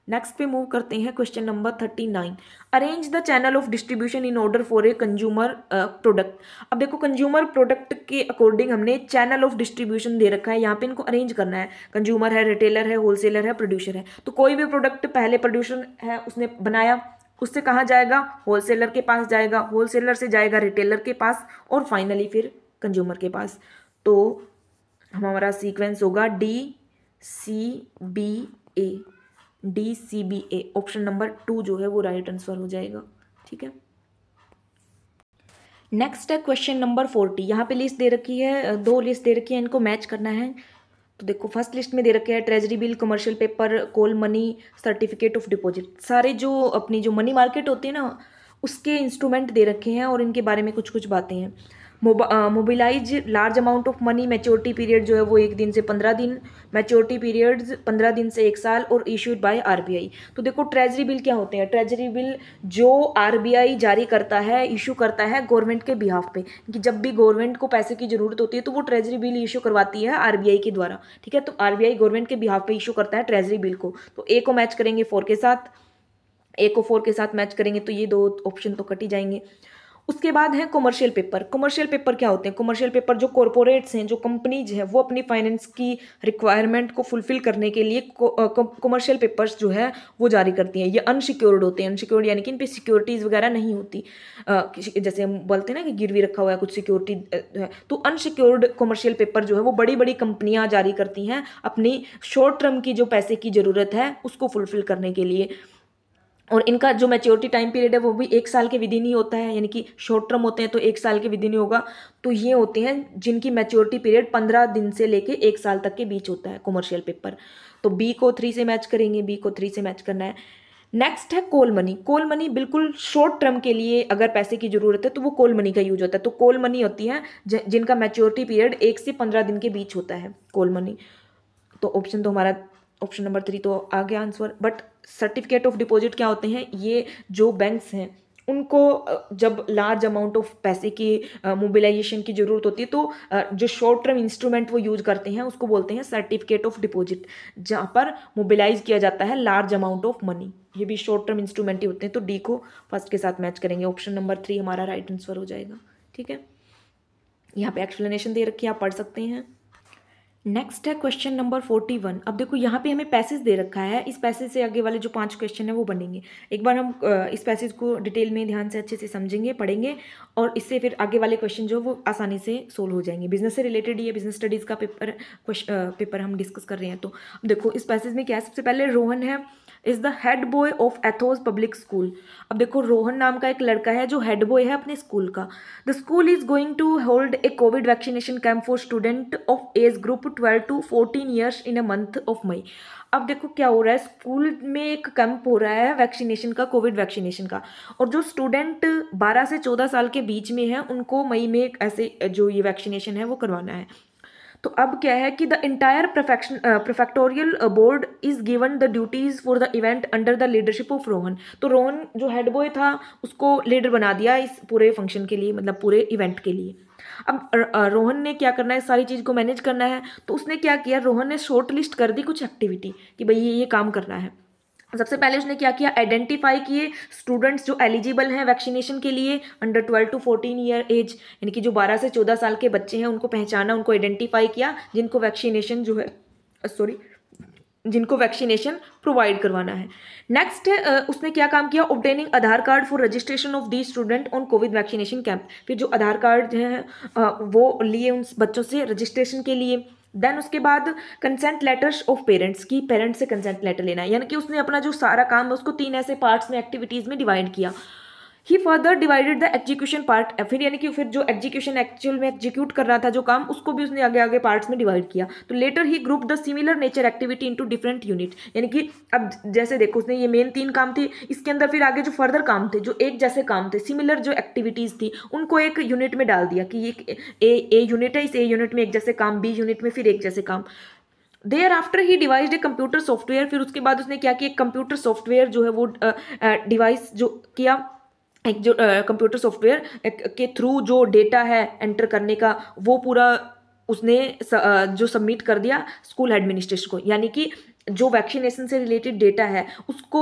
नेक्स्ट पे मूव करते हैं question number thirty nine arrange the channel of distribution in order for a consumer product अब देखो कंज्यूमर प्रोडक्ट के अकॉर्डिंग हमने चैनल ऑफ डिस्ट्रीब्यूशन दे रखा है यहाँ पे इनको अरेंज करना है कंज्यूमर है रिटेलर है होलसेलर है प्रोड्यूसर है तो कोई भी प्रोडक्ट पहले प्रोड्यूसर है उसने बनाया उससे कहाँ जाएगा होलसेलर के पास जाएगा होलसेलर से जाएगा रिटेलर के पास और फाइनली फिर कंज्यूमर के पास तो हमारा सीक्वेंस होगा D C B A D C B A option number two जो है वो राइट आंसर हो जाएगा ठीक है नेक्स्ट है क्वेश्चन नंबर फोर्टी यहाँ पे लिस्ट दे रखी है दो लिस्ट दे रखी है इनको मैच करना है तो देखो फर्स्ट लिस्ट में दे रखे हैं treasury bill commercial paper call money certificate of deposit सारे जो अपनी जो मनी मार्केट होती है ना उसके इंस्ट्रूमेंट दे रखे हैं और इनके बारे में कुछ कुछ बातें हैं mobilise large amount of money maturity period जो है वो एक दिन से पंद्रह दिन मैच्योरिटी पीरियड्स पंद्रह दिन से एक साल और इश्यूड बाय आरबीआई तो देखो ट्रेजरी बिल क्या होते हैं ट्रेजरी बिल जो आरबीआई जारी करता है इशू करता है गवर्नमेंट के बिहाफ पे कि जब भी गवर्नमेंट को पैसे की ज़रूरत होती है तो वो ट्रेजरी बिल इशू करवाती है आर के द्वारा ठीक है तो आर गवर्नमेंट के बिहाफ पे इशू करता है ट्रेजरी बिल को तो ए को मैच करेंगे फोर के साथ ए को फोर के साथ मैच करेंगे तो ये दो ऑप्शन तो कट ही जाएंगे उसके बाद है कॉमर्शियल पेपर कॉमर्शियल पेपर क्या होते हैं कॉमर्शियल पेपर जो कॉरपोरेट्स हैं जो कंपनीज हैं वो अपनी फाइनेंस की रिक्वायरमेंट को फुलफिल करने के लिए कॉमर्शियल पेपर्स जो है वो जारी करती हैं ये अनसिक्योर्ड होते हैं अनसिक्योर्ड यानी कि इन पर सिक्योरिटीज़ वगैरह नहीं होती जैसे हम बोलते हैं ना कि गिरवी रखा हुआ है कुछ सिक्योरिटी है तो अनसिक्योर्ड कॉमर्शियल पेपर जो है वो बड़ी बड़ी कंपनियाँ जारी करती हैं अपनी शॉर्ट टर्म की जो पैसे की ज़रूरत है उसको फुलफिल करने के लिए और इनका जो मैच्योरिटी टाइम पीरियड है वो भी एक साल के विदिन ही होता है यानी कि शॉर्ट टर्म होते हैं तो एक साल के विदिन ही होगा तो ये होते हैं जिनकी मैच्योरिटी पीरियड पंद्रह दिन से लेके एक साल तक के बीच होता है कॉमर्शियल पेपर तो बी को थ्री से मैच करेंगे बी को थ्री से मैच करना है नेक्स्ट है कोल मनी कोल मनी बिल्कुल शॉर्ट टर्म के लिए अगर पैसे की ज़रूरत है तो वो कोल मनी का यूज होता है तो कोल मनी होती है जिनका मैच्योरिटी पीरियड एक से पंद्रह दिन के बीच होता है कोल मनी तो ऑप्शन तो हमारा ऑप्शन नंबर थ्री तो आ गया answer but certificate of deposit क्या होते हैं ये जो बैंक्स हैं उनको जब लार्ज अमाउंट ऑफ पैसे की मोबिलाइजेशन की ज़रूरत होती है तो जो शॉर्ट टर्म इंस्ट्रूमेंट वो यूज करते हैं उसको बोलते हैं सर्टिफिकेट ऑफ डिपॉजिट जहाँ पर मोबिलाइज किया जाता है लार्ज अमाउंट ऑफ मनी ये भी शॉर्ट टर्म इंस्ट्रूमेंट ही होते हैं तो डी को फर्स्ट के साथ मैच करेंगे ऑप्शन नंबर थ्री हमारा राइट आंसर हो जाएगा ठीक है यहाँ पे एक्सप्लेनेशन दे रखी है आप पढ़ सकते हैं नेक्स्ट है क्वेश्चन नंबर फोर्टी वन अब देखो यहाँ पे हमें पैसेज दे रखा है इस पैसेज से आगे वाले जो पांच क्वेश्चन है वो बनेंगे एक बार हम इस पैसेज को डिटेल में ध्यान से अच्छे से समझेंगे पढ़ेंगे और इससे फिर आगे वाले क्वेश्चन जो वो आसानी से सोल्व हो जाएंगे बिजनेस से रिलेटेड ये बिजनेस स्टडीज़ का पेपर क्वेश्चन पेपर हम डिस्कस कर रहे हैं तो देखो इस पैसेज में क्या है सबसे पहले रोहन है is the head boy of Ethos public school अब देखो रोहन नाम का एक लड़का है जो हेड बॉय है अपने स्कूल का the school is going to hold a COVID vaccination camp for student of age group twelve to fourteen years in a month of May अब देखो क्या हो रहा है स्कूल में एक कैंप हो रहा है वैक्सीनेशन का कोविड वैक्सीनेशन का और जो स्टूडेंट बारह से चौदह साल के बीच में है उनको मई में ऐसे जो ये वैक्सीनेशन है वो करवाना है तो अब क्या है कि the entire prefection prefectorial board is given the duties for the event under the leadership of Rohan तो रोहन जो हेड बॉय था उसको लीडर बना दिया इस पूरे फंक्शन के लिए मतलब पूरे इवेंट के लिए अब रोहन uh, uh, ने क्या करना है सारी चीज़ को मैनेज करना है तो उसने क्या किया रोहन ने शॉर्ट लिस्ट कर दी कुछ एक्टिविटी कि भाई ये ये काम करना है सबसे पहले उसने क्या किया आइडेंटिफाई किए स्टूडेंट्स जो एलिजिबल हैं वैक्सीनेशन के लिए under twelve to fourteen year age यानी कि जो बारह से चौदह साल के बच्चे हैं उनको पहचाना उनको आइडेंटिफाई किया जिनको वैक्सीनेशन जो है सॉरी जिनको वैक्सीनेशन प्रोवाइड करवाना है नेक्स्ट है उसने क्या काम किया obtaining Aadhaar card for registration of the student on COVID vaccination camp फिर जो आधार कार्ड हैं वो लिए उन बच्चों से रजिस्ट्रेशन के लिए देन उसके बाद कंसेंट लेटर्स ऑफ पेरेंट्स की पेरेंट्स से कंसेंट लेटर लेना है यानी कि उसने अपना जो सारा काम है उसको तीन ऐसे पार्ट्स में एक्टिविटीज़ में डिवाइड किया he further divided the execution part फिर यानी कि फिर जो एग्जीक्यूशन एक्चुअल में एग्जीक्यूट कर रहा था जो काम उसको भी उसने आगे आगे पार्ट्स में डिवाइड किया तो later he group the similar nature activity to different unit यानी कि अब जैसे देखो उसने ये मेन तीन काम थे इसके अंदर फिर आगे जो फर्दर काम थे जो एक जैसे काम थे सिमिलर जो एक्टिविटीज़ थी उनको एक यूनिट में डाल दिया कि एक ए ए यूनिट है इस ए यूनिट में एक जैसे काम बी यूनिट में फिर एक जैसे काम thereafter he devise a computer software फिर उसके बाद उसने क्या कि एक कंप्यूटर सॉफ्टवेयर जो है वो डिवाइस जो किया एक जो कंप्यूटर सॉफ्टवेयर के थ्रू जो डेटा है एंटर करने का वो पूरा उसने स, जो सबमिट कर दिया स्कूल एडमिनिस्ट्रेशन को यानी कि जो वैक्सीनेशन से रिलेटेड डेटा है उसको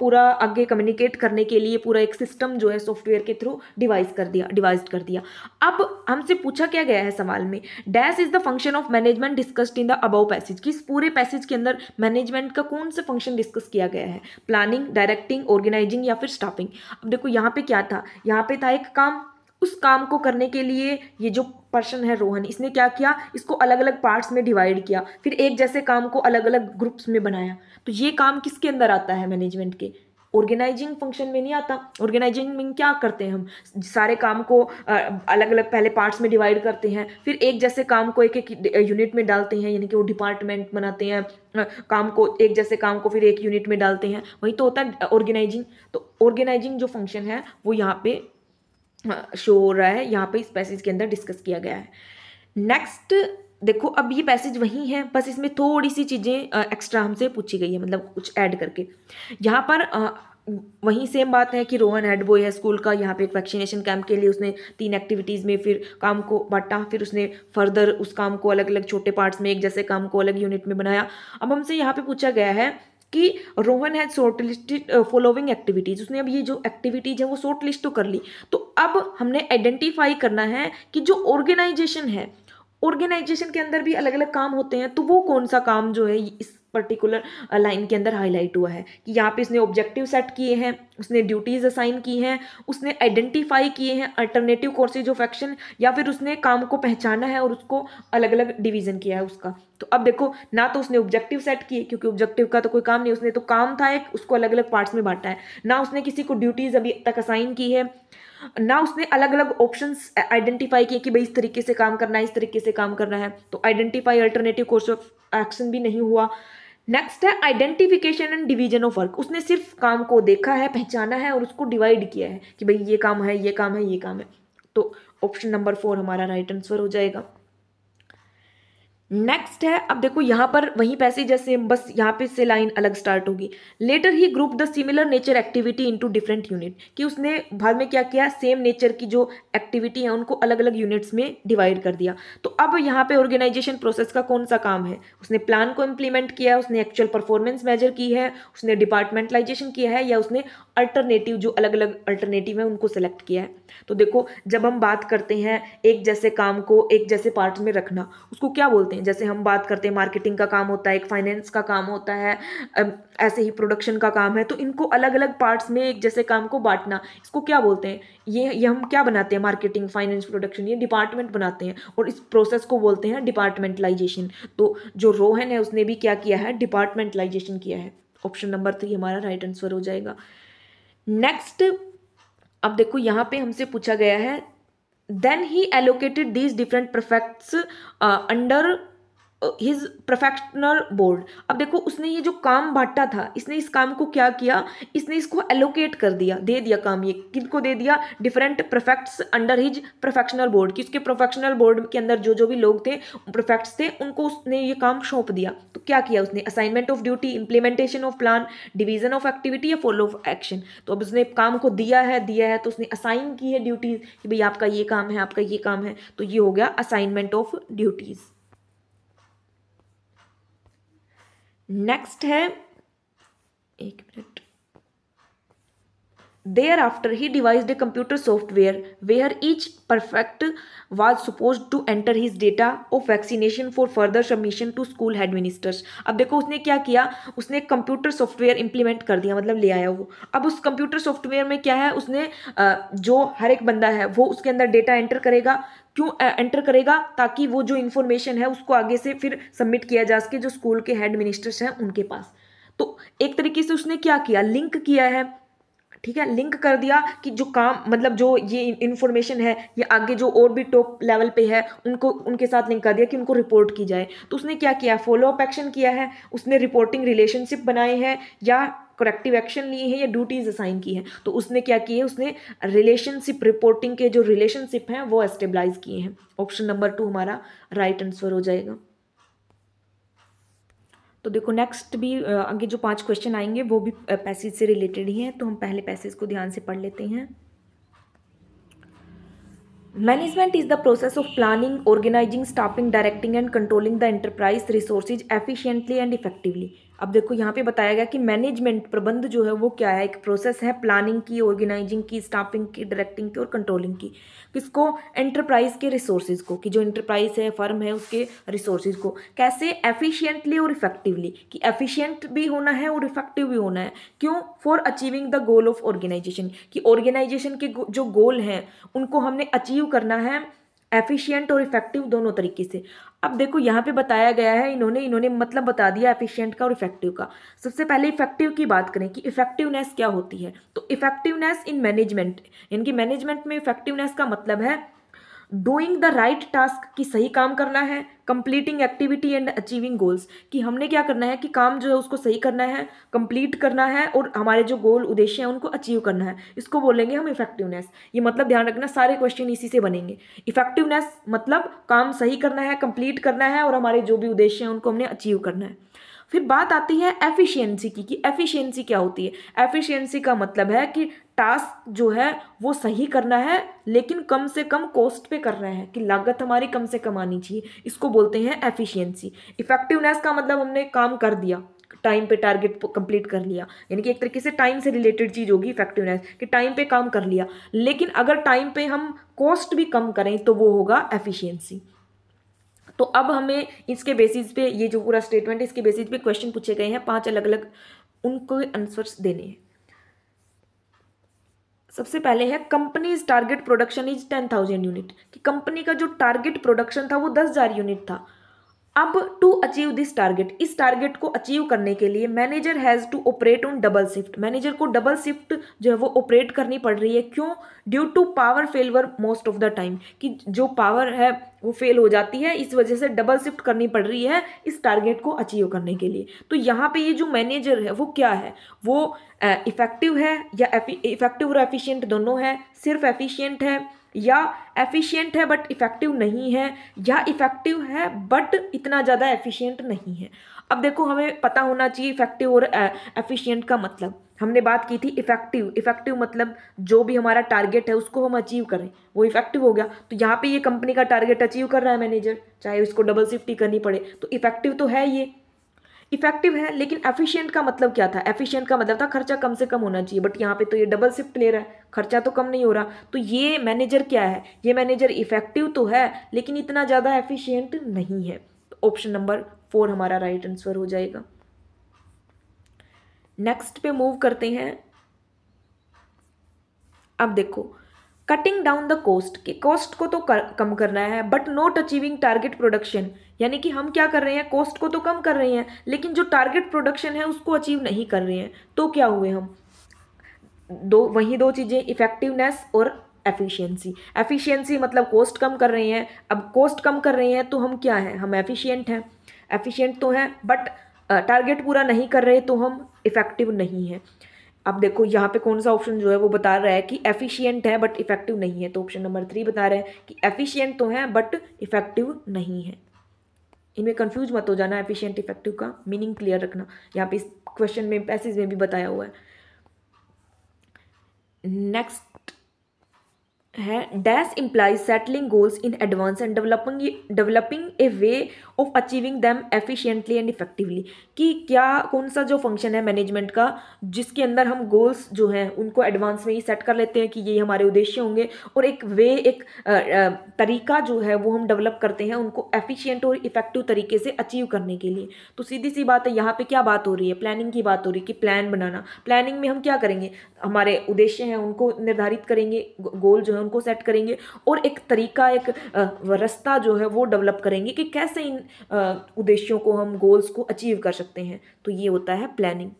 पूरा आगे कम्युनिकेट करने के लिए पूरा एक सिस्टम जो है सॉफ्टवेयर के थ्रू डिवाइस कर दिया डिवाइस कर दिया अब हमसे पूछा क्या गया है सवाल में dash is the function of management discussed in the above passage कि इस पूरे पैसेज के अंदर मैनेजमेंट का कौन सा फंक्शन डिस्कस किया गया है प्लानिंग डायरेक्टिंग ऑर्गेनाइजिंग या फिर स्टाफिंग अब देखो यहाँ पे क्या था यहाँ पे था एक काम उस काम को करने के लिए ये जो पर्सन है रोहन इसने क्या किया इसको अलग अलग पार्ट्स में डिवाइड किया फिर एक जैसे काम को अलग अलग ग्रुप्स में बनाया तो ये काम किसके अंदर आता है मैनेजमेंट के ऑर्गेनाइजिंग फंक्शन में नहीं आता ऑर्गेनाइजिंग में क्या करते हैं हम सारे काम को अलग अलग पहले पार्ट्स में डिवाइड करते हैं फिर एक जैसे काम को एक एक यूनिट में डालते हैं यानी कि वो डिपार्टमेंट बनाते हैं काम को एक जैसे काम को फिर एक यूनिट में डालते हैं वही तो होता है ऑर्गेनाइजिंग तो ऑर्गेनाइजिंग जो फंक्शन है वो यहाँ पे शो हो रहा है यहाँ पे इस पैसेज के अंदर डिस्कस किया गया है नेक्स्ट देखो अब ये पैसेज वही है बस इसमें थोड़ी सी चीज़ें एक्स्ट्रा हमसे पूछी गई है मतलब कुछ ऐड करके यहाँ पर आ, वहीं सेम बात है कि रोहन हेड बॉय है स्कूल का यहाँ पे एक वैक्सीनेशन कैंप के लिए उसने तीन एक्टिविटीज़ में फिर काम को बांटा फिर उसने फर्दर उस काम को अलग अलग छोटे पार्ट्स में एक जैसे काम को अलग यूनिट में बनाया अब हमसे यहाँ पे पूछा गया है कि Rohan has short listed following activities उसने अब ये जो एक्टिविटीज है वो शॉर्ट लिस्ट तो कर ली तो अब हमने आइडेंटिफाई करना है कि जो ऑर्गेनाइजेशन है ऑर्गेनाइजेशन के अंदर भी अलग अलग काम होते हैं तो वो कौन सा काम जो है इस पर्टिकुलर लाइन के अंदर हाईलाइट हुआ है कि यहाँ पे इसने ऑब्जेक्टिव सेट किए हैं उसने ड्यूटीज़ असाइन की हैं उसने आइडेंटिफाई किए हैं अल्टरनेटिव कोर्सेज ऑफ एक्शन या फिर उसने काम को पहचाना है और उसको अलग अलग डिवीज़न किया है उसका तो अब देखो ना तो उसने ऑब्जेक्टिव सेट किए क्योंकि ऑब्जेक्टिव का तो कोई काम नहीं उसने तो काम था एक उसको अलग अलग पार्ट्स में बांटा है ना उसने किसी को ड्यूटीज़ अभी तक असाइन की है ना उसने अलग अलग ऑप्शन आइडेंटिफाई किए कि भाई इस तरीके से काम करना है इस तरीके से काम करना है तो identify alternative course of action भी नहीं हुआ नेक्स्ट है identification and division of work उसने सिर्फ काम को देखा है पहचाना है और उसको डिवाइड किया है कि भाई ये काम है ये काम है ये काम है तो ऑप्शन नंबर फोर हमारा राइट आंसर हो जाएगा नेक्स्ट है अब देखो यहाँ पर वही पैसे जैसे बस यहाँ पे से लाइन अलग स्टार्ट होगी later he group the similar nature activity into different unit कि उसने बाद में क्या किया सेम नेचर की जो एक्टिविटी है उनको अलग अलग यूनिट्स में डिवाइड कर दिया तो अब यहाँ पे ऑर्गेनाइजेशन प्रोसेस का कौन सा काम है उसने प्लान को इम्प्लीमेंट किया उसने एक्चुअल परफॉर्मेंस मेजर की है उसने डिपार्टमेंटलाइजेशन किया है या उसने अल्टरनेटिव जो अलग अलग अल्टरनेटिव है उनको सेलेक्ट किया है तो देखो जब हम बात करते हैं एक जैसे काम को एक जैसे पार्ट में रखना उसको क्या बोलते हैं हैं जैसे हम बात करते हैं मार्केटिंग का काम होता है एक फाइनेंस का काम होता है ऐसे ही प्रोडक्शन का काम है तो इनको अलग अलग पार्ट्स में एक जैसे काम को बांटना इसको क्या बोलते हैं ये ये हम क्या बनाते हैं मार्केटिंग फाइनेंस प्रोडक्शन ये डिपार्टमेंट बनाते हैं और इस प्रोसेस को बोलते हैं डिपार्टमेंटलाइजेशन तो जो रोहन है उसने भी क्या किया है डिपार्टमेंटलाइजेशन किया है ऑप्शन नंबर थ्री हमारा राइट आंसर हो जाएगा नेक्स्ट अब देखो यहाँ पे हमसे पूछा गया है then he allocated these different prefects under his professional board अब देखो उसने ये जो काम बांटा था इसने इस काम को क्या किया इसने इसको एलोकेट कर दिया दे दिया काम ये को दे दिया different prefects under his professional board कि उसके प्रोफेशनल बोर्ड के अंदर जो जो भी लोग थे प्रोफेक्ट्स थे उनको उसने ये काम सौंप दिया तो क्या किया उसने assignment of duty implementation of plan division of activity या फॉलो ऑफ एक्शन तो अब उसने काम को दिया है दिया है तो उसने असाइन की है ड्यूटीज़ कि भाई आपका ये काम है आपका ये काम है तो ये हो गया असाइनमेंट ऑफ ड्यूटीज़ नेक्स्ट है एक minute thereafter he devise a computer software where each prefect was suppose to enter his data of vaccination for further submission to school headmasters अब देखो उसने क्या किया उसने कंप्यूटर सॉफ्टवेयर इंप्लीमेंट कर दिया मतलब ले आया वो अब उस कंप्यूटर सॉफ्टवेयर में क्या है उसने जो हर एक बंदा है वो उसके अंदर डेटा एंटर करेगा क्यों एंटर करेगा ताकि वो जो इन्फॉर्मेशन है उसको आगे से फिर सबमिट किया जा सके जो स्कूल के हेड मिनिस्टर्स हैं उनके पास तो एक तरीके से उसने क्या किया लिंक किया है ठीक है लिंक कर दिया कि जो काम मतलब जो ये इन्फॉर्मेशन है या आगे जो और भी टॉप लेवल पे है उनको उनके साथ लिंक कर दिया कि उनको रिपोर्ट की जाए तो उसने क्या किया फॉलोअप एक्शन किया है उसने रिपोर्टिंग रिलेशनशिप बनाए हैं या करेक्टिव एक्शन लिए हैं या ड्यूटीज़ असाइन की हैं तो उसने क्या किए है उसने रिलेशनशिप रिपोर्टिंग के जो रिलेशनशिप हैं वो स्टेबलाइज किए हैं ऑप्शन नंबर टू हमारा राइट आंसर हो जाएगा तो देखो नेक्स्ट भी आगे जो पांच क्वेश्चन आएंगे वो भी पैसेज से रिलेटेड ही हैं तो हम पहले पैसेज को ध्यान से पढ़ लेते हैं management is the process of planning organising staffing directing and controlling the enterprise resources efficiently and effectively अब देखो यहाँ पे बताया गया कि मैनेजमेंट प्रबंध जो है वो क्या है एक प्रोसेस है प्लानिंग की ऑर्गेनाइजिंग की स्टाफिंग की डायरेक्टिंग की और कंट्रोलिंग की किसको एंटरप्राइज के रिसोर्सेज को कि जो एंटरप्राइज है फर्म है उसके रिसोर्सेज को कैसे एफिशिएंटली और इफेक्टिवली कि एफिशिएंट भी होना है और इफेक्टिव भी होना है क्यों for achieving the goal of organisation कि ऑर्गेनाइजेशन के जो गोल हैं उनको हमने अचीव करना है एफिशिएंट और इफेक्टिव दोनों तरीके से अब देखो यहाँ पे बताया गया है इन्होंने इन्होंने मतलब बता दिया एफिशिएंट का और इफेक्टिव का सबसे पहले इफेक्टिव की बात करें कि इफेक्टिवनेस क्या होती है तो इफेक्टिवनेस इन मैनेजमेंट इनकी मैनेजमेंट में इफेक्टिवनेस का मतलब है डूइंग द राइट टास्क की सही काम करना है completing activity and achieving goals कि हमने क्या करना है कि काम जो है उसको सही करना है कंप्लीट करना है और हमारे जो गोल उद्देश्य हैं उनको अचीव करना है इसको बोलेंगे हम इफेक्टिवनेस ये मतलब ध्यान रखना सारे क्वेश्चन इसी से बनेंगे इफेक्टिवनेस मतलब काम सही करना है कंप्लीट करना है और हमारे जो भी उद्देश्य हैं उनको हमने अचीव करना है फिर बात आती है एफिशिएंसी की कि एफिशिएंसी क्या होती है एफिशिएंसी का मतलब है कि टास्क जो है वो सही करना है लेकिन कम से कम कॉस्ट पे करना है कि लागत हमारी कम से कम आनी चाहिए इसको बोलते हैं एफिशिएंसी इफेक्टिवनेस का मतलब हमने काम कर दिया टाइम पे टारगेट कंप्लीट कर लिया यानी कि एक तरीके से टाइम से रिलेटेड चीज़ होगी इफेक्टिवनेस कि टाइम पे काम कर लिया लेकिन अगर टाइम पे हम कॉस्ट भी कम करें तो वो होगा एफिशिएंसी तो अब हमें इसके बेसिस पे ये जो पूरा स्टेटमेंट है इसके बेसिस पे क्वेश्चन पूछे गए हैं पांच अलग अलग उनको आंसर्स देने हैं सबसे पहले है companies target production is ten thousand unit कि कंपनी का जो टारगेट प्रोडक्शन था वो दस हज़ार यूनिट था अब टू अचीव दिस टारगेट इस टारगेट को अचीव करने के लिए manager has to operate on double shift manager को डबल शिफ्ट जो है वो ऑपरेट करनी पड़ रही है क्यों due to power failure most of the time कि जो पावर है वो फेल हो जाती है इस वजह से डबल शिफ्ट करनी पड़ रही है इस टारगेट को अचीव करने के लिए तो यहाँ पे ये जो मैनेजर है वो क्या है वो इफ़ेक्टिव है या इफ़ेक्टिव और एफिशियंट दोनों है सिर्फ एफिशियंट है या एफिशिएंट है बट इफ़ेक्टिव नहीं है या इफ़ेक्टिव है बट इतना ज़्यादा एफिशिएंट नहीं है अब देखो हमें पता होना चाहिए इफ़ेक्टिव और एफिशिएंट का मतलब हमने बात की थी इफ़ेक्टिव इफ़ेक्टिव मतलब जो भी हमारा टारगेट है उसको हम अचीव करें वो इफ़ेक्टिव हो गया तो यहाँ पे ये कंपनी का टारगेट अचीव कर रहा है मैनेजर चाहे उसको डबल सिफ्टी करनी पड़े तो इफ़ेक्टिव तो है ये इफेक्टिव है लेकिन एफिशिएंट का मतलब क्या था एफिशिएंट का मतलब था खर्चा कम से कम होना चाहिए बट यहाँ पे तो ये डबल शिफ्ट ले रहा है खर्चा तो कम नहीं हो रहा तो ये मैनेजर क्या है ये मैनेजर इफेक्टिव तो है लेकिन इतना ज़्यादा एफिशिएंट नहीं है ऑप्शन नंबर फोर हमारा राइट आंसर हो जाएगा नेक्स्ट पे मूव करते हैं अब देखो कटिंग डाउन द कॉस्ट के कॉस्ट को तो कर, कम करना है but not achieving target production यानी कि हम क्या कर रहे हैं कॉस्ट को तो कम कर रहे हैं लेकिन जो टारगेट प्रोडक्शन है उसको अचीव नहीं कर रहे हैं तो क्या हुए हम दो वही दो चीज़ें इफेक्टिवनेस और एफिशिएंसी एफिशिएंसी मतलब कॉस्ट कम कर रहे हैं अब कॉस्ट कम कर रहे हैं तो हम क्या हैं हम एफिशिएंट हैं एफिशिएंट तो हैं बट टारगेट पूरा नहीं कर रहे तो हम इफ़ेक्टिव नहीं हैं अब देखो यहाँ पे कौन सा ऑप्शन जो है वो बता रहा है कि एफिशिएंट है बट इफेक्टिव नहीं है तो ऑप्शन नंबर थ्री बता रहा है कि एफिशिएंट तो है बट इफेक्टिव नहीं है इनमें कंफ्यूज मत हो जाना एफिशिएंट इफेक्टिव का मीनिंग क्लियर रखना यहाँ पे इस क्वेश्चन में पैसेज में भी बताया हुआ है नेक्स्ट है dash employees setting goals in advance and developing developing a way of achieving them efficiently and effectively कि क्या कौन सा जो फंक्शन है मैनेजमेंट का जिसके अंदर हम गोल्स जो हैं उनको एडवांस में ही सेट कर लेते हैं कि ये हमारे उद्देश्य होंगे और एक वे एक तरीका जो है वो हम डेवलप करते हैं उनको एफिशियंट और इफेक्टिव तरीके से अचीव करने के लिए तो सीधी सी बात है यहाँ पर क्या बात हो रही है प्लानिंग की बात हो रही है कि प्लान बनाना प्लानिंग में हम क्या करेंगे हमारे उद्देश्य हैं उनको निर्धारित करेंगे गोल जो है उनको सेट करेंगे और एक तरीका एक रास्ता जो है वो डेवलप करेंगे कि कैसे इन उद्देश्यों को हम गोल्स को अचीव कर सकते हैं तो ये होता है प्लानिंग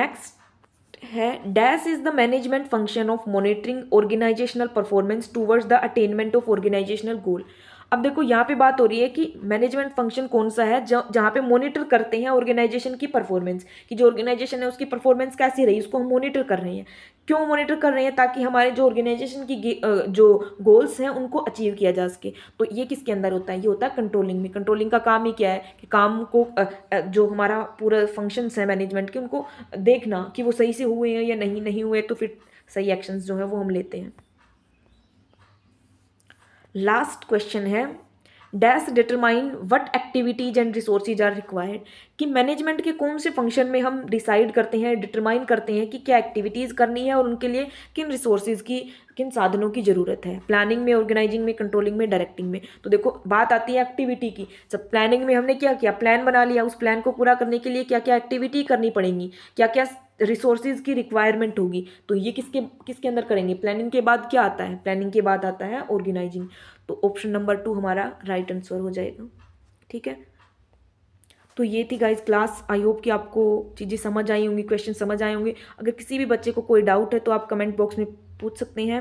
नेक्स्ट है dash is the management function of monitoring organisational performance towards the attainment of organisational goal अब देखो यहाँ पे बात हो रही है कि मैनेजमेंट फंक्शन कौन सा है जहाँ पे मॉनिटर करते हैं ऑर्गेनाइजेशन की परफॉर्मेंस कि जो ऑर्गेनाइजेशन है उसकी परफॉर्मेंस कैसी रही उसको हम मॉनिटर कर रहे हैं क्यों मॉनिटर कर रहे हैं ताकि हमारे जो ऑर्गेनाइजेशन की जो गोल्स हैं उनको अचीव किया जा सके तो ये किसके अंदर होता है ये होता है कंट्रोलिंग में कंट्रोलिंग का काम ही क्या है कि काम को जो हमारा पूरा फंक्शंस है मैनेजमेंट के उनको देखना कि वो सही से हुए हैं या नहीं नहीं हुए तो फिर सही एक्शंस जो हैं वो हम लेते हैं लास्ट क्वेश्चन है dash determine what activities and resources are required कि मैनेजमेंट के कौन से फंक्शन में हम डिसाइड करते हैं डिटरमाइन करते हैं कि क्या एक्टिविटीज़ करनी है और उनके लिए किन रिसोर्सिस की किन साधनों की ज़रूरत है प्लानिंग में ऑर्गेनाइजिंग में कंट्रोलिंग में डायरेक्टिंग में तो देखो बात आती है एक्टिविटी की सब प्लानिंग में हमने क्या किया प्लान बना लिया उस प्लान को पूरा करने के लिए क्या क्या एक्टिविटी करनी पड़ेंगी क्या क्या रिसोर्सेज की रिक्वायरमेंट होगी तो ये किसके किसके अंदर करेंगे प्लानिंग के बाद क्या आता है प्लानिंग के बाद आता है ऑर्गेनाइजिंग तो ऑप्शन नंबर टू हमारा राइट आंसर हो जाएगा ठीक है तो ये थी गाइज क्लास आई होप कि आपको चीज़ें समझ आई होंगी क्वेश्चन समझ आए होंगे अगर किसी भी बच्चे को कोई डाउट है तो आप कमेंट बॉक्स में पूछ सकते हैं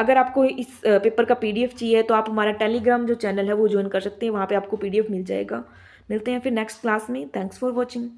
अगर आपको इस पेपर का पीडीएफ चाहिए तो आप हमारा टेलीग्राम जो चैनल है वो ज्वाइन कर सकते हैं वहाँ पे आपको पीडीएफ मिल जाएगा मिलते हैं फिर नेक्स्ट क्लास में थैंक्स फॉर वॉचिंग